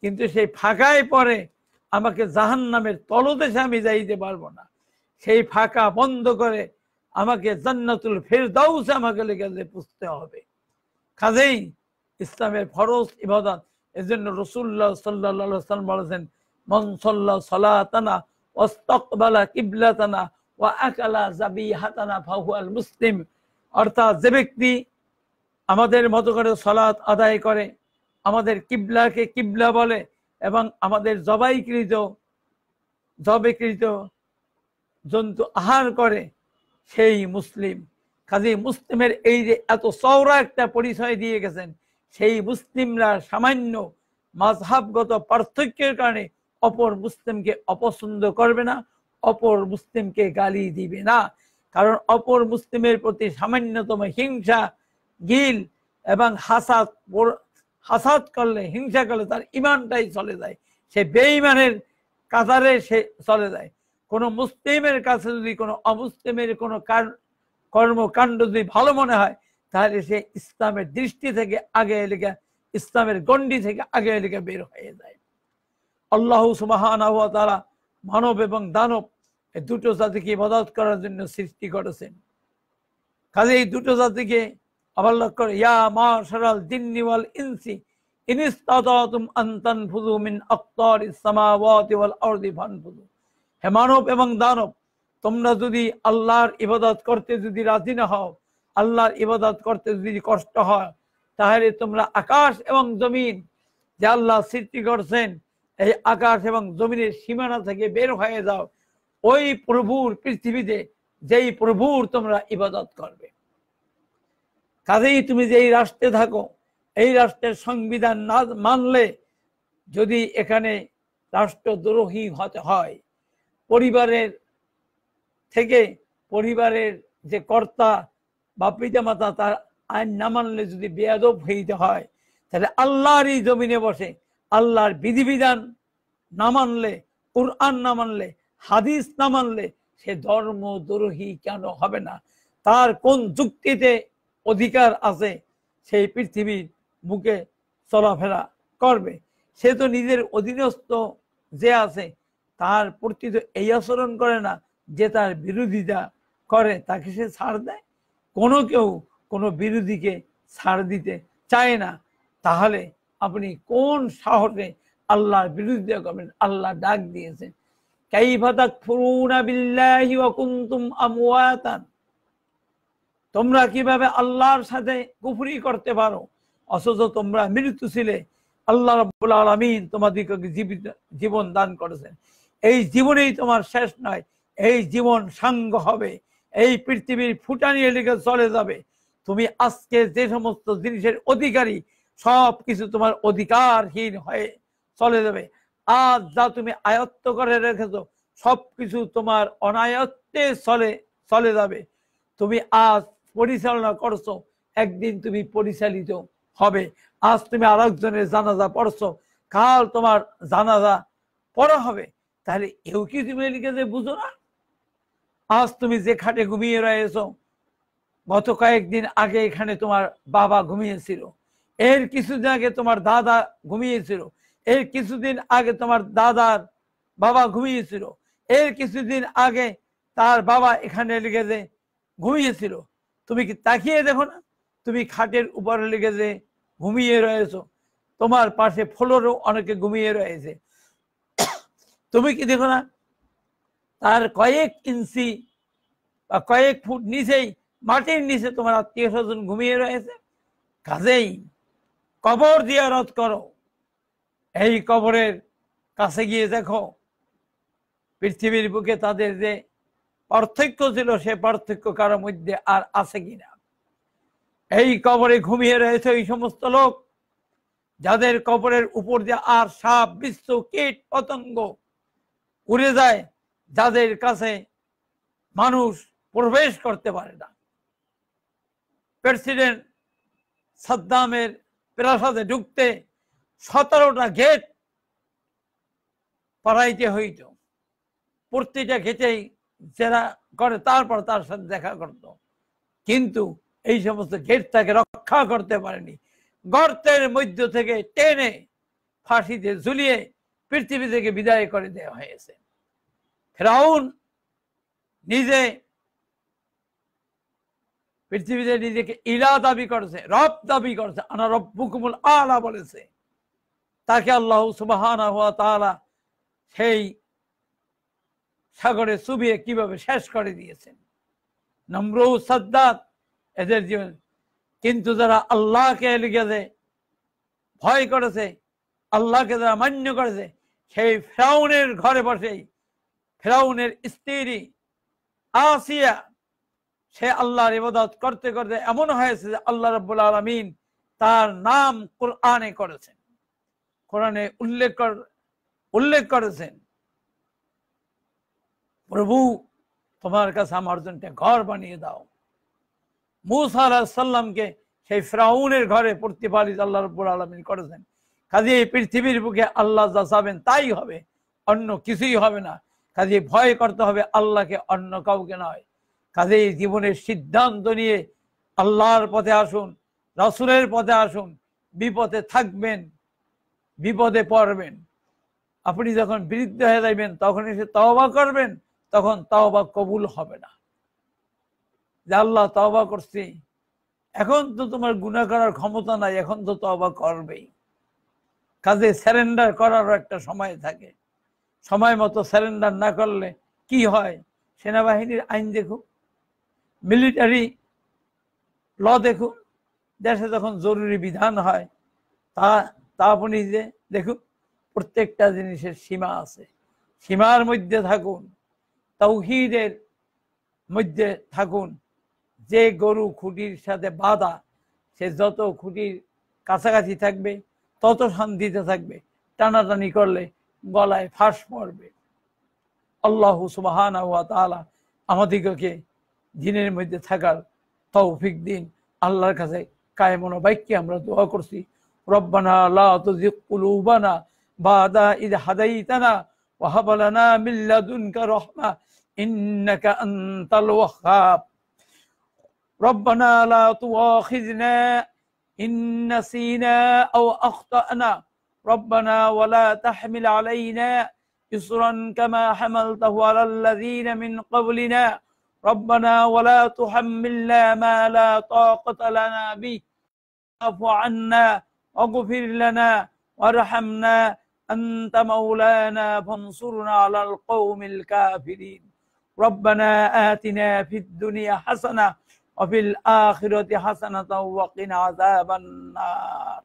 কিন্তু সেই ফাঁকায় পরে আমাকে জাহান নামের তলদেশে আমি যাইতে পারবো না সেই ফাঁকা বন্ধ করে আমাকে জান্নাতুল ফেরদাউসে আমাকে লেগে পুষতে হবে কাজেই ইসলামের ফরজ ইবাদত এর জন্য রসুল্লাহ সাল্লাহ সাল্লাম বলেছেন মনসল্লা সলাতানা অস্তকবালা কিবলাতানা ও আকালা জাবি হাতানা ফাহুয়াল মুসলিম অর্থাৎ যে ব্যক্তি আমাদের মতো করে সলাৎ আদায় করে আমাদের কিবলাকে কিবলা বলে এবং আমাদের জবাইকৃত জবেকৃত জন্তু আহার করে সেই মুসলিম কাজী মুসলিমের এই যে এত চওড়া একটা পরিচয় দিয়ে গেছেন সেই মুসলিমরা সামান্য মাঝহাবগত পার্থক্যের কারণে অপর মুসলিমকে অপছন্দ করবে না অপর মুসলিমকে গালি দিবে না কারণ অপর মুসলিমের প্রতি সামান্যতম হিংসা গিল এবং হাসাত হাসাদ করলে হিংসা করলে তার ইমানটাই চলে যায় সে বেঈমানের কাতারে সে চলে যায় কোনো মুসলিমের কাছে যদি কোনো অমুসলিমের কোনো কর্মকাণ্ড যদি ভালো মনে হয় তাহলে সে ইসলামের দৃষ্টি থেকে আগে এলাকা ইসলামের গণ্ডি থেকে আগে এলাকা বের হয়ে যায় আল্লাহ সুবাহানা তারা মানব এবং দানব এই দুটো জাতিকে ইবাদত করার জন্য সৃষ্টি করেছেন কাজে এই দুটো জাতিকে আবার লক্ষ্য ইয়া মা সরাল জিন্নিওয়াল ইনসি ইবাদত করতে যদি কষ্ট হয় তাহলে তোমরা আকাশ এবং জমিন যে আল্লাহ সৃষ্টি করছেন এই আকাশ এবং জমিনের সীমানা থেকে বের হয়ে যাও ওই প্রভুর পৃথিবীতে যেই প্রভুর তোমরা ইবাদত করবে কাজেই তুমি যে এই রাষ্ট্রে থাকো এই রাষ্ট্রের সংবিধান না মানলে যদি এখানে রাষ্ট্রদ্রোহী হতে হয় পরিবারের থেকে পরিবারের যে কর্তা বা পিতামাতা তার আইন না মানলে যদি বেয়াদব হইতে হয় তাহলে আল্লাহরই জমিনে বসে আল্লাহর বিধিবিধান না মানলে কোরআন না মানলে হাদিস না মানলে সে ধর্মদ্রোহী কেন হবে না তার কোন যুক্তিতে অধিকার আছে সেই পৃথিবীর বুকে চলাফেরা করবে সে তো নিজের অধীনস্থ যে আছে তার প্রতি তো এই আচরণ করে না যে তার বিরোধিতা করে তাকে সে ছাড় দেয় কোনো কেউ কোনো বিরোধীকে ছাড় দিতে চায় না তাহলে আপনি কোন শহরে আল্লাহর বিরোধিতা করবেন আল্লাহ ডাক দিয়েছেন কাইফা তাকফুরুনা বিল্লাহি ওয়া কুনতুম আমওয়াতান তোমরা কিভাবে আল্লাহর সাথে কুফুরি করতে পারো অথচ তোমরা মৃত্যু ছিলে আল্লাহ রব্বুল আলমিন তোমাদেরকে জীবিত জীবন দান করেছেন এই জীবনেই তোমার শেষ নয় এই জীবন সাঙ্গ হবে এই পৃথিবীর ফুটানি এদিকে চলে যাবে তুমি আজকে যে সমস্ত জিনিসের অধিকারী সব কিছু তোমার অধিকারহীন হয়ে চলে যাবে আজ যা তুমি আয়ত্ত করে রেখেছ সব কিছু তোমার অনায়ত্তে চলে চলে যাবে তুমি আজ পরিচালনা করছো একদিন তুমি পরিচালিত হবে আজ তুমি আরেকজনের জানাজা পড়ছো কাল তোমার জানাজা পড়া হবে তাহলে এও কি তুমি লিখেছে বুঝো না আজ তুমি যে খাটে ঘুমিয়ে রয়েছ গত কয়েকদিন আগে এখানে তোমার বাবা ঘুমিয়েছিল এর কিছুদিন আগে তোমার দাদা ঘুমিয়েছিল এর কিছুদিন আগে তোমার দাদার বাবা ঘুমিয়েছিল এর কিছুদিন আগে তার বাবা এখানে লিখেছে ঘুমিয়েছিল তুমি কি তাকিয়ে দেখো না তুমি খাটের উপর লেগে যে ঘুমিয়ে রয়েছ তোমার পাশে ফলরও অনেকে ঘুমিয়ে রয়েছে তুমি কি দেখো না তার কয়েক ইঞ্চি বা কয়েক ফুট নিচেই মাটির নিচে তোমার আত্মীয় স্বজন ঘুমিয়ে রয়েছে কাজেই কবর রদ করো এই কবরের কাছে গিয়ে দেখো পৃথিবীর বুকে তাদের যে পার্থক্য ছিল সে পার্থক্য কারোর মধ্যে আর আছে কিনা এই কবরে ঘুমিয়ে রয়েছে এই সমস্ত লোক যাদের কবরের উপর দিয়ে আর সাপ বিশ্ব কীট পতঙ্গ উড়ে যায় যাদের কাছে মানুষ প্রবেশ করতে পারে না প্রেসিডেন্ট সাদ্দামের প্রাসাদে ঢুকতে সতেরোটা গেট পাড়াইতে হইত প্রতিটা গেটেই জেরা করে তারপর তার সাথে দেখা করত কিন্তু এই সমস্ত গেট তাকে রক্ষা করতে পারেনি গর্তের মধ্য থেকে টেনে ফাঁসিতে ঝুলিয়ে পৃথিবী থেকে বিদায় করে দেওয়া হয়েছে ফেরাউন নিজে পৃথিবীতে নিজেকে ইলা দাবি করেছে রব দাবি করেছে আনা রব্বুকুমুল আলা বলেছে তাকে আল্লাহ সুবাহ সেই সাগরে চুবিয়ে কিভাবে শেষ করে দিয়েছেন নম্র সাদ্দাত এদের জীবন কিন্তু যারা আল্লাহকে লিখেছে ভয় করেছে আল্লাহকে যারা মান্য করেছে সেই ফেরাউনের ঘরে বসেই ফেরাউনের স্ত্রী আসিয়া সে আল্লাহর ইবাদত করতে করতে এমন হয়েছে যে আল্লাহ রব্বুল আলমিন তার নাম কোরআনে করেছেন কোরআনে উল্লেখ উল্লেখ করেছেন প্রভু তোমার কাছে আমার জন্য ঘর বানিয়ে দাও মুসা আল্লাহ সাল্লামকে সেই ফ্রাউনের ঘরে প্রতিপালিত আল্লাহ রব্বুল আলমিন করেছেন কাজে এই পৃথিবীর বুকে আল্লাহ যা চাবেন তাই হবে অন্য কিছুই হবে না কাজে ভয় করতে হবে আল্লাহকে অন্য কাউকে নয় কাজে জীবনের সিদ্ধান্ত নিয়ে আল্লাহর পথে আসুন রসুলের পথে আসুন বিপদে থাকবেন বিপদে পড়বেন আপনি যখন বৃদ্ধ হয়ে যাইবেন তখন এসে তবা করবেন তখন তাওবা কবুল হবে না যে আল্লাহ তাওবা করছি এখন তো তোমার গুণা করার ক্ষমতা নাই এখন তো তবা করবেই কাজে স্যারেন্ডার করারও একটা সময় থাকে সময় মতো স্যারেন্ডার না করলে কি হয় সেনাবাহিনীর আইন দেখুক মিলিটারি ল দেখুক দেশে যখন জরুরি বিধান হয় তা তা আপনি যে দেখুন প্রত্যেকটা জিনিসের সীমা আছে সীমার মধ্যে থাকুন তৌহিদের মধ্যে থাকুন যে গরু খুঁটির সাথে বাধা সে যত খুঁটির কাছাকাছি থাকবে তত শান্তিতে থাকবে টানাটানি করলে গলায় ফাঁস পড়বে আল্লাহ সুবাহান আমাদিগকে দিনের মধ্যে থাকার তৌফিক দিন আল্লাহর কাছে কায়মনো বাক্যে আমরা দোয়া করছি রব্বানা বাদা ইদ হাদাইতানা ওয়াহাবালানা মিল্লাদুনকা রহমা إنك أنت الوهاب ربنا لا تؤاخذنا إن نسينا أو أخطأنا ربنا ولا تحمل علينا إصرا كما حملته على الذين من قبلنا ربنا ولا تحملنا ما لا طاقة لنا به اعف عنا واغفر لنا وارحمنا أنت مولانا فانصرنا على القوم الكافرين ربنا آتنا في الدنيا حسنة وفي الآخرة حسنة وقنا عذاب النار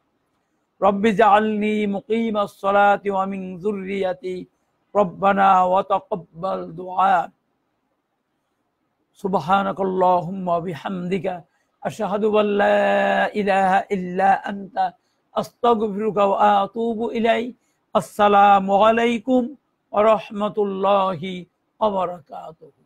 رب اجعلني مقيم الصلاة ومن ذريتي ربنا وتقبل دعاء سبحانك اللهم وبحمدك أشهد أن لا إله إلا أنت أستغفرك وأتوب إليك السلام عليكم ورحمة الله wabarakatuh.